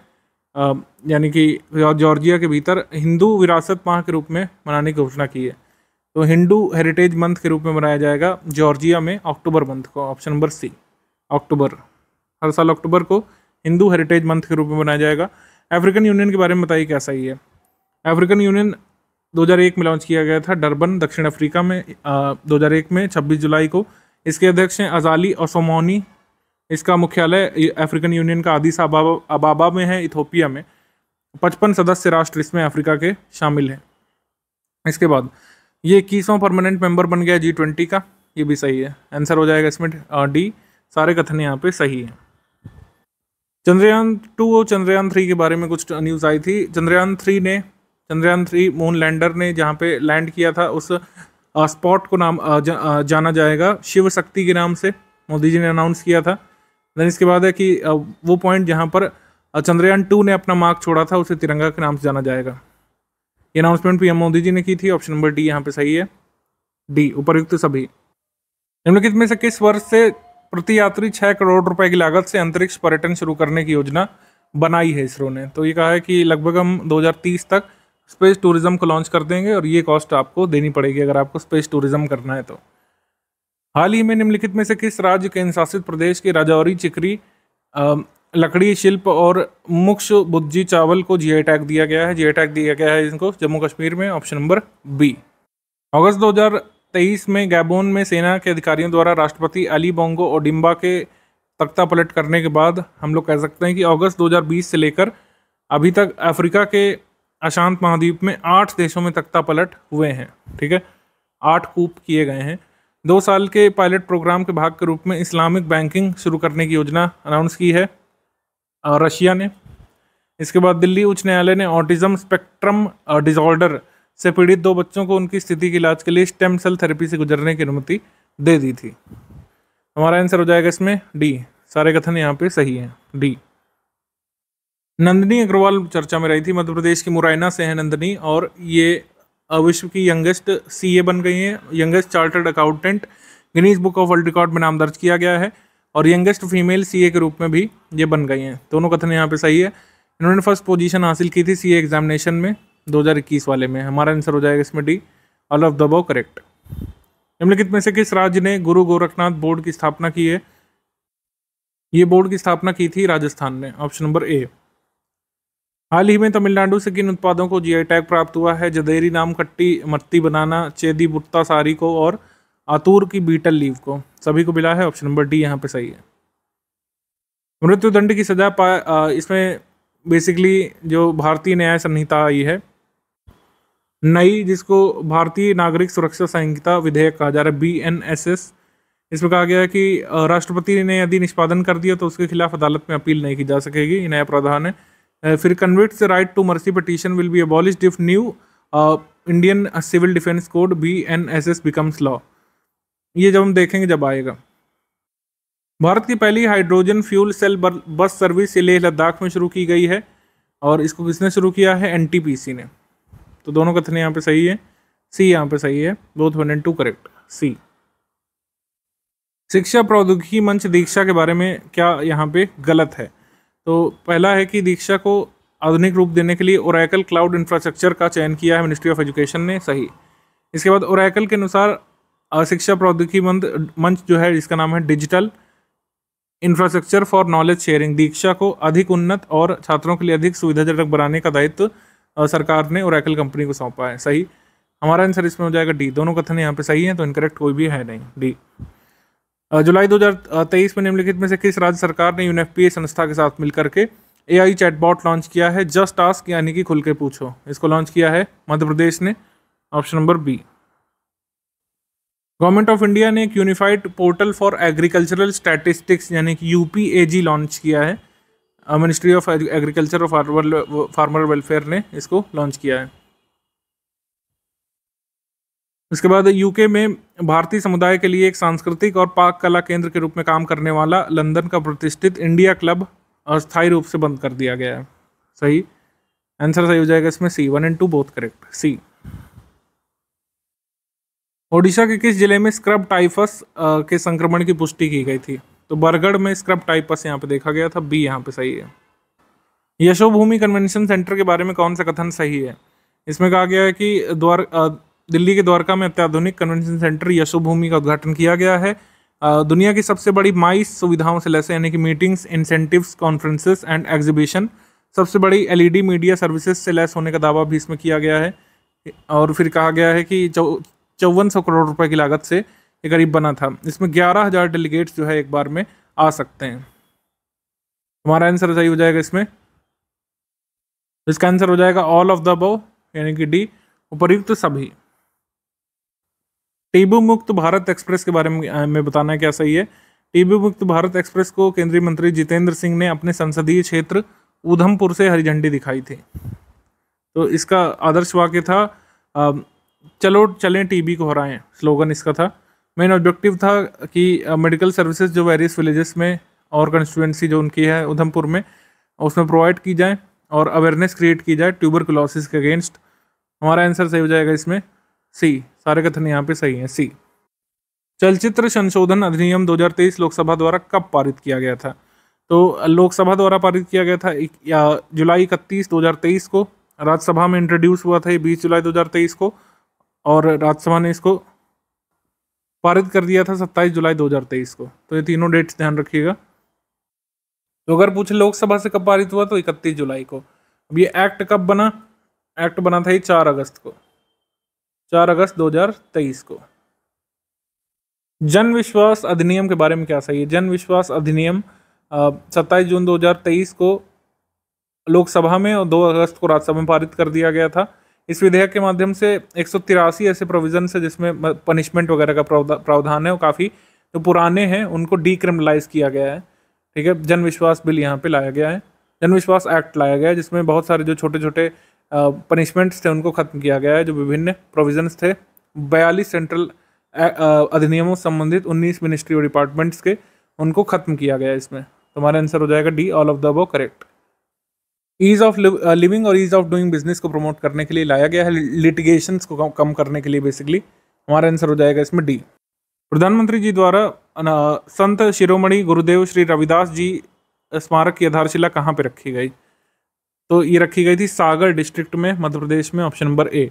Speaker 1: यानी कि जॉर्जिया के भीतर हिंदू विरासत माह के रूप में मनाने की घोषणा की है तो हिंदू हेरिटेज मंथ के रूप में मनाया जाएगा जॉर्जिया में अक्टूबर मंथ को ऑप्शन नंबर सी अक्टूबर हर साल अक्टूबर को हिंदू हेरिटेज मंथ के रूप में मनाया जाएगा अफ्रीकन यूनियन के बारे में बताइए कैसा ही है अफ्रीकन यूनियन 2001 में लॉन्च किया गया था डरबन दक्षिण अफ्रीका में दो में छब्बीस जुलाई को इसके अध्यक्ष हैं अजाली और सोमोनी इसका मुख्यालय अफ्रीकन यूनियन का आदिस अबाबा अबाबा में है इथोपिया में पचपन सदस्य राष्ट्र इसमें अफ्रीका के शामिल हैं इसके बाद ये इक्कीसवां परमानेंट मेंबर बन गया जी ट्वेंटी का ये भी सही है आंसर हो जाएगा इसमें डी सारे कथन यहाँ पे सही है चंद्रयान टू और चंद्रयान थ्री के बारे में कुछ न्यूज़ आई थी चंद्रयान थ्री ने चंद्रयान थ्री मून लैंडर ने जहाँ पे लैंड किया था उस स्पॉट को नाम जा, जाना जाएगा शिव शक्ति के नाम से मोदी जी ने अनाउंस किया था देन इसके बाद है कि वो पॉइंट जहाँ पर चंद्रयान टू ने अपना मार्क छोड़ा था उसे तिरंगा के नाम से जाना जाएगा ये अनाउंसमेंट पीएम मोदी जी ने की थी ऑप्शन नंबर डी यहाँ पे सही है डी उपरयुक्त सभी निम्नलिखित में से किस वर्ष से प्रति यात्री छः करोड़ रुपए की लागत से अंतरिक्ष पर्यटन शुरू करने की योजना बनाई है इसरो ने तो ये कहा है कि लगभग हम 2030 तक स्पेस टूरिज़्म को लॉन्च कर देंगे और ये कॉस्ट आपको देनी पड़ेगी अगर आपको स्पेस टूरिज़्म करना है तो हाल ही में निम्नलिखित में से किस राज्य के अनुशासित प्रदेश के राजौरी चिकरी लकड़ी शिल्प और मुक्ष बुद्धि चावल को जी टैग दिया गया है जी टैग दिया गया है इनको जम्मू कश्मीर में ऑप्शन नंबर बी अगस्त 2023 में गैबोन में सेना के अधिकारियों द्वारा राष्ट्रपति अली बोंगो और डिम्बा के तख्ता पलट करने के बाद हम लोग कह सकते हैं कि अगस्त 2020 से लेकर अभी तक अफ्रीका के अशांत महाद्वीप में आठ देशों में तख्ता पलट हुए हैं ठीक है आठ कूप किए गए हैं दो साल के पायलट प्रोग्राम के भाग के रूप में इस्लामिक बैंकिंग शुरू करने की योजना अनाउंस की है रशिया ने इसके बाद दिल्ली उच्च न्यायालय ने ऑटिज़म स्पेक्ट्रम डिसऑर्डर से पीड़ित दो बच्चों को उनकी स्थिति के इलाज के लिए स्टेम सेल थेरेपी से गुजरने की अनुमति दे दी थी हमारा आंसर हो जाएगा इसमें डी सारे कथन यहाँ पे सही हैं डी नंदनी अग्रवाल चर्चा में रही थी मध्य प्रदेश की मुरैना से है नंदनी और ये विश्व की यंगेस्ट सीए बन गई हैं youngest chartered accountant Guinness book of world record में नाम दर्ज किया गया है और यंगेस्ट फीमेल सीए के रूप में भी ये बन गई हैं दोनों कथन यहाँ पे सही है इन्होंने फर्स्ट पोजीशन हासिल की थी सीए एग्जामिनेशन में 2021 वाले में हमारा आंसर हो जाएगा इसमें D all of the above correct निम्नलिखित में से किस राज्य ने गुरु गोरखनाथ बोर्ड की स्थापना की है ये बोर्ड की स्थापना की थी राजस्थान ने ऑप्शन नंबर ए हाल ही में तमिलनाडु से किन उत्पादों को जीआई टैग प्राप्त हुआ है जदेरी नाम खट्टी मत्ती बनाना चेदी बुट्टा सारी को और आतूर की बीटल लीव को सभी को मिला है ऑप्शन नंबर डी यहाँ पे सही है मृत्युदंड की सजा पा इसमें बेसिकली जो भारतीय न्याय संहिता आई है नई जिसको भारतीय नागरिक सुरक्षा संहिता विधेयक कहा जा रहा है बी एन एस एस इसमें कहा गया है कि राष्ट्रपति ने यदि निष्पादन कर दिया तो उसके खिलाफ अदालत में अपील नहीं की जा सकेगी नया प्रावधान है फिर convicts right to mercy petition will be abolished if new Indian civil defence code B N S S becomes law ये जब हम देखेंगे जब आएगा भारत की पहली hydrogen fuel cell bus service Leh Ladakh में शुरू की गई है और इसको किसने शुरू किया है एन ने तो दोनों कथन यहाँ पे सही है सी यहाँ पे सही है both one and two correct C शिक्षा प्रौद्योगिकी मंच दीक्षा के बारे में क्या यहाँ पे गलत है तो पहला है कि दीक्षा को आधुनिक रूप देने के लिए ओरैकल क्लाउड इंफ्रास्ट्रक्चर का चयन किया है मिनिस्ट्री ऑफ एजुकेशन ने सही इसके बाद ओरैकल के अनुसार शिक्षा प्रौद्योगिकी मंच जो है इसका नाम है digital infrastructure for knowledge sharing Diksha को अधिक उन्नत और छात्रों के लिए अधिक सुविधाजनक बनाने का दायित्व सरकार ने ओरैकल कंपनी को सौंपा है सही हमारा आंसर इसमें हो जाएगा डी दोनों कथन यहाँ पे सही हैं तो इनकरेक्ट कोई भी है नहीं डी जुलाई 2023 में निम्नलिखित में से किस राज्य सरकार ने यूनएफपीए संस्था के साथ मिलकर के एआई चैटबॉट लॉन्च किया है जस्ट टास्क यानी कि खुल के पूछो इसको लॉन्च किया है मध्य प्रदेश ने option number B government of India ने एक unified portal for agricultural statistics यानी कि यू लॉन्च किया है मिनिस्ट्री ऑफ एग्रीकल्चर और फार्मर वेलफेयर ने इसको लॉन्च किया है इसके बाद यूके में भारतीय समुदाय के लिए एक सांस्कृतिक और पाक कला केंद्र के रूप में काम करने वाला लंदन का प्रतिष्ठित इंडिया क्लब अस्थायी रूप से बंद कर दिया गया है सही आंसर सही हो जाएगा इसमें C one and two both correct C Odisha के किस जिले में स्क्रब टाइफस के संक्रमण की पुष्टि की गई थी तो बरगढ़ में स्क्रब टाइपस यहाँ पे देखा गया था बी यहाँ पे सही है यशोभूमि कन्वेंशन सेंटर के बारे में कौन सा कथन सही है इसमें कहा गया है कि द्वार दिल्ली के द्वारका में अत्याधुनिक कन्वेंशन सेंटर यशोभूमि का उद्घाटन किया गया है दुनिया की सबसे बड़ी माइस सुविधाओं से लैसे यानी कि meetings incentives conferences and exhibition सबसे बड़ी एलईडी मीडिया सर्विसेज से लैस होने का दावा भी इसमें किया गया है और फिर कहा गया है कि चौवन सौ करोड़ रुपए की लागत से ये करीब बना था इसमें ग्यारह हज़ार डेलीगेट्स जो है एक बार में आ सकते हैं हमारा आंसर सही हो जाएगा इसमें इसका आंसर हो जाएगा ऑल ऑफ द अबव यानी कि डी उपयुक्त सभी टीबू मुक्त भारत एक्सप्रेस के बारे में, बताना क्या सही है टीबी मुक्त भारत एक्सप्रेस को केंद्रीय मंत्री जितेंद्र सिंह ने अपने संसदीय क्षेत्र उधमपुर से हरी झंडी दिखाई थी तो इसका आदर्श वाक्य था चलो चलें टीबी को हराएं स्लोगन इसका था मेन ऑब्जेक्टिव था कि मेडिकल सर्विसेज जो वेरियस विलेजेस में और कंस्टिट्यूंसी जो उनकी है उधमपुर में उसमें प्रोवाइड की जाए और अवेयरनेस क्रिएट की जाए ट्यूबर के अगेंस्ट हमारा आंसर सही हो जाएगा इसमें सी सारे कथन यहाँ पे सही है सी चलचित्र संशोधन अधिनियम 2023 लोकसभा द्वारा कब पारित किया गया था तो लोकसभा द्वारा पारित किया गया था एक, या जुलाई इकतीस दो को राज्यसभा में इंट्रोड्यूस हुआ था ये बीस जुलाई 2023 को और राज्यसभा ने इसको पारित कर दिया था 27 जुलाई 2023 को तो ये तीनों डेट्स ध्यान रखिएगा तो अगर पूछे लोकसभा से कब पारित हुआ तो इकतीस जुलाई को अब ये एक्ट कब बना एक्ट बना था ये चार अगस्त को चार अगस्त 2023 को जन विश्वास अधिनियम के बारे में क्या सही है जन विश्वास अधिनियम सत्ताईस जून 2023 को लोकसभा में और 2 अगस्त को राज्यसभा में पारित कर दिया गया था इस विधेयक के माध्यम से एक ऐसे प्रोविजन है जिसमें पनिशमेंट वगैरह का प्रावधान है और काफ़ी जो पुराने हैं उनको डिक्रिमिनलाइज किया गया है ठीक है जन विश्वास बिल यहाँ पे लाया गया है जन विश्वास एक्ट लाया गया है जिसमें बहुत सारे जो छोटे छोटे पनिशमेंट्स थे उनको खत्म किया गया है जो विभिन्न प्रोविजन थे बयालीस सेंट्रल अधिनियमों संबंधित उन्नीस मिनिस्ट्री और डिपार्टमेंट्स के उनको खत्म किया गया है इसमें तुम्हारा आंसर हो जाएगा D all of the above correct ease of living और ईज ऑफ डूइंग बिजनेस को प्रमोट करने के लिए लाया गया है लिटिगेशन को कम करने के लिए बेसिकली हमारा आंसर हो जाएगा इसमें डी प्रधानमंत्री जी द्वारा संत शिरोमणि गुरुदेव श्री रविदास जी स्मारक की आधारशिला कहाँ पर रखी गई तो ये रखी गई थी सागर डिस्ट्रिक्ट में मध्य प्रदेश में ऑप्शन नंबर ए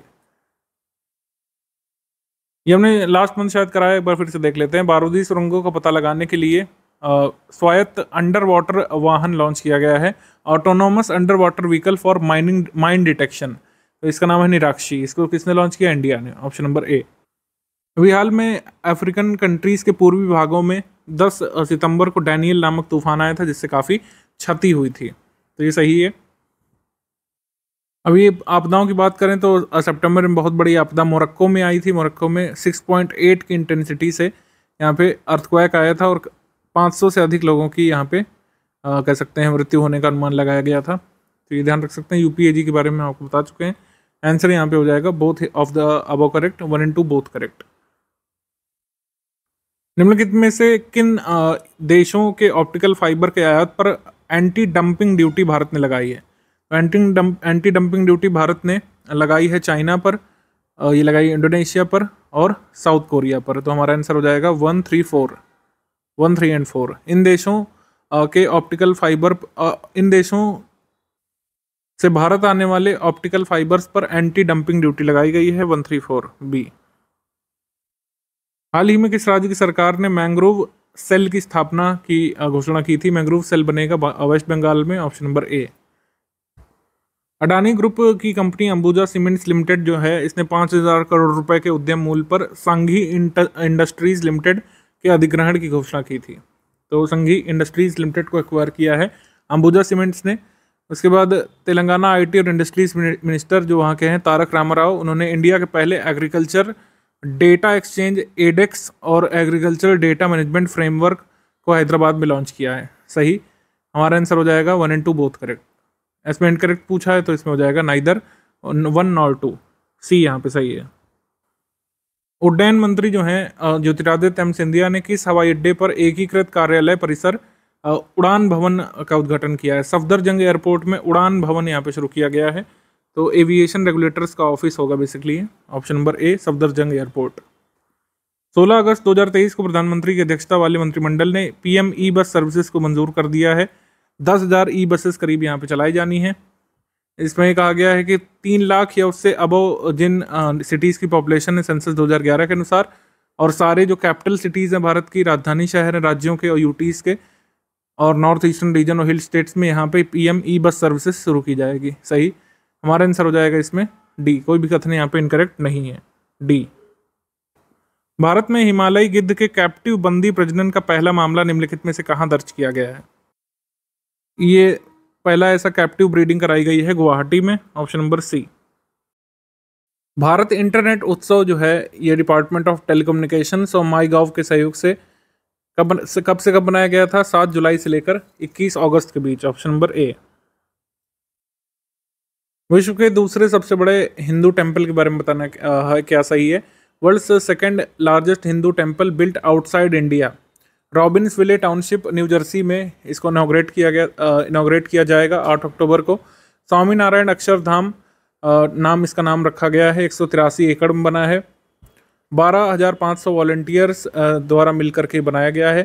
Speaker 1: ये हमने लास्ट मंथ शायद कराया एक बार फिर से देख लेते हैं बारूदी सुरंगों का पता लगाने के लिए स्वायत्त अंडर वाटर वाहन लॉन्च किया गया है autonomous underwater vehicle for mining mine detection तो इसका नाम है निराक्षी इसको किसने लॉन्च किया इंडिया ने ऑप्शन नंबर ए अभी हाल में अफ्रीकन कंट्रीज़ के पूर्वी भागों में 10 सितंबर को डैनियल नामक तूफान आया था जिससे काफ़ी क्षति हुई थी तो ये सही है अभी आपदाओं की बात करें तो सितंबर में बहुत बड़ी आपदा मोरक्को में आई थी मोरक्को में 6.8 की इंटेंसिटी से यहाँ पे अर्थक्वैक आया था और 500 से अधिक लोगों की यहाँ पे आ, कह सकते हैं मृत्यु होने का अनुमान लगाया गया था तो ये ध्यान रख सकते हैं यूपीएजी के बारे में आपको बता चुके हैं आंसर यहाँ पे हो जाएगा both of the above correct one in two both correct निम्नलिखित में से किन देशों के ऑप्टिकल फाइबर के आयात पर एंटी डंपिंग ड्यूटी भारत ने लगाई है एंटी डंपिंग ड्यूटी भारत ने लगाई है चाइना पर ये लगाई इंडोनेशिया पर और साउथ कोरिया पर तो हमारा आंसर हो जाएगा one three four one three and four इन देशों के ऑप्टिकल फाइबर इन देशों से भारत आने वाले ऑप्टिकल फाइबर्स पर एंटी डंपिंग ड्यूटी लगाई गई है वन थ्री फोर बी हाल ही में किस राज्य की सरकार ने मैंग्रोव सेल की स्थापना की घोषणा की थी मैंग्रोव सेल बनेगा वेस्ट बंगाल में option number A Adani group की कंपनी अंबुजा सीमेंट्स लिमिटेड जो है इसने पाँच हज़ार करोड़ रुपए के उद्यम मूल्य पर संघी इंडस्ट्रीज़ लिमिटेड के अधिग्रहण की घोषणा की थी तो संघी इंडस्ट्रीज़ लिमिटेड को एक्वायर किया है अंबुजा सीमेंट्स ने उसके बाद तेलंगाना आईटी और इंडस्ट्रीज़ मिनिस्टर जो वहाँ के हैं तारक रामाराव उन्होंने इंडिया के पहले एग्रीकल्चर डेटा एक्सचेंज एडेक्स और एग्रीकल्चर डेटा मैनेजमेंट फ्रेमवर्क को हैदराबाद में लॉन्च किया है सही हमारा आंसर हो जाएगा one and two both correct इसमें इनकरेक्ट पूछा है तो इसमें हो जाएगा neither one nor two C यहाँ पे सही है उड्डयन मंत्री जो हैं ज्योतिरादित्य एम सिंधिया ने किस हवाई अड्डे पर एकीकृत कार्यालय परिसर उड़ान भवन का उद्घाटन किया है सफदरजंग एयरपोर्ट में उड़ान भवन यहाँ पे शुरू किया गया है तो एविएशन रेगुलेटर्स का ऑफिस होगा basically option number A Safdarjung airport 16 अगस्त 2023 को प्रधानमंत्री की अध्यक्षता वाले मंत्रिमंडल ने PM E e bus services को मंजूर कर दिया है दस हज़ार ई बसेस करीब यहाँ पे चलाई जानी है इसमें कहा गया है कि तीन लाख या उससे अबो जिन सिटीज़ की पॉपुलेशन है सेंसस 2011 के अनुसार और सारे जो कैपिटल सिटीज़ हैं भारत की राजधानी शहर हैं राज्यों के और यूटीज़ के और नॉर्थ ईस्टर्न रीजन और हिल स्टेट्स में यहाँ पे पीएम ई बस सर्विसेज शुरू की जाएगी सही हमारा आंसर हो जाएगा इसमें डी कोई भी कथन यहाँ पे इनकरेक्ट नहीं है डी भारत में हिमालयी गिद्ध के कैप्टिव बंदी प्रजनन का पहला मामला निम्नलिखित में से कहाँ दर्ज किया गया है ये पहला ऐसा कैप्टिव ब्रीडिंग कराई गई है गुवाहाटी में option number C Bharat internet उत्सव जो है ये डिपार्टमेंट ऑफ टेलीकम्युनिकेशन और माई गाव के सहयोग से कब से कब से कब बनाया गया था सात जुलाई से लेकर इक्कीस अगस्त के बीच ऑप्शन नंबर ए विश्व के दूसरे सबसे बड़े हिंदू टेम्पल के बारे में बताना है क्या सही है world second largest Hindu temple built outside India Robbinsville township New Jersey में इसको इनाग्रेट किया गया इनाग्रेट किया जाएगा आठ अक्टूबर को स्वामीनारायण अक्षरधाम नाम इसका नाम रखा गया है एक एकड़ में बना है बारह हज़ार पाँच सौ वॉल्टियर्स द्वारा मिल करके बनाया गया है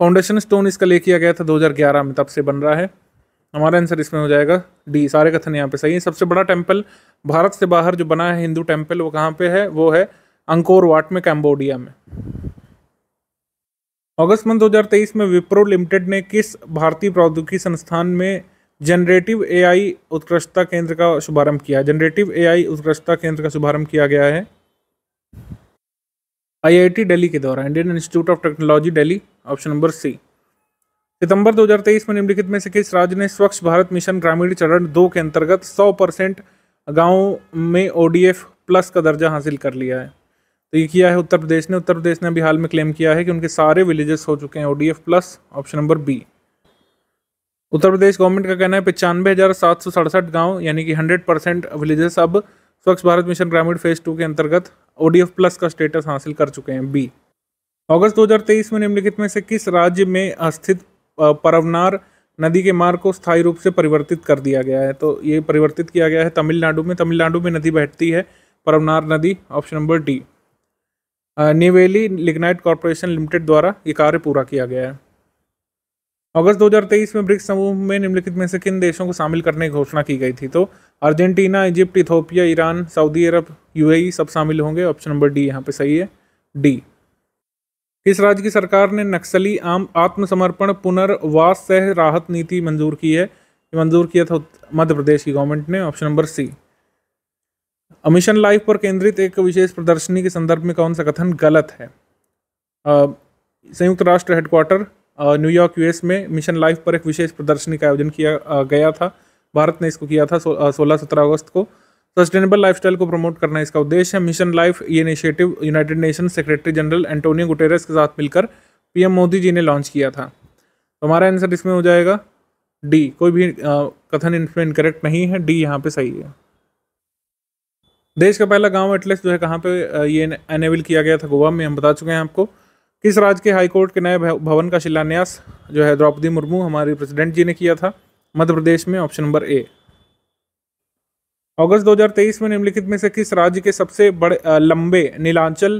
Speaker 1: फाउंडेशन स्टोन इसका ले किया गया था 2011 में तब से बन रहा है हमारा आंसर इसमें हो जाएगा डी सारे कथन यहाँ पे सही है सबसे बड़ा टेम्पल भारत से बाहर जो बना है हिंदू टेम्पल वो कहाँ पे है वो है अंकोर वाट में कैम्बोडिया में अगस्त मंथ 2023 में विप्रो लिमिटेड ने किस भारतीय प्रौद्योगिकी संस्थान में जनरेटिव एआई उत्कृष्टता केंद्र का शुभारंभ किया जनरेटिव एआई उत्कृष्टता केंद्र का शुभारंभ किया गया है आईआईटी दिल्ली के द्वारा Indian institute of technology Delhi option number C सितंबर 2023 में निम्नलिखित में से किस राज्य ने स्वच्छ भारत मिशन ग्रामीण चरण दो के अंतर्गत 100 परसेंट गाँव में ओडीएफ प्लस का दर्जा हासिल कर लिया है तो ये किया है उत्तर प्रदेश ने उत्तर प्रदेश ने अभी हाल में क्लेम किया है कि उनके सारे विलेजेस हो चुके हैं ODF plus option number B Uttar Pradesh government का कहना है पचानवे हज़ार सात सौ सड़सठ गाँव यानी कि हंड्रेड परसेंट विलेजेस अब Swachh Bharat mission Grameen phase two के अंतर्गत ओडीएफ प्लस का स्टेटस हासिल कर चुके हैं बी अगस्त दो में निम्नलिखित में से किस राज्य में स्थित परवनार नदी के मार्ग को स्थायी रूप से परिवर्तित कर दिया गया है तो ये परिवर्तित किया गया है तमिलनाडु में तमिलनाडु में नदी बैठती है परवनार नदी option number D Neyveli lignite corporation limited द्वारा ये कार्य पूरा किया गया है अगस्त 2023 में ब्रिक्स समूह में निम्नलिखित में से किन देशों को शामिल करने की घोषणा की गई थी तो Argentina Egypt Ethiopia Iran Saudi अरब यूएई सब शामिल होंगे ऑप्शन नंबर डी यहाँ पे सही है डी किस राज्य की सरकार ने नक्सली आम आत्मसमर्पण पुनर्वास सह राहत नीति मंजूर की है मंजूर किया था मध्य प्रदेश की गवर्नमेंट ने option number C mission life पर केंद्रित एक विशेष प्रदर्शनी के संदर्भ में कौन सा कथन गलत है संयुक्त राष्ट्र हेडक्वार्टर न्यूयॉर्क यूएस में मिशन लाइफ पर एक विशेष प्रदर्शनी का आयोजन किया आ, गया था भारत ने इसको किया था सोलह सत्रह अगस्त को सस्टेनेबल लाइफस्टाइल को प्रमोट करना इसका उद्देश्य है मिशन लाइफ ये initiative United Nation secretary general Antonio Guterres के साथ मिलकर पीएम मोदी जी ने लॉन्च किया था तो हमारा आंसर इसमें हो जाएगा डी कोई भी आ, कथन इसमें इनकरेक्ट नहीं है डी यहाँ पे सही है देश का पहला गांव एटलेस जो है कहाँ पे ये एनेबल किया गया था गोवा में हम बता चुके हैं आपको किस राज्य के हाईकोर्ट के नए भवन का शिलान्यास जो है द्रौपदी मुर्मू हमारे प्रेसिडेंट जी ने किया था मध्य प्रदेश में ऑप्शन नंबर ए अगस्त 2023 में निम्नलिखित में से किस राज्य के सबसे बड़े लंबे नीलांचल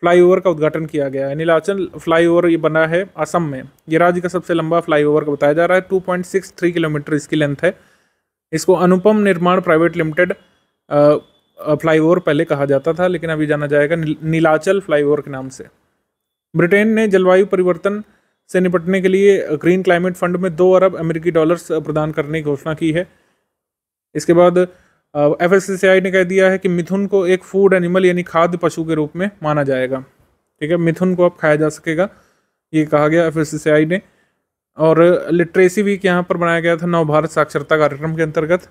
Speaker 1: फ्लाईओवर का उद्घाटन किया गया है नीलांचल फ्लाईओवर ये बना है असम में ये राज्य का सबसे लंबा फ्लाईओवर का बताया जा रहा है 2.63 किलोमीटर इसकी लेंथ है इसको अनुपम निर्माण प्राइवेट लिमिटेड फ्लाईओवर पहले कहा जाता था लेकिन अभी जाना जाएगा नीलाचल फ्लाईओवर के नाम से ब्रिटेन ने जलवायु परिवर्तन से निपटने के लिए ग्रीन क्लाइमेट फंड में दो अरब अमेरिकी डॉलर्स प्रदान करने की घोषणा की है इसके बाद एफ ने कह दिया है कि मिथुन को एक फूड एनिमल यानी खाद्य पशु के रूप में माना जाएगा ठीक है मिथुन को अब खाया जा सकेगा ये कहा गया एफ ने और लिटरेसी वीक यहाँ पर बनाया गया था नव भारत साक्षरता कार्यक्रम के अंतर्गत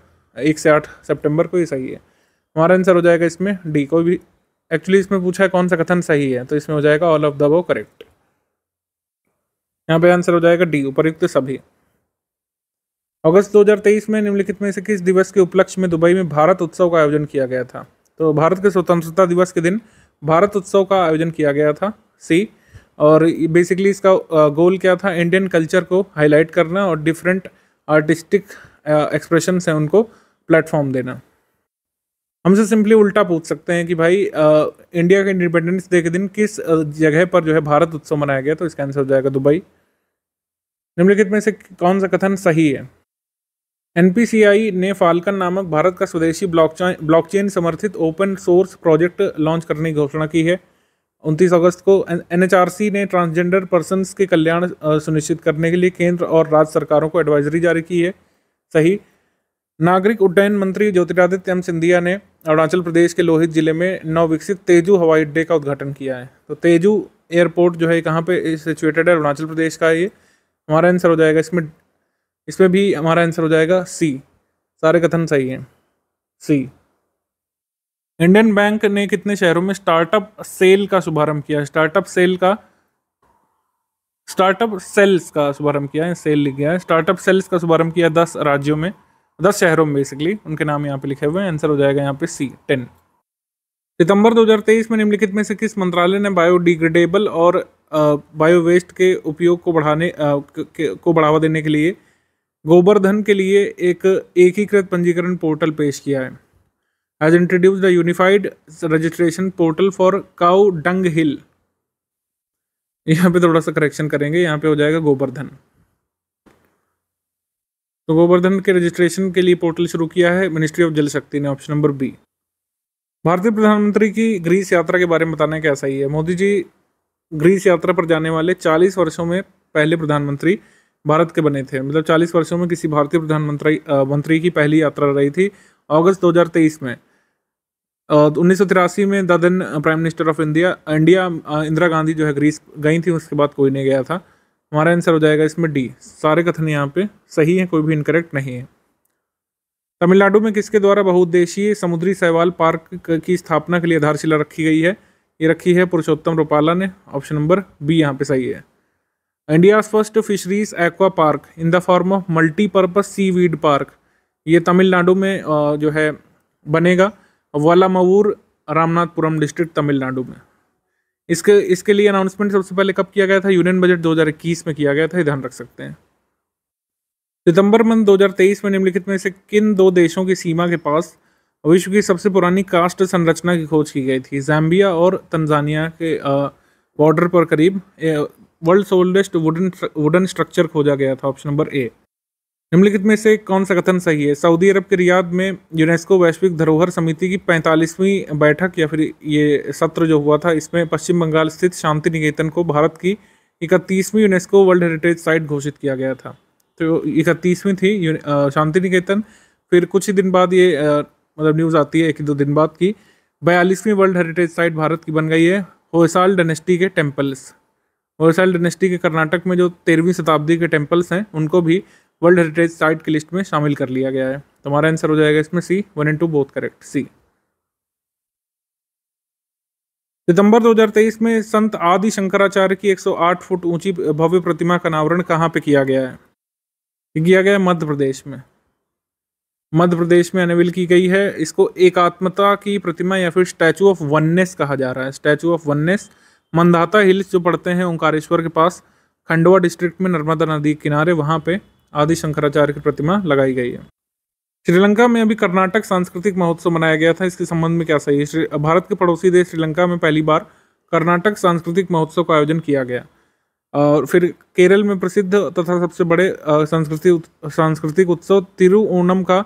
Speaker 1: एक से आठ सेप्टेम्बर को ही सही है हमारा आंसर हो जाएगा इसमें डी कोई भी एक्चुअली इसमें पूछा है कौन सा कथन सही है तो इसमें हो जाएगा all of the above correct यहाँ पे आंसर हो जाएगा डी उपयुक्त सभी अगस्त 2023 में निम्नलिखित में से किस दिवस के उपलक्ष्य में दुबई में भारत उत्सव का आयोजन किया गया था तो भारत के स्वतंत्रता दिवस के दिन भारत उत्सव का आयोजन किया गया था सी और बेसिकली इसका गोल क्या था इंडियन कल्चर को हाईलाइट करना और डिफरेंट आर्टिस्टिक एक्सप्रेशन है उनको प्लेटफॉर्म देना हमसे सिंपली उल्टा पूछ सकते हैं कि भाई आ, इंडिया के इंडिपेंडेंस डे के दिन किस जगह पर जो है भारत उत्सव मनाया गया तो इसका आंसर हो जाएगा दुबई निम्नलिखित में से कौन सा कथन सही है एनपीसीआई ने फाल्कन नामक भारत का स्वदेशी ब्लॉकचेन समर्थित ओपन सोर्स प्रोजेक्ट लॉन्च करने की घोषणा की है 29 अगस्त को एन ने ट्रांसजेंडर पर्सन के कल्याण सुनिश्चित करने के लिए केंद्र और राज्य सरकारों को एडवाइजरी जारी की है सही नागरिक उड्डयन मंत्री ज्योतिरादित्य एम सिंधिया ने अरुणाचल प्रदेश के लोहित जिले में नवविकसित तेजू हवाई अड्डे का उद्घाटन किया है तो तेजू एयरपोर्ट जो है कहाँ पे सिचुएटेड है अरुणाचल प्रदेश का ये हमारा आंसर हो जाएगा इसमें इसमें भी हमारा आंसर हो जाएगा सी सारे कथन सही हैं सी इंडियन बैंक ने कितने शहरों में स्टार्टअप सेल का शुभारंभ किया स्टार्टअप सेल का स्टार्टअप सेल्स का शुभारंभ किया है सेल लिख गया है स्टार्टअप सेल्स का शुभारंभ किया दस राज्यों में दस शहरों में बेसिकली उनके नाम यहाँ पे लिखे हुए हैं आंसर हो जाएगा यहाँ पे सी टेन सितंबर 2023 में निम्नलिखित में से किस मंत्रालय ने बायोडिग्रेडेबल और बायो वेस्ट के उपयोग को बढ़ाने को बढ़ावा देने के लिए गोबरधन के लिए एक एकीकृत पंजीकरण पोर्टल पेश किया है as introduce the unified registration portal for cow dung hill यहाँ पे थोड़ा सा करेक्शन करेंगे यहाँ पे हो जाएगा गोबरधन तो गोवर्धन के रजिस्ट्रेशन के लिए पोर्टल शुरू किया है मिनिस्ट्री ऑफ जल शक्ति ने ऑप्शन नंबर बी भारतीय प्रधानमंत्री की ग्रीस यात्रा के बारे में बताना कैसा ही है मोदी जी ग्रीस यात्रा पर जाने वाले चालीस वर्षों में पहले प्रधानमंत्री भारत के बने थे मतलब 40 वर्षों में किसी भारतीय प्रधानमंत्री मंत्री की पहली यात्रा रही थी अगस्त 2023 में तो उन्नीस में the then prime minister of India India Indira Gandhi जो है ग्रीस गई थी उसके बाद कोई नहीं गया था हमारा आंसर हो जाएगा इसमें डी सारे कथन यहाँ पे सही है कोई भी इनकरेक्ट नहीं है तमिलनाडु में किसके द्वारा बहुउद्देशीय समुद्री सहवाल पार्क की स्थापना के लिए आधारशिला रखी गई है ये रखी है पुरुषोत्तम रूपाला ने ऑप्शन नंबर बी यहाँ पे सही है India first fisheries aqua park in the form of multipurpose seaweed park ये तमिलनाडु में जो है बनेगा वालामवूर रामनाथपुरम डिस्ट्रिक्ट तमिलनाडु में इसके इसके लिए अनाउंसमेंट सबसे पहले कब किया गया था यूनियन बजट 2021 में किया गया था ध्यान रख सकते हैं सितंबर मंथ 2023 में निम्नलिखित में से किन दो देशों की सीमा के पास विश्व की सबसे पुरानी कास्ट संरचना की खोज की गई थी जैम्बिया और तंजानिया के बॉर्डर पर करीब world oldest wooden wooden structure खोजा गया था ऑप्शन नंबर ए निम्नलिखित में से कौन सा कथन सही है सऊदी अरब के रियाद में यूनेस्को वैश्विक धरोहर समिति की पैंतालीसवीं बैठक या फिर ये सत्र जो हुआ था इसमें पश्चिम बंगाल स्थित शांति निकेतन को भारत की इकतीसवीं यूनेस्को वर्ल्ड हेरिटेज साइट घोषित किया गया था तो इकतीसवीं थी शांति निकेतन फिर कुछ ही दिन बाद ये मतलब न्यूज़ आती है एक दो दिन बाद की बयालीसवीं वर्ल्ड हेरिटेज साइट भारत की बन गई है होसाल डेनेस्टी के टेम्पल्स होसाल डेनेस्टी के कर्नाटक में जो तेरहवीं शताब्दी के टेम्पल्स हैं उनको भी वर्ल्ड हेरिटेज साइट की लिस्ट में शामिल कर लिया गया है तो हमारा आंसर हो जाएगा इसमें C one and two both correct C सितंबर 2023 में संत आदि शंकराचार्य की 108 फुट ऊंची भव्य प्रतिमा का अनावरण कहाँ पे किया गया है किया गया है मध्य प्रदेश में मध्य प्रदेश में अनाविल की गई है इसको एकात्मता की प्रतिमा या फिर स्टैचू ऑफ वननेस कहा जा रहा है statue of oneness Mandhata hills जो पड़ते हैं ओंकारेश्वर के पास खंडवा डिस्ट्रिक्ट में नर्मदा नदी किनारे वहाँ पे आदि शंकराचार्य की प्रतिमा लगाई गई है श्रीलंका में अभी कर्नाटक सांस्कृतिक महोत्सव मनाया गया था इसके संबंध में क्या सही है भारत के पड़ोसी देश श्रीलंका में पहली बार कर्नाटक सांस्कृतिक महोत्सव का आयोजन किया गया और फिर केरल में प्रसिद्ध तथा सबसे बड़े सांस्कृतिक सांस्कृतिक उत्सव तिरु ओणम का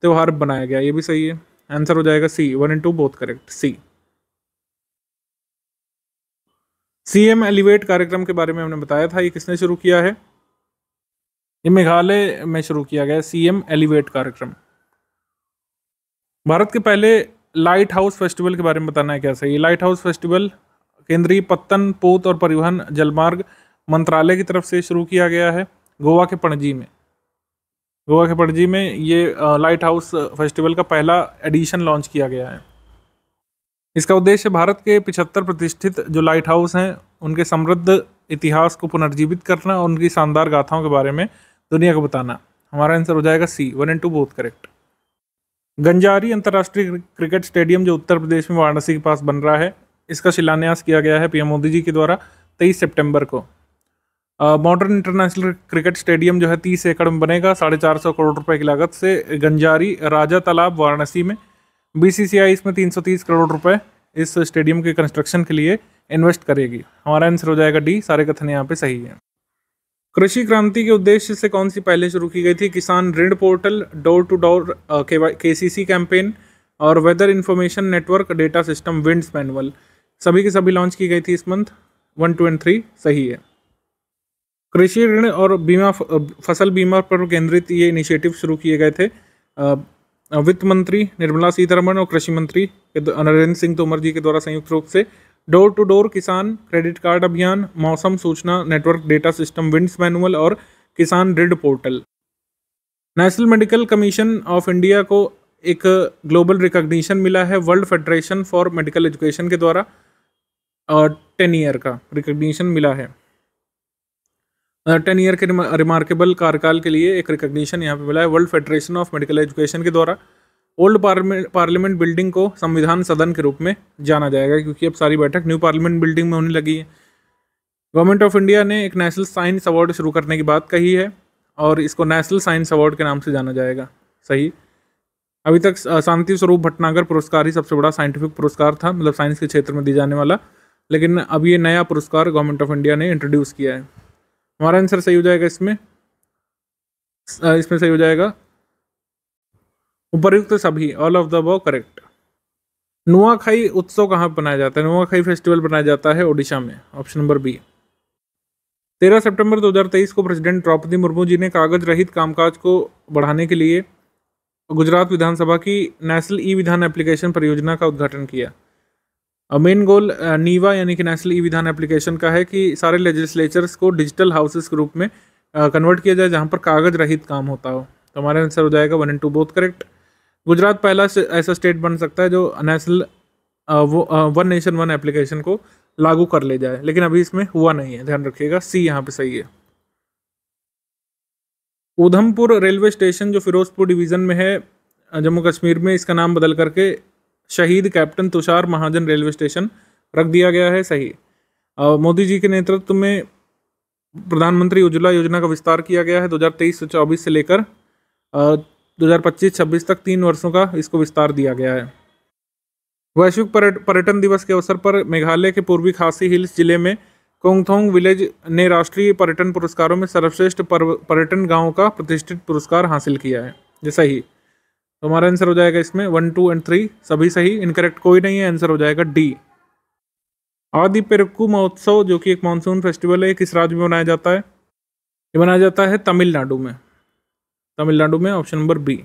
Speaker 1: त्यौहार बनाया गया ये भी सही है आंसर हो जाएगा C one and two both correct C CM elevate कार्यक्रम के बारे में हमने बताया था ये किसने शुरू किया है ये मेघालय में शुरू किया गया सीएम एलिवेट कार्यक्रम भारत के पहले लाइट हाउस फेस्टिवल के बारे में बताना है कैसे ये लाइट हाउस फेस्टिवल केंद्रीय पत्तन पोत और परिवहन जलमार्ग मंत्रालय की तरफ से शुरू किया गया है गोवा के पणजी में गोवा के पणजी में ये लाइट हाउस फेस्टिवल का पहला एडिशन लॉन्च किया गया है इसका उद्देश्य भारत के पिछहत्तर प्रतिष्ठित जो लाइट हाउस हैं उनके समृद्ध इतिहास को पुनर्जीवित करना और उनकी शानदार गाथाओं के बारे में दुनिया को बताना हमारा आंसर हो जाएगा C one and two both correct Ganjari अंतर्राष्ट्रीय क्रिकेट स्टेडियम जो उत्तर प्रदेश में वाराणसी के पास बन रहा है इसका शिलान्यास किया गया है पीएम मोदी जी के द्वारा तेईस सितंबर को मॉडर्न इंटरनेशनल क्रिकेट स्टेडियम जो है तीस एकड़ में बनेगा साढ़े चार सौ करोड़ रुपए की लागत से गंजारी राजा तालाब वाराणसी में बीसीसीआई इसमें तीन सौ तीस करोड़ रुपए इस स्टेडियम के कंस्ट्रक्शन के लिए इन्वेस्ट करेगी हमारा आंसर हो जाएगा डी सारे कथन यहाँ पे सही है कृषि क्रांति के उद्देश्य से कौन सी पहले शुरू की गई थी किसान ऋण पोर्टल डोर टू डोर के सी कैंपेन और weather information network data system winds manual सभी की सभी लॉन्च की गई थी इस month one two and three सही है कृषि ऋण और बीमा फसल बीमा पर केंद्रित ये इनिशिएटिव शुरू किए गए थे वित्त मंत्री निर्मला सीतारमण और कृषि मंत्री नरेंद्र सिंह तोमर जी के द्वारा संयुक्त रूप से door to door Kisan credit card अभियान मौसम सूचना नेटवर्क डेटा सिस्टम विंड्स मैनुअल और किसान रिड portal national medical commission of India को एक ग्लोबल रिकॉग्निशन मिला है world federation for medical education के द्वारा और टेन ईयर का रिकॉग्निशन मिला है टेन ईयर के रिमार्केबल कार्यकाल के लिए एक रिकॉग्निशन यहाँ पे मिला है world federation of medical education के द्वारा ओल्ड पार्लियामेंट बिल्डिंग को संविधान सदन के रूप में जाना जाएगा क्योंकि अब सारी बैठक न्यू पार्लियामेंट बिल्डिंग में होने लगी है गवर्नमेंट ऑफ इंडिया ने एक नेशनल साइंस अवार्ड शुरू करने की बात कही है और इसको नेशनल साइंस अवार्ड के नाम से जाना जाएगा सही अभी तक शांति स्वरूप भटनागर पुरस्कार ही सबसे बड़ा साइंटिफिक पुरस्कार था मतलब साइंस के क्षेत्र में दी जाने वाला लेकिन अब ये नया पुरस्कार गवर्नमेंट ऑफ इंडिया ने इंट्रोड्यूस किया है हमारा आंसर सही हो जाएगा इसमें इसमें सही हो जाएगा उपयुक्त सभी all of the above correct Nuakhai उत्सव कहाँ मनाया जाता है नुआखाई फेस्टिवल मनाया जाता है ओडिशा में ऑप्शन नंबर बी तेरह सितंबर 2023 को प्रेसिडेंट द्रौपदी मुर्मू जी ने कागज रहित कामकाज को बढ़ाने के लिए गुजरात विधानसभा की नेशनल ई विधान एप्लीकेशन परियोजना का उद्घाटन किया मेन गोल uh, नीवा यानी कि नेशनल ई विधान एप्लीकेशन का है कि सारे लेजिस्लेचर्स को डिजिटल हाउसेस के रूप में कन्वर्ट uh, किया जाए जहाँ पर कागज रहित काम होता हो तो हमारा आंसर हो जाएगा one and two both correct Gujarat पहला ऐसा स्टेट बन सकता है जो नेशनल वो वन नेशन वन एप्लीकेशन को लागू कर ले जाए लेकिन अभी इसमें हुआ नहीं है ध्यान रखिएगा सी यहाँ पे सही है उधमपुर रेलवे स्टेशन जो फिरोजपुर डिवीज़न में है जम्मू कश्मीर में इसका नाम बदल करके शहीद captain Tushar Mahajan railway station रख दिया गया है सही मोदी जी के नेतृत्व में प्रधानमंत्री उज्ज्वला योजना का विस्तार किया गया है 2023 से 24 से लेकर 2025-26 तक तीन वर्षों का इसको विस्तार दिया गया है वैश्विक पर्यटन दिवस के अवसर पर मेघालय के पूर्वी खासी हिल्स जिले में कोंगथोंग विलेज ने राष्ट्रीय पर्यटन पुरस्कारों में सर्वश्रेष्ठ पर्यटन गाँव का प्रतिष्ठित पुरस्कार हासिल किया है जैसा ही तो हमारा आंसर हो जाएगा इसमें वन टू एंड थ्री सभी सही इनकरेक्ट कोई नहीं है आंसर हो जाएगा डी आदि पेरकू महोत्सव जो कि एक मानसून फेस्टिवल है किस राज्य में मनाया जाता है ये मनाया जाता है तमिलनाडु में तमिलनाडु में ऑप्शन नंबर बी